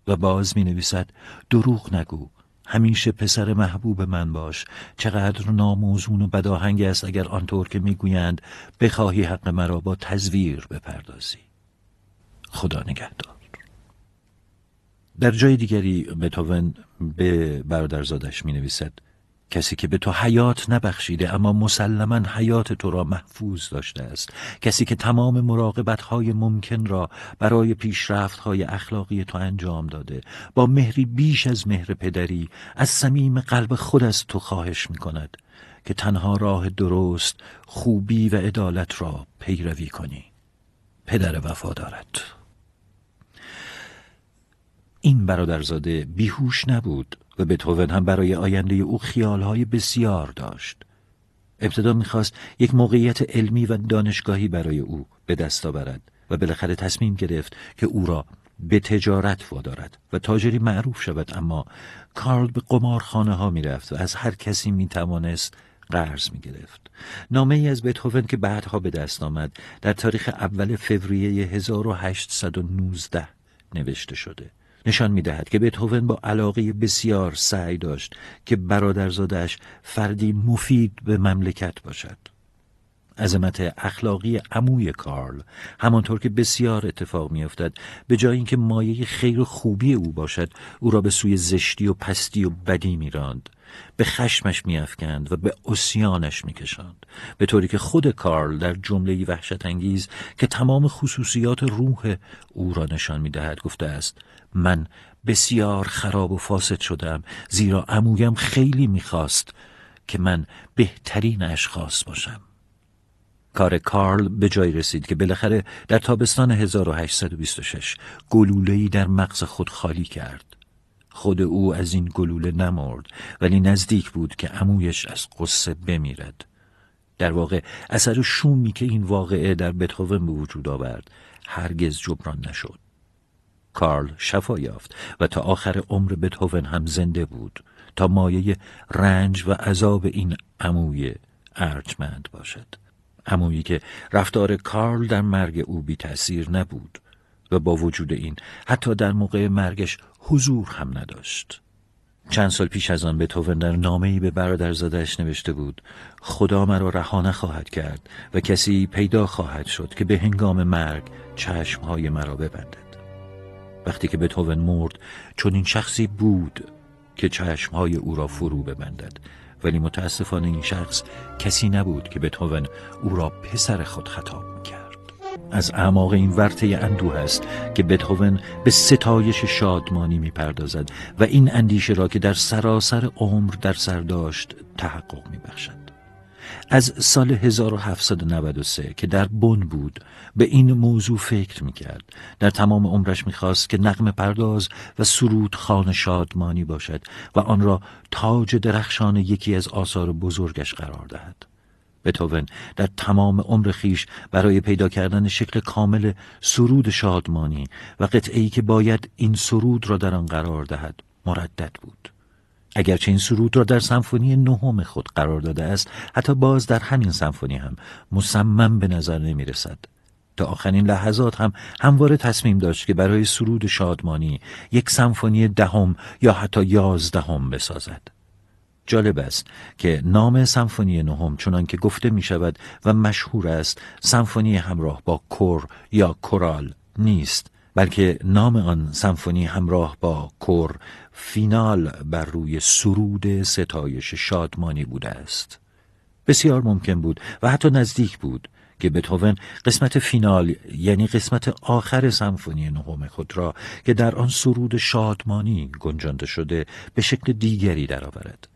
و باز می نویسد دروغ نگو همیشه پسر محبوب من باش چقدر ناموزون و بداهنگ است اگر آنطور که میگویند بخواهی حق مرا با تزویر بپردازی خدا نگهدار در جای دیگری بتون به برادرزادش می نویسد کسی که به تو حیات نبخشیده اما مسلما حیات تو را محفوظ داشته است کسی که تمام های ممکن را برای های اخلاقی تو انجام داده با مهری بیش از مهر پدری از صمیم قلب خود از تو خواهش می کند که تنها راه درست خوبی و عدالت را پیروی کنی پدر وفادارت این برادرزاده بیهوش نبود و هم برای آینده او خیالهای بسیار داشت. ابتدا میخواست یک موقعیت علمی و دانشگاهی برای او به دست آورد و بالاخره تصمیم گرفت که او را به تجارت وادارد و تاجری معروف شود اما کارل به قمارخانه ها میرفت و از هر کسی میتوانست قرض می گرفت. نامه ای از بتهوون که بعدها به دست آمد در تاریخ اول فوریه 1819 نوشته شده. نشان میدهد که بتهوون با علاقه بسیار سعی داشت که برادرزادش فردی مفید به مملکت باشد. عظمت اخلاقی عموی کارل همانطور که بسیار اتفاق میافتد به جای اینکه مایه خیر خوبی او باشد او را به سوی زشتی و پستی و بدی میراند به خشمش میافکند و به اسیانش میکشاند به طوری که خود کارل در جمله وحشت انگیز که تمام خصوصیات روح او را نشان میدهد گفته است من بسیار خراب و فاسد شدم زیرا عمویم خیلی میخواست که من بهترین اشخاص باشم کار کارل به جای رسید که بالاخره در تابستان 1826 گلوله‌ای در مغز خود خالی کرد خود او از این گلوله نمرد ولی نزدیک بود که عمویش از قصه بمیرد در واقع اثر شومی که این واقعه در بتهوون به وجود آورد هرگز جبران نشد کارل شفا یافت و تا آخر عمر بتهوون هم زنده بود تا مایه رنج و عذاب این عموی ارجمند باشد عمویی که رفتار کارل در مرگ او بی تأثیر نبود و با وجود این حتی در موقع مرگش حضور هم نداشت چند سال پیش از آن بتون در ای به برادر زادش نوشته بود خدا مرا رها نخواهد کرد و کسی پیدا خواهد شد که به هنگام مرگ چشمهای مرا ببندد وقتی که بتوون مرد چون این شخصی بود که چشمهای او را فرو ببندد ولی متاسفانه این شخص کسی نبود که بتوون او را پسر خود خطاب کرد از اعماق این ورطه اندوه است که بتهوون به ستایش شادمانی میپردازد و این اندیشه را که در سراسر عمر در سر داشت تحقق میبخشد از سال 1793 که در بن بود به این موضوع فکر کرد در تمام عمرش میخواست که نقم پرداز و سرود خان شادمانی باشد و آن را تاج درخشان یکی از آثار بزرگش قرار دهد بتوون در تمام عمر خیش برای پیدا کردن شکل کامل سرود شادمانی و قطعی که باید این سرود را در آن قرار دهد مردد بود اگرچه این سرود را در سمفونی نهم خود قرار داده است حتی باز در همین سمفونی هم مصمم به نظر نمی رسد تا آخرین لحظات هم همواره تصمیم داشت که برای سرود شادمانی یک سمفونی دهم یا حتی یازدهم بسازد جالب است که نام سمفونی نهم چنان که گفته می شود و مشهور است سمفونی همراه با کور یا کورال نیست بلکه نام آن سمفونی همراه با کور فینال بر روی سرود ستایش شادمانی بوده است بسیار ممکن بود و حتی نزدیک بود که بتوون قسمت فینال یعنی قسمت آخر سمفونی نهم خود را که در آن سرود شادمانی گنجانده شده به شکل دیگری درآورد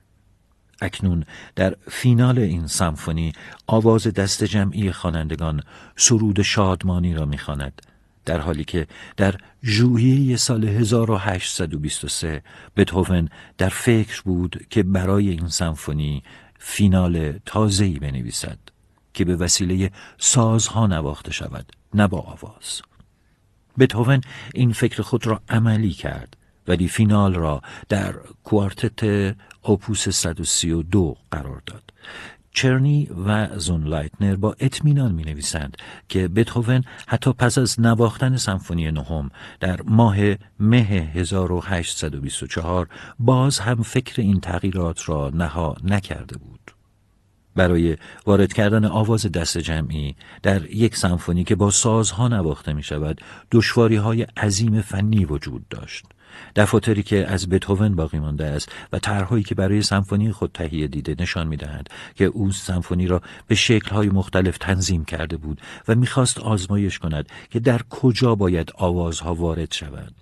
اکنون در فینال این سمفونی آواز دست جمعی خوانندگان سرود شادمانی را میخواند در حالی که در ژوئیه سال 1823 بتهوون در فکر بود که برای این سمفونی فینال تازه‌ای بنویسد که به وسیله سازها نواخته شود نه با آواز بتهوون این فکر خود را عملی کرد ولی فینال را در کوارتت اپوس 132 قرار داد چرنی و زون لایتنر با اطمینان می نویسند که بتهوون حتی پس از نواختن سمفونی نهم در ماه مه 1824 باز هم فکر این تغییرات را نها نکرده بود. برای وارد کردن آواز دست جمعی در یک سمفونی که با سازها نواخته می شود دشواری های عظیم فنی وجود داشت. دفاتری که از بتوون باقی مانده است و طرحهایی که برای سمفونی خود تهیه دیده نشان میدهند که او سمفونی را به شکلهای مختلف تنظیم کرده بود و میخواست آزمایش کند که در کجا باید آوازها وارد شوند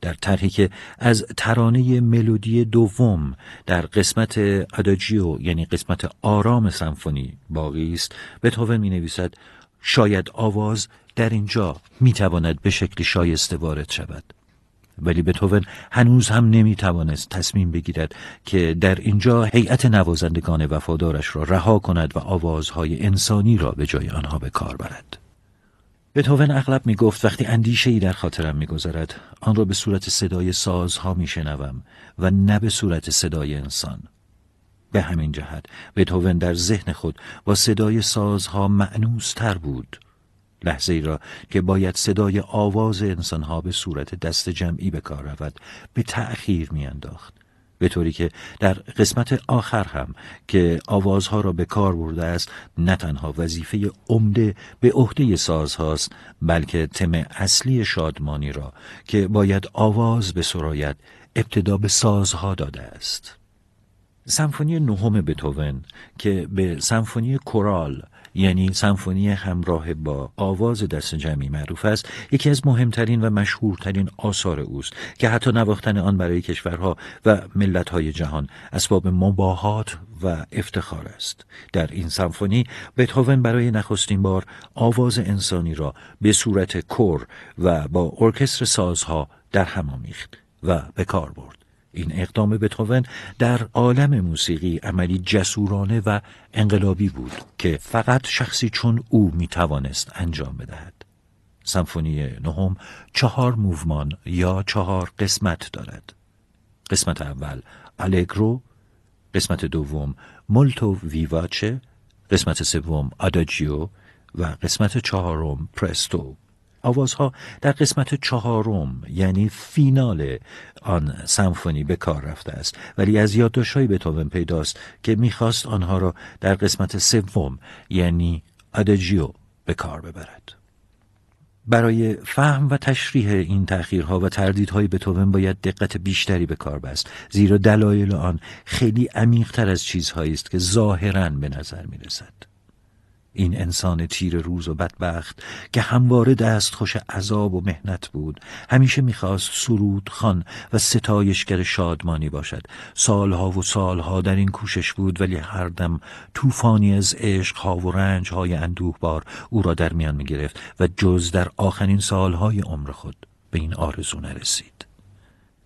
در طرحی که از ترانه ملودی دوم در قسمت آداجیو یعنی قسمت آرام سمفونی باقی است بتوون می نویسد شاید آواز در اینجا می تواند به شکلی شایسته وارد شود ولی بتوون هنوز هم نمی توانست تصمیم بگیرد که در اینجا هیئت نوازندگان وفادارش را رها کند و آوازهای انسانی را به جای آنها به کار برد. بتوون اغلب می گفت وقتی اندیشه ای در خاطرم می گذارد، آن را به صورت صدای سازها می شنوم و نه به صورت صدای انسان. به همین جهت بتوون در ذهن خود با صدای سازها معنوز تر بود، لحظه ای را که باید صدای آواز انسانها به صورت دست جمعی به کار رود به تأخیر میانداخت به طوری که در قسمت آخر هم که آوازها را به کار برده است نه تنها وظیفه عمده به عهده سازهاست بلکه تم اصلی شادمانی را که باید آواز به سرایت ابتدا به سازها داده است سمفونی نهم بتوون که به سمفونی کورال یعنی سمفونی همراه با آواز دست جمعی معروف است یکی از مهمترین و مشهورترین آثار اوست که حتی نواختن آن برای کشورها و ملتهای جهان اسباب مباهات و افتخار است در این سمفونی بتهوون برای نخستین بار آواز انسانی را به صورت کور و با ارکستر سازها در هم آمیخت و به کار برد این اقدام بتوون در عالم موسیقی عملی جسورانه و انقلابی بود که فقط شخصی چون او می توانست انجام بدهد. سمفونی نهم چهار موومان یا چهار قسمت دارد. قسمت اول الگرو، قسمت دوم مولتو ویواچه، قسمت سوم آداجیو و قسمت چهارم پرستو آوازها در قسمت چهارم یعنی فینال آن سمفونی به کار رفته است ولی از یادداشت های بتوون پیداست که میخواست آنها را در قسمت سوم یعنی ادجیو به کار ببرد برای فهم و تشریح این تأخیرها و تردیدهای بتوون باید دقت بیشتری به کار بست زیرا دلایل آن خیلی عمیقتر از چیزهایی است که ظاهرا به نظر می رسد. این انسان تیر روز و بدبخت که همواره خوش عذاب و مهنت بود همیشه میخواست سرود خان و ستایشگر شادمانی باشد سالها و سالها در این کوشش بود ولی هر دم توفانی از عشقها و رنجهای اندوه بار او را در میان میگرفت و جز در آخرین سالهای عمر خود به این آرزو نرسید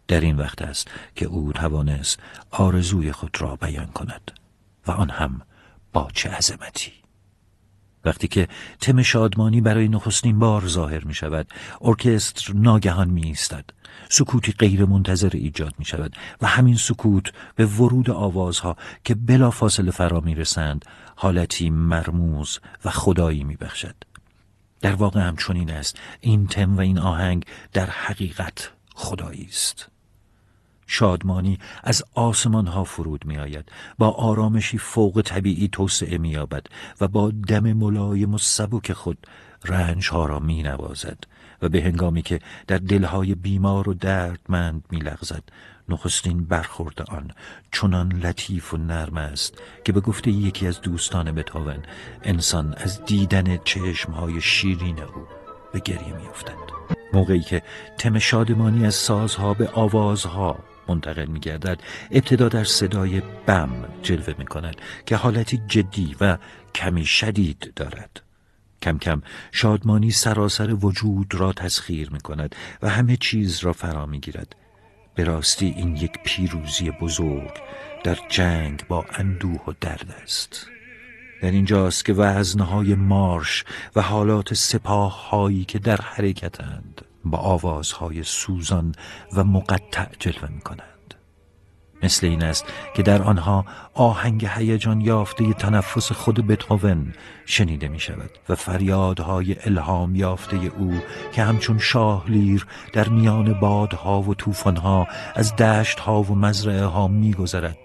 در این وقت است که او توانست آرزوی خود را بیان کند و آن هم با چه عظمتی وقتی که تم شادمانی برای نخستین بار ظاهر می شود ارکستر ناگهان می ایستد سکوتی غیر منتظر ایجاد می شود و همین سکوت به ورود آوازها که بلا فاصله فرا می رسند حالتی مرموز و خدایی می بخشد. در واقع همچنین است این تم و این آهنگ در حقیقت خدایی است شادمانی از آسمان ها فرود می آید با آرامشی فوق طبیعی توسعه می یابد و با دم ملایم و سبک خود رنج را می نوازد و به هنگامی که در دلهای بیمار و دردمند می لغزد نخستین برخورد آن چنان لطیف و نرم است که به گفته یکی از دوستان بتاون انسان از دیدن چشمهای شیرین او به گریه می افتد. موقعی که تم شادمانی از سازها به آوازها منتقل می گردد ابتدا در صدای بم جلوه می کند که حالتی جدی و کمی شدید دارد کم کم شادمانی سراسر وجود را تسخیر می کند و همه چیز را فرا می گیرد به راستی این یک پیروزی بزرگ در جنگ با اندوه و درد است در اینجاست که وزنهای مارش و حالات سپاه هایی که در حرکتند با آوازهای سوزان و مقطع جلوه می کنند. مثل این است که در آنها آهنگ هیجان یافته تنفس خود بتهوون شنیده می شود و فریادهای الهام یافته او که همچون شاهلیر در میان بادها و طوفانها از دشتها و مزرعه ها می گذرد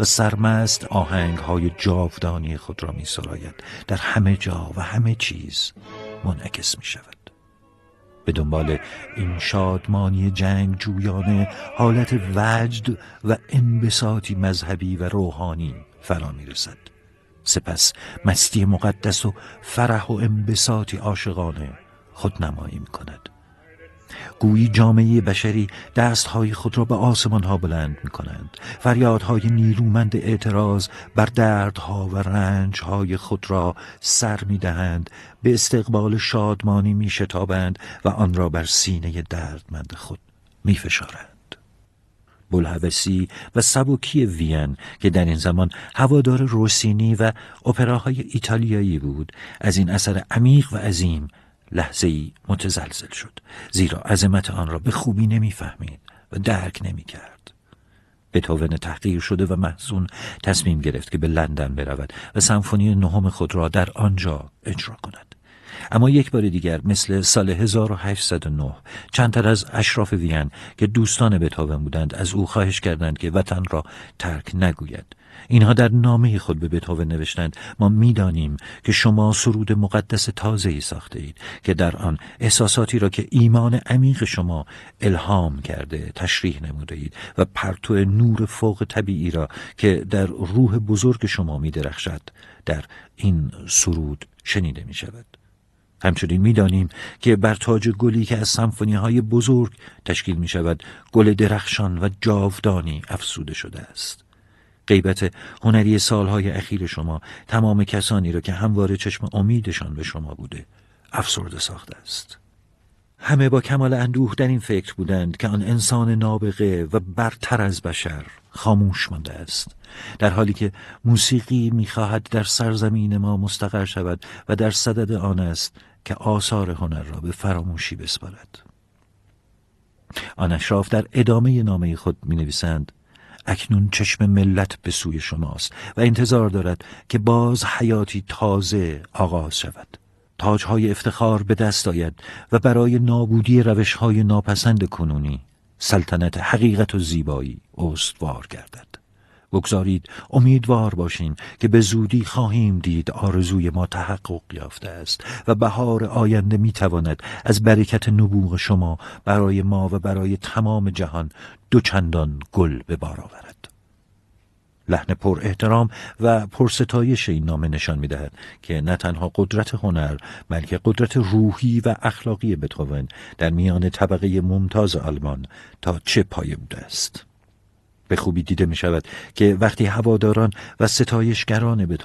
و سرمست آهنگ های جاودانی خود را می سراید در همه جا و همه چیز منعکس می شود. به دنبال این شادمانی جنگ جویانه حالت وجد و انبساطی مذهبی و روحانی فرا می رسد. سپس مستی مقدس و فرح و انبساطی عاشقانه خودنمایی می کند. گویی جامعه بشری دستهای خود را به آسمانها بلند می کنند فریادهای نیرومند اعتراض بر دردها و رنجهای خود را سر می دهند به استقبال شادمانی می شتابند و آن را بر سینه دردمند خود می فشارند بلحوثی و سبوکی وین که در این زمان هوادار روسینی و اپراهای ایتالیایی بود از این اثر عمیق و عظیم لحظه ای متزلزل شد زیرا عظمت آن را به خوبی نمیفهمید و درک نمیکرد بتاون تحقیر شده و محزون تصمیم گرفت که به لندن برود و سمفونی نهم خود را در آنجا اجرا کند اما یک بار دیگر مثل سال 1809 چند تر از اشراف وین که دوستان بتاون بودند از او خواهش کردند که وطن را ترک نگوید اینها در نامه خود به بتوه نوشتند ما میدانیم که شما سرود مقدس تازه ای ساخته اید که در آن احساساتی را که ایمان عمیق شما الهام کرده تشریح نموده اید و پرتو نور فوق طبیعی را که در روح بزرگ شما می درخشد در این سرود شنیده می شود. همچنین میدانیم که بر تاج گلی که از سمفونی های بزرگ تشکیل می شود گل درخشان و جاودانی افسوده شده است. غیبت هنری سالهای اخیر شما تمام کسانی را که همواره چشم امیدشان به شما بوده افسرده ساخته است همه با کمال اندوه در این فکر بودند که آن انسان نابغه و برتر از بشر خاموش مانده است در حالی که موسیقی میخواهد در سرزمین ما مستقر شود و در صدد آن است که آثار هنر را به فراموشی بسپارد آن اشراف در ادامه نامه خود می نویسند اکنون چشم ملت به سوی شماست و انتظار دارد که باز حیاتی تازه آغاز شود تاجهای افتخار به دست آید و برای نابودی روشهای ناپسند کنونی سلطنت حقیقت و زیبایی استوار گردد بگذارید امیدوار باشین که به زودی خواهیم دید آرزوی ما تحقق یافته است و بهار آینده می تواند از برکت نبوغ شما برای ما و برای تمام جهان دوچندان گل به بار آورد لحن پر احترام و پرستایش این نامه نشان می دهد که نه تنها قدرت هنر بلکه قدرت روحی و اخلاقی بتوون در میان طبقه ممتاز آلمان تا چه پایه بوده است. به خوبی دیده می شود که وقتی هواداران و ستایشگران می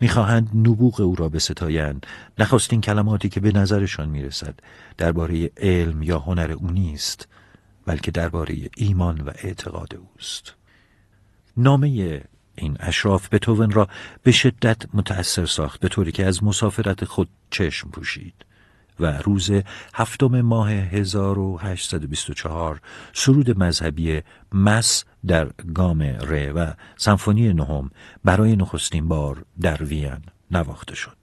میخواهند نبوغ او را ستایند نخواستین کلماتی که به نظرشان می رسد درباره علم یا هنر او نیست بلکه درباره ایمان و اعتقاد اوست نامه این اشراف بتوون را به شدت متأثر ساخت به طوری که از مسافرت خود چشم پوشید و روز هفتم ماه 1824 سرود مذهبی مس در گام ره و سمفونی نهم برای نخستین بار در وین نواخته شد.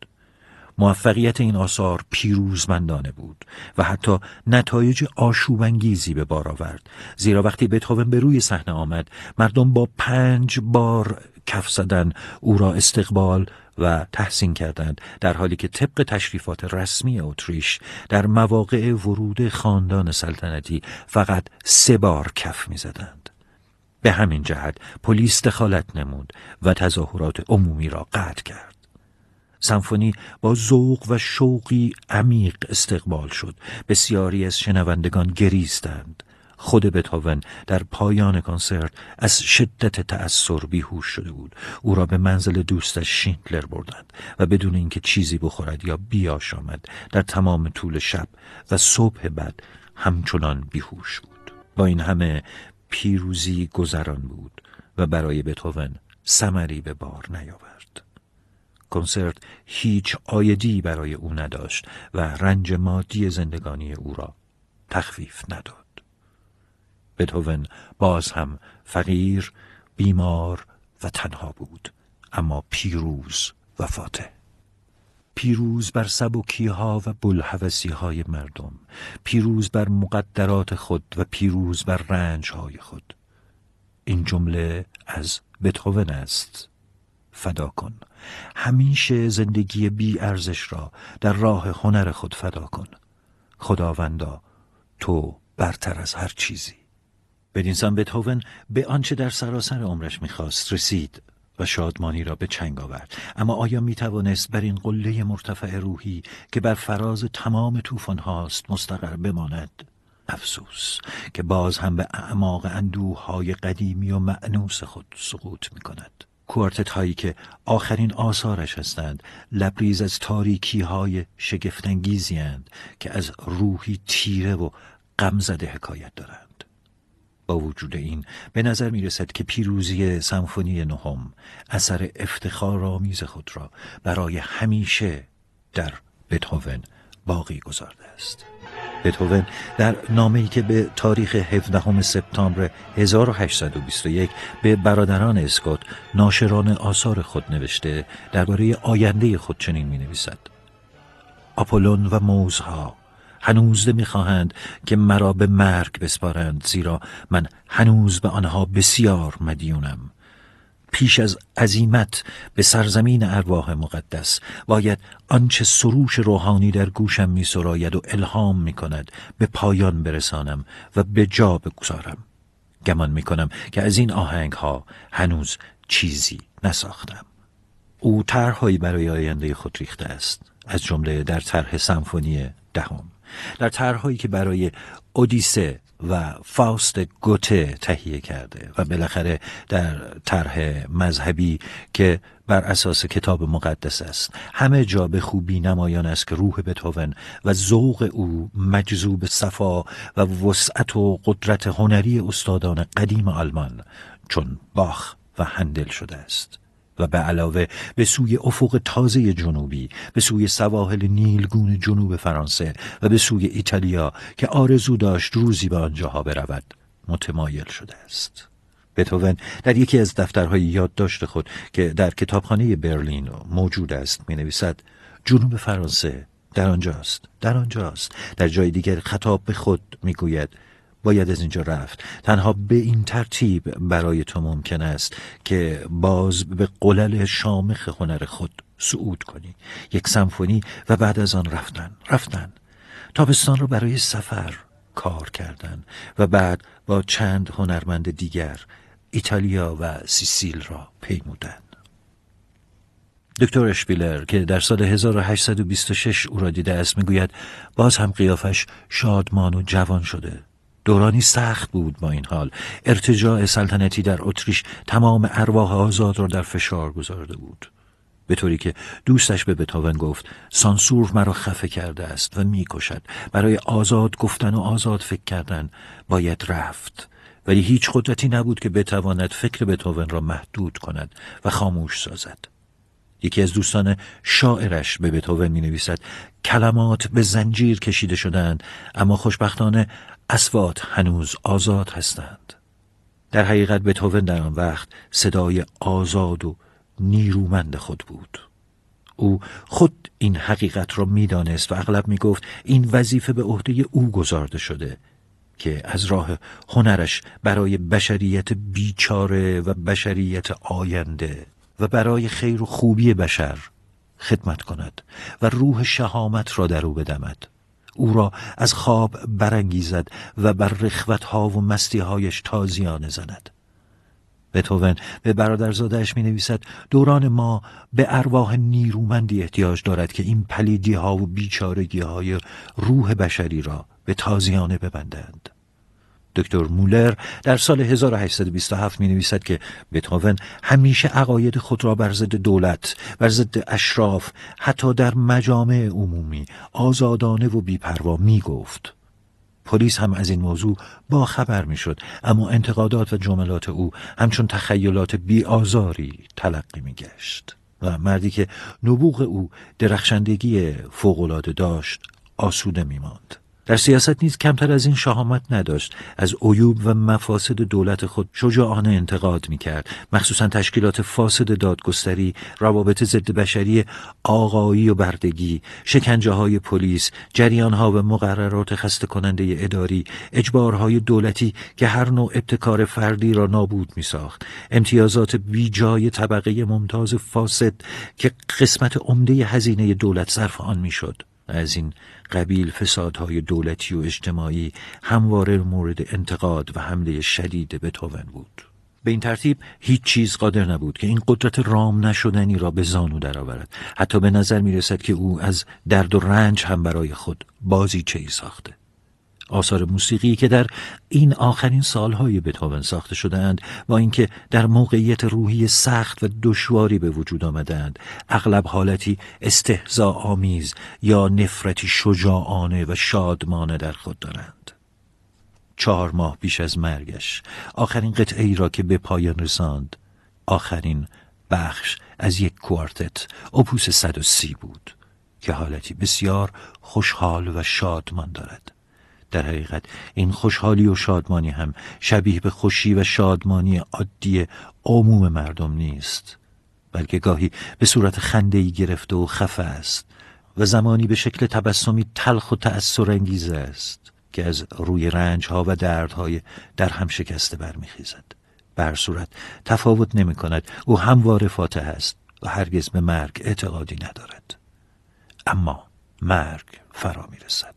موفقیت این آثار پیروزمندانه بود و حتی نتایج آشوبانگیزی به بار آورد زیرا وقتی بتهوون به روی صحنه آمد مردم با پنج بار کف زدن او را استقبال و تحسین کردند در حالی که طبق تشریفات رسمی اتریش در مواقع ورود خاندان سلطنتی فقط سه بار کف می زدند. به همین جهت پلیس دخالت نمود و تظاهرات عمومی را قطع کرد. سمفونی با ذوق و شوقی عمیق استقبال شد بسیاری از شنوندگان گریستند خود بتاون در پایان کنسرت از شدت تأثیر بیهوش شده بود او را به منزل دوستش شینتلر بردند و بدون اینکه چیزی بخورد یا بیاش آمد در تمام طول شب و صبح بعد همچنان بیهوش بود با این همه پیروزی گذران بود و برای بتاون سمری به بار نیاورد کنسرت هیچ آیدی برای او نداشت و رنج مادی زندگانی او را تخفیف نداد بتوون باز هم فقیر بیمار و تنها بود اما پیروز و فاتح پیروز بر سبکی ها و بلحوثی های مردم پیروز بر مقدرات خود و پیروز بر رنج های خود این جمله از بیتوون است فدا کن همیشه زندگی بی ارزش را در راه هنر خود فدا کن خداوندا تو برتر از هر چیزی بدینسان بتهوون به آنچه در سراسر عمرش میخواست رسید و شادمانی را به چنگ آورد اما آیا می توانست بر این قله مرتفع روحی که بر فراز تمام طوفان هاست مستقر بماند افسوس که باز هم به اعماق اندوه های قدیمی و معنوس خود سقوط می کند کوارتت هایی که آخرین آثارش هستند لبریز از تاریکی های شگفتانگیزی که از روحی تیره و زده حکایت دارند با وجود این به نظر می رسد که پیروزی سمفونی نهم اثر افتخار آمیز خود را برای همیشه در بتوون باقی گذارده است. بتوون در نامه‌ای که به تاریخ 17 سپتامبر 1821 به برادران اسکات ناشران آثار خود نوشته درباره آینده خود چنین می نویسد. آپولون و موزها هنوزده میخواهند که مرا به مرگ بسپارند زیرا من هنوز به آنها بسیار مدیونم پیش از عظیمت به سرزمین ارواح مقدس باید آنچه سروش روحانی در گوشم می سراید و الهام می کند به پایان برسانم و به جا بگذارم گمان می کنم که از این آهنگ ها هنوز چیزی نساختم او طرحهایی برای آینده خود ریخته است از جمله در طرح سمفونی دهم در طرحهایی که برای اودیسه و فاست گوته تهیه کرده و بالاخره در طرح مذهبی که بر اساس کتاب مقدس است همه جا به خوبی نمایان است که روح بتوون و ذوق او مجذوب صفا و وسعت و قدرت هنری استادان قدیم آلمان چون باخ و هندل شده است و به علاوه به سوی افق تازه جنوبی به سوی سواحل نیلگون جنوب فرانسه و به سوی ایتالیا که آرزو داشت روزی به آنجاها برود متمایل شده است بتوون در یکی از دفترهای یادداشت خود که در کتابخانه برلین موجود است می نویسد جنوب فرانسه در آنجاست در آنجاست در جای دیگر خطاب به خود میگوید باید از اینجا رفت تنها به این ترتیب برای تو ممکن است که باز به قلل شامخ هنر خود سعود کنی یک سمفونی و بعد از آن رفتن رفتن تابستان را برای سفر کار کردن و بعد با چند هنرمند دیگر ایتالیا و سیسیل را پیمودند دکتر اشپیلر که در سال 1826 او را دیده است میگوید باز هم قیافش شادمان و جوان شده دورانی سخت بود با این حال ارتجاع سلطنتی در اتریش تمام ارواح آزاد را در فشار گذارده بود به طوری که دوستش به بتاون گفت سانسور مرا خفه کرده است و میکشد برای آزاد گفتن و آزاد فکر کردن باید رفت ولی هیچ قدرتی نبود که بتواند فکر بتاون را محدود کند و خاموش سازد یکی از دوستان شاعرش به بتاون می نویسد کلمات به زنجیر کشیده شدند اما خوشبختانه اسوات هنوز آزاد هستند در حقیقت به در آن وقت صدای آزاد و نیرومند خود بود او خود این حقیقت را میدانست و اغلب می گفت این وظیفه به عهده او گذارده شده که از راه هنرش برای بشریت بیچاره و بشریت آینده و برای خیر و خوبی بشر خدمت کند و روح شهامت را در او بدمد او را از خواب برانگیزد و بر ها و هایش تازیانه زند بتوون به برادرزادش می نویسد دوران ما به ارواح نیرومندی احتیاج دارد که این پلیدی ها و بیچارگی های روح بشری را به تازیانه ببندند دکتر مولر در سال 1827 می نویسد که بتاون همیشه عقاید خود را بر ضد دولت بر ضد اشراف حتی در مجامع عمومی آزادانه و بیپروا می گفت پلیس هم از این موضوع با خبر می شد اما انتقادات و جملات او همچون تخیلات آزاری تلقی می گشت و مردی که نبوغ او درخشندگی فوقالعاده داشت آسوده می ماند. در سیاست نیز کمتر از این شهامت نداشت از عیوب و مفاسد دولت خود شجاعانه انتقاد می کرد، مخصوصا تشکیلات فاسد دادگستری روابط ضد بشری آقایی و بردگی شکنجه های پلیس ها و مقررات خسته کننده اداری اجبارهای دولتی که هر نوع ابتکار فردی را نابود ساخت، امتیازات جای طبقه ممتاز فاسد که قسمت عمده هزینه دولت صرف آن شد. از این قبیل فسادهای دولتی و اجتماعی همواره مورد انتقاد و حمله شدید توون بود به این ترتیب هیچ چیز قادر نبود که این قدرت رام نشدنی را به زانو درآورد حتی به نظر می رسد که او از درد و رنج هم برای خود بازی چهی ساخته آثار موسیقی که در این آخرین سالهای بتاون ساخته شدهاند و اینکه در موقعیت روحی سخت و دشواری به وجود آمدند اغلب حالتی استهزا آمیز یا نفرتی شجاعانه و شادمانه در خود دارند چهار ماه پیش از مرگش آخرین قطعه را که به پایان رساند آخرین بخش از یک کوارتت اپوس 130 بود که حالتی بسیار خوشحال و شادمان دارد در حقیقت این خوشحالی و شادمانی هم شبیه به خوشی و شادمانی عادی عموم مردم نیست بلکه گاهی به صورت خندهی گرفته و خفه است و زمانی به شکل تبسمی تلخ و تأثیر است که از روی رنج ها و دردهای در هم شکسته برمیخیزد بر صورت تفاوت نمی کند او هم فاتح است و هرگز به مرگ اعتقادی ندارد اما مرگ فرا می رسد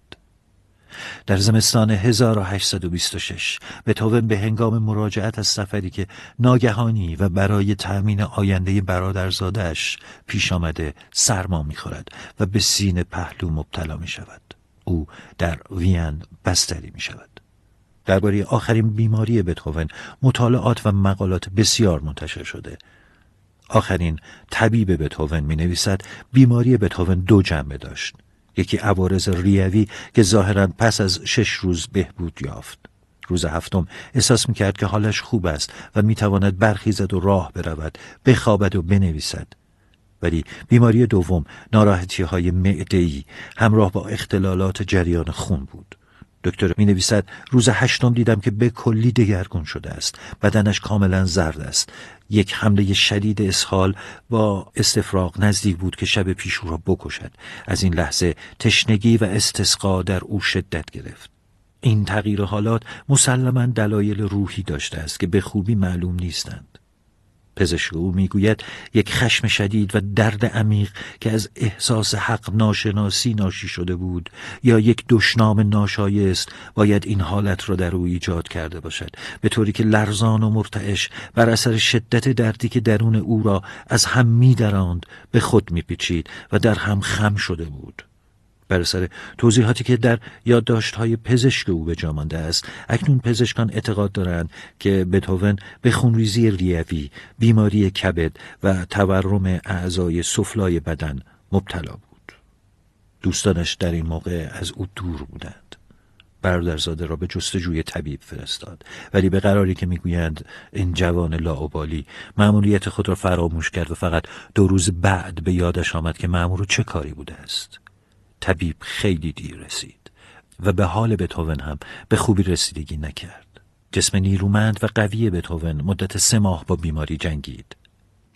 در زمستان 1826 بتوون به هنگام مراجعت از سفری که ناگهانی و برای تأمین آینده برادرزادش پیش آمده سرما میخورد و به سین پهلو مبتلا می شود. او در وین بستری می شود. درباره آخرین بیماری بتوون مطالعات و مقالات بسیار منتشر شده آخرین طبیب بتوون می نویسد بیماری بتوون دو جنبه داشت یکی عوارض ریوی که ظاهرا پس از شش روز بهبود یافت روز هفتم احساس میکرد که حالش خوب است و میتواند برخیزد و راه برود بخوابد و بنویسد ولی بیماری دوم ناراحتی های معده همراه با اختلالات جریان خون بود دکتر می نویسد روز هشتم دیدم که به کلی دگرگون شده است بدنش کاملا زرد است یک حمله شدید اسهال با استفراغ نزدیک بود که شب پیش را بکشد از این لحظه تشنگی و استسقا در او شدت گرفت این تغییر حالات مسلما دلایل روحی داشته است که به خوبی معلوم نیستند پزشک او میگوید یک خشم شدید و درد عمیق که از احساس حق ناشناسی ناشی شده بود یا یک دشنام ناشایست باید این حالت را در او ایجاد کرده باشد به طوری که لرزان و مرتعش بر اثر شدت دردی که درون او را از هم میدراند به خود میپیچید و در هم خم شده بود بر سر توضیحاتی که در یادداشت‌های پزشک او به جا است اکنون پزشکان اعتقاد دارند که بتهوون به خونریزی ریوی بیماری کبد و تورم اعضای سفلای بدن مبتلا بود دوستانش در این موقع از او دور بودند برادرزاده را به جستجوی طبیب فرستاد ولی به قراری که میگویند این جوان لاوبالی، مأموریت خود را فراموش کرد و فقط دو روز بعد به یادش آمد که مأمور چه کاری بوده است طبیب خیلی دیر رسید و به حال بتوون هم به خوبی رسیدگی نکرد. جسم نیرومند و قوی بتوون مدت سه ماه با بیماری جنگید.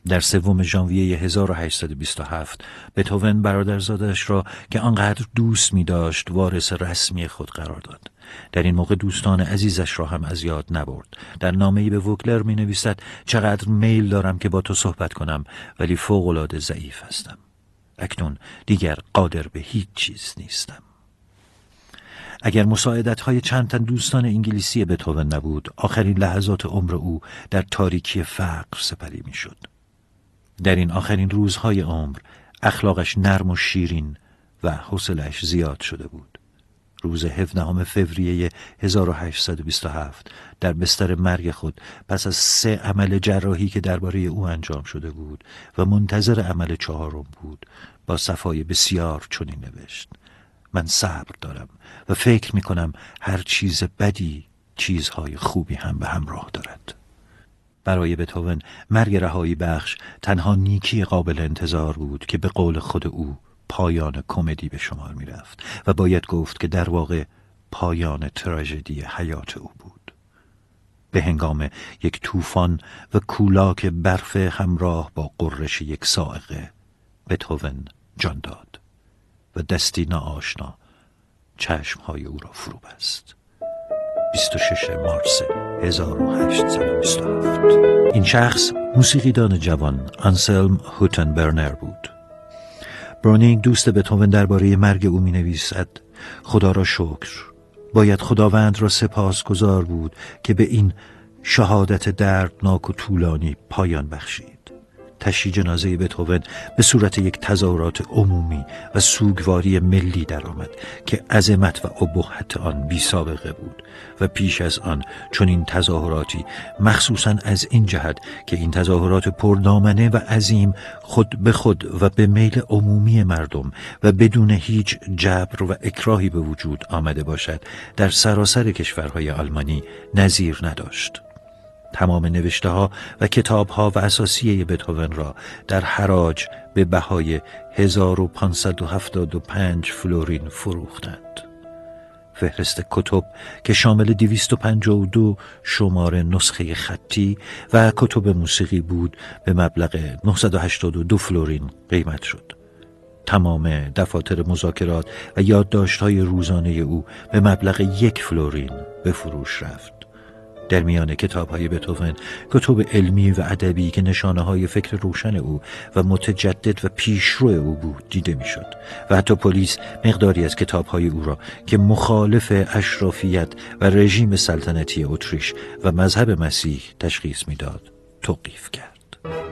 در سوم ژانویه 1827 بتوون برادرزادش را که آنقدر دوست می داشت وارث رسمی خود قرار داد. در این موقع دوستان عزیزش را هم از یاد نبرد. در ای به وکلر می نویسد چقدر میل دارم که با تو صحبت کنم ولی فوق‌العاده ضعیف هستم. اکنون دیگر قادر به هیچ چیز نیستم اگر مساعدت های چند تن دوستان انگلیسی بتوون نبود آخرین لحظات عمر او در تاریکی فقر سپری میشد. در این آخرین روزهای عمر اخلاقش نرم و شیرین و حوصلش زیاد شده بود روز 17 فوریه 1827 در بستر مرگ خود پس از سه عمل جراحی که درباره او انجام شده بود و منتظر عمل چهارم بود با صفای بسیار چنین نوشت من صبر دارم و فکر می کنم هر چیز بدی چیزهای خوبی هم به همراه دارد برای بتون مرگ رهایی بخش تنها نیکی قابل انتظار بود که به قول خود او پایان کمدی به شمار می رفت و باید گفت که در واقع پایان تراژدی حیات او بود به هنگام یک طوفان و کولاک برف همراه با قررش یک سائقه توون جان داد و دستی ناآشنا چشمهای او را فرو بست 26 مارس 1827 این شخص موسیقیدان جوان انسلم هوتن برنر بود برونینگ دوست به بتوون درباره مرگ او می نویسد خدا را شکر باید خداوند را گذار بود که به این شهادت دردناک و طولانی پایان بخشید تشی جنازه بتوون به صورت یک تظاهرات عمومی و سوگواری ملی درآمد که عظمت و ابهت آن بی سابقه بود و پیش از آن چون این تظاهراتی مخصوصا از این جهت که این تظاهرات پردامنه و عظیم خود به خود و به میل عمومی مردم و بدون هیچ جبر و اکراهی به وجود آمده باشد در سراسر کشورهای آلمانی نظیر نداشت. تمام نوشته ها و کتاب ها و اساسیه بتوون را در حراج به بهای 1575 فلورین فروختند. فهرست کتب که شامل 252 شماره نسخه خطی و کتب موسیقی بود به مبلغ 982 فلورین قیمت شد. تمام دفاتر مذاکرات و یادداشت‌های روزانه او به مبلغ یک فلورین به فروش رفت. در میان کتاب های بتوون کتب علمی و ادبی که نشانه های فکر روشن او و متجدد و پیشرو او بود دیده میشد و حتی پلیس مقداری از کتاب های او را که مخالف اشرافیت و رژیم سلطنتی اتریش و مذهب مسیح تشخیص میداد توقیف کرد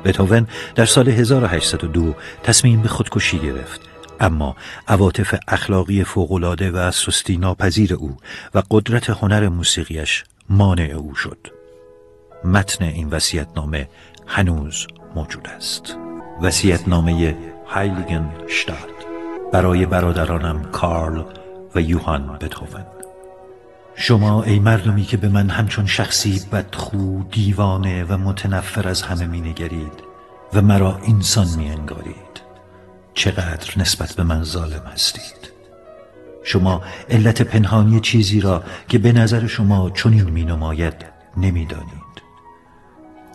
بتوون در سال 1802 تصمیم به خودکشی گرفت اما عواطف اخلاقی فوقالعاده و سستی ناپذیر او و قدرت هنر موسیقیش مانع او شد متن این نامه هنوز موجود است نامه هایلیگن شتاد برای برادرانم کارل و یوهان بتوون شما ای مردمی که به من همچون شخصی بدخو دیوانه و متنفر از همه می نگرید و مرا انسان می انگارید چقدر نسبت به من ظالم هستید شما علت پنهانی چیزی را که به نظر شما چنین می نماید نمی دانید.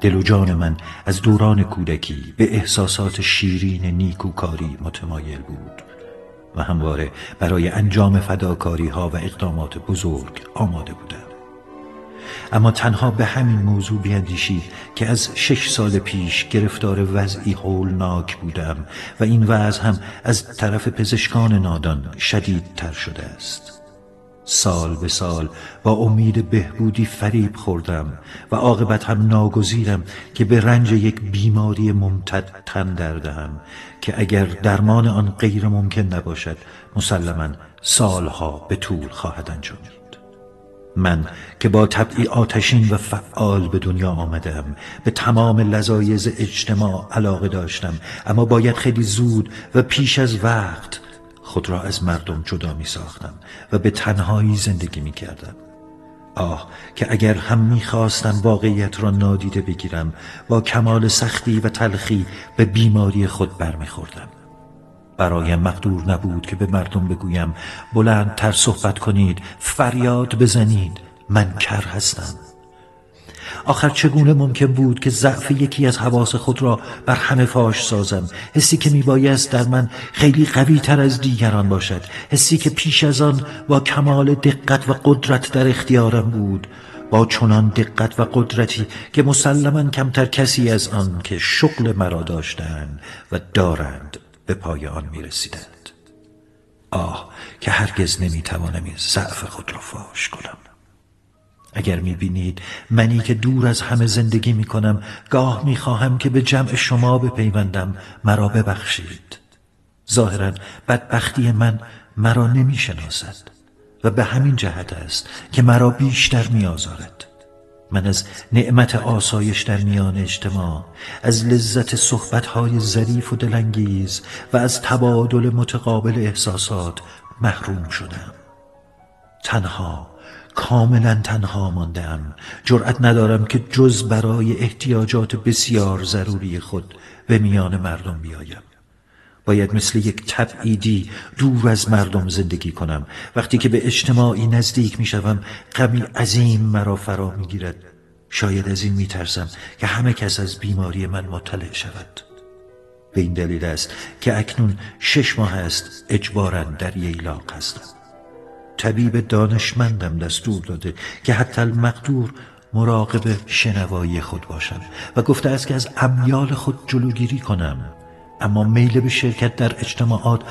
دل و جان من از دوران کودکی به احساسات شیرین نیکوکاری متمایل بود و همواره برای انجام فداکاری ها و اقدامات بزرگ آماده بودم. اما تنها به همین موضوع بیندیشید که از شش سال پیش گرفتار وضعی هولناک بودم و این وضع هم از طرف پزشکان نادان تر شده است سال به سال با امید بهبودی فریب خوردم و عاقبت هم ناگزیرم که به رنج یک بیماری ممتد تن در که اگر درمان آن غیر ممکن نباشد مسلما سالها به طول خواهد انجامید من که با طبعی آتشین و فعال به دنیا آمدم به تمام لذایز اجتماع علاقه داشتم اما باید خیلی زود و پیش از وقت خود را از مردم جدا می ساختم و به تنهایی زندگی می کردم آه که اگر هم میخواستم واقعیت را نادیده بگیرم با کمال سختی و تلخی به بیماری خود برمیخوردم برایم مقدور نبود که به مردم بگویم تر صحبت کنید فریاد بزنید من کر هستم آخر چگونه ممکن بود که ضعف یکی از حواس خود را بر همه فاش سازم حسی که میبایست در من خیلی قوی تر از دیگران باشد حسی که پیش از آن با کمال دقت و قدرت در اختیارم بود با چنان دقت و قدرتی که مسلما کمتر کسی از آن که شغل مرا داشتند و دارند به پای آن می رسیدند آه که هرگز نمی توانم این ضعف خود را فاش کنم اگر می بینید منی که دور از همه زندگی می کنم گاه می خواهم که به جمع شما بپیوندم مرا ببخشید ظاهرا بدبختی من مرا نمی شناسد و به همین جهت است که مرا بیشتر می آزارد من از نعمت آسایش در میان اجتماع از لذت های ظریف و دلانگیز و از تبادل متقابل احساسات محروم شدم تنها کاملا تنها ماندم جرأت ندارم که جز برای احتیاجات بسیار ضروری خود به میان مردم بیایم باید مثل یک تبعیدی دور از مردم زندگی کنم وقتی که به اجتماعی نزدیک می شوم غمی عظیم مرا فرا می گیرد شاید از این می ترسم که همه کس از بیماری من مطلع شود به این دلیل است که اکنون شش ماه است اجبارا در ییلاق هستم طبیب دانشمندم دستور داده که حتی المقدور مراقب شنوایی خود باشم و گفته است که از امیال خود جلوگیری کنم اما میل به شرکت در اجتماعات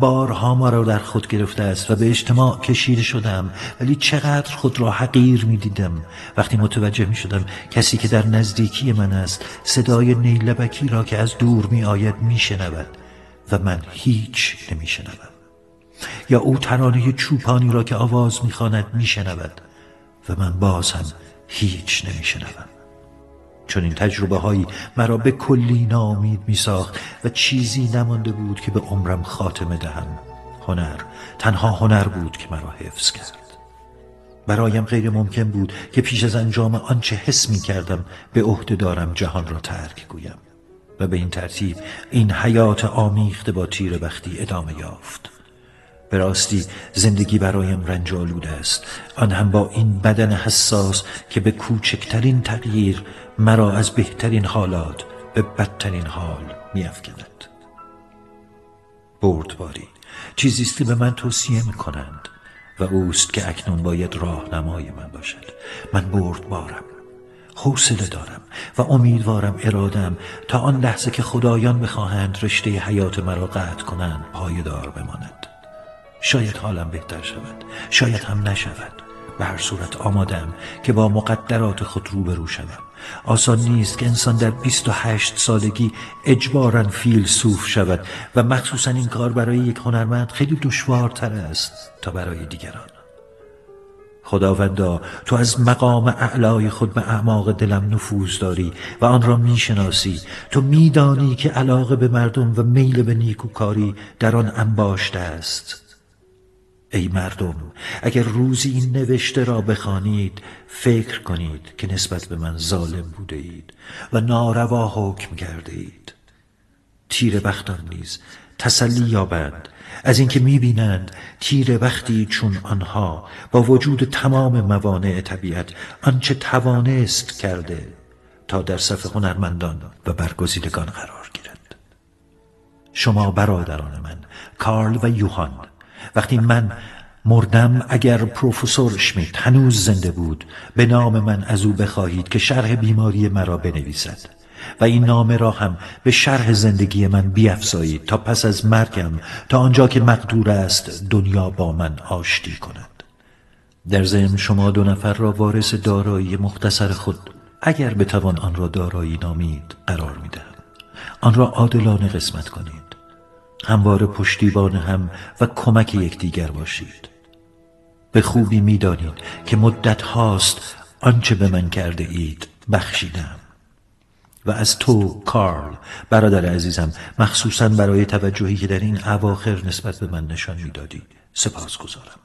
بارها ما را در خود گرفته است و به اجتماع کشیده شدم ولی چقدر خود را حقیر می دیدم وقتی متوجه می شدم کسی که در نزدیکی من است صدای نیلبکی را که از دور می آید می شنود و من هیچ نمی شنود. یا او ترانه چوپانی را که آواز می خواند می شنود و من باز هم هیچ نمی شنود. چون این تجربه هایی مرا به کلی نامید می ساخت و چیزی نمانده بود که به عمرم خاتمه دهم هنر تنها هنر بود که مرا حفظ کرد برایم غیر ممکن بود که پیش از انجام آنچه حس می کردم به عهده دارم جهان را ترک گویم و به این ترتیب این حیات آمیخته با تیر بختی ادامه یافت به زندگی برایم رنج آلوده است آن هم با این بدن حساس که به کوچکترین تغییر مرا از بهترین حالات به بدترین حال میافکند بردباری چیزیستی به من توصیه کنند و اوست که اکنون باید راهنمای من باشد من بردبارم حوصله دارم و امیدوارم ارادم تا آن لحظه که خدایان بخواهند رشته حیات مرا قطع کنند پایدار بماند شاید حالم بهتر شود شاید هم نشود به هر صورت آمادم که با مقدرات خود روبرو شوم آسان نیست که انسان در 28 سالگی اجبارا فیلسوف شود و مخصوصا این کار برای یک هنرمند خیلی دشوارتر است تا برای دیگران خداوندا تو از مقام اعلای خود به اعماق دلم نفوذ داری و آن را میشناسی تو میدانی که علاقه به مردم و میل به نیکوکاری در آن انباشته است ای مردم اگر روزی این نوشته را بخوانید فکر کنید که نسبت به من ظالم بوده اید و ناروا حکم کرده اید تیر بختان نیز تسلی یابند از اینکه میبینند تیر بختی چون آنها با وجود تمام موانع طبیعت آنچه توانست کرده تا در صف هنرمندان و برگزیدگان قرار گیرد شما برادران من کارل و یوهان وقتی من مردم اگر پروفسور شمیت هنوز زنده بود به نام من از او بخواهید که شرح بیماری مرا بنویسد و این نامه را هم به شرح زندگی من بیافزایید تا پس از مرگم تا آنجا که مقدور است دنیا با من آشتی کند در ضمن شما دو نفر را وارث دارایی مختصر خود اگر بتوان آن را دارایی نامید قرار میدهم آن را عادلانه قسمت کنید همواره پشتیبان هم و کمک یکدیگر باشید به خوبی میدانید که مدت هاست آنچه به من کرده اید بخشیدم و از تو کارل برادر عزیزم مخصوصا برای توجهی که در این اواخر نسبت به من نشان میدادی سپاس گذارم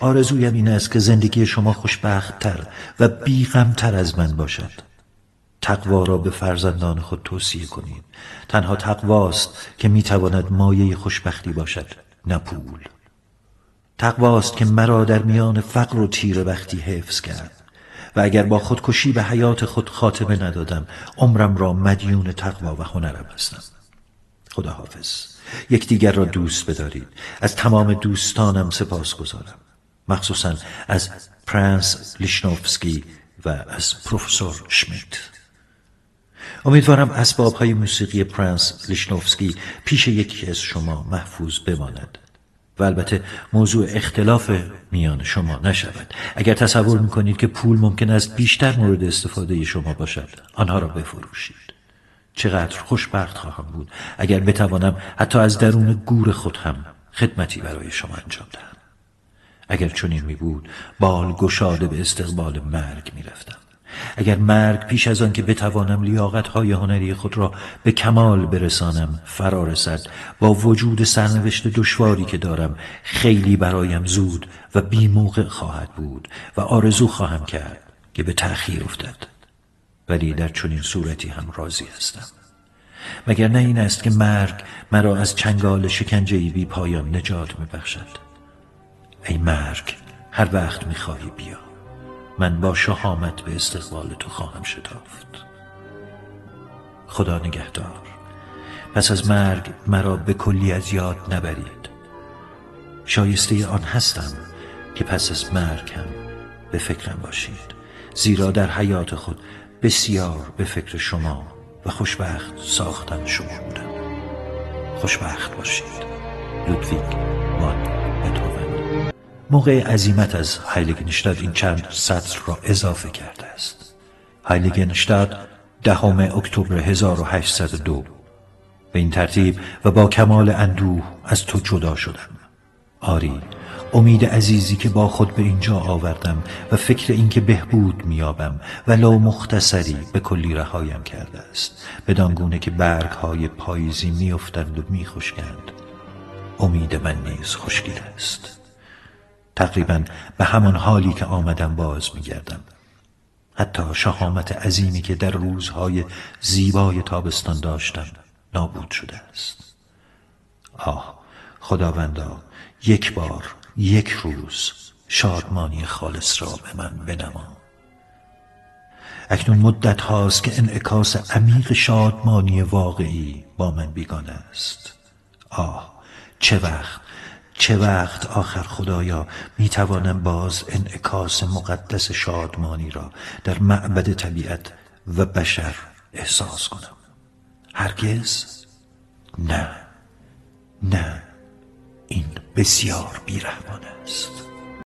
آرزویم این است که زندگی شما خوشبختتر و بیغمتر از من باشد تقوا را به فرزندان خود توصیه کنید تنها تقواست که میتواند مایه خوشبختی باشد نه پول تقواست که مرا در میان فقر و تیر بختی حفظ کرد و اگر با خودکشی به حیات خود خاتمه ندادم عمرم را مدیون تقوا و هنرم هستم یک دیگر را دوست بدارید از تمام دوستانم سپاس گذارم مخصوصا از پرنس لیشنوفسکی و از پروفسور شمیت امیدوارم اسباب های موسیقی پرنس لیشنوفسکی پیش یکی از شما محفوظ بماند و البته موضوع اختلاف میان شما نشود اگر تصور میکنید که پول ممکن است بیشتر مورد استفاده شما باشد آنها را بفروشید چقدر خوشبخت خواهم بود اگر بتوانم حتی از درون گور خود هم خدمتی برای شما انجام دهم اگر چنین می بود بال گشاده به استقبال مرگ می اگر مرگ پیش از آن که بتوانم لیاقتهای هنری خود را به کمال برسانم فرا رسد با وجود سرنوشت دشواری که دارم خیلی برایم زود و موقع خواهد بود و آرزو خواهم کرد که به تأخیر افتد ولی در چنین صورتی هم راضی هستم مگر نه این است که مرگ مرا از چنگال شکنجه بی پایان نجات می بخشد ای مرگ هر وقت می خواهی بیا من با شهامت به استقبال تو خواهم شتافت خدا نگهدار پس از مرگ مرا به کلی از یاد نبرید شایسته آن هستم که پس از مرگ هم به فکرم باشید زیرا در حیات خود بسیار به فکر شما و خوشبخت ساختن شما بودم خوشبخت باشید لودویگ وان موقع عظیمت از هایلگنشتاد این چند سطر را اضافه کرده است هایلگنشتاد دهم اکتبر 1802 به این ترتیب و با کمال اندوه از تو جدا شدم آری امید عزیزی که با خود به اینجا آوردم و فکر اینکه بهبود میابم و مختصری به کلی رهایم کرده است بدان گونه که برگ های پاییزی میفتند و میخشکند امید من نیز خشکیده است تقریبا به همان حالی که آمدم باز میگردم حتی شهامت عظیمی که در روزهای زیبای تابستان داشتم نابود شده است آه خداوندا یک بار یک روز شادمانی خالص را به من بنما اکنون مدت هاست که انعکاس عمیق شادمانی واقعی با من بیگانه است آه چه وقت چه وقت آخر خدایا می توانم باز انعکاس مقدس شادمانی را در معبد طبیعت و بشر احساس کنم هرگز نه نه این بسیار بیرحمان است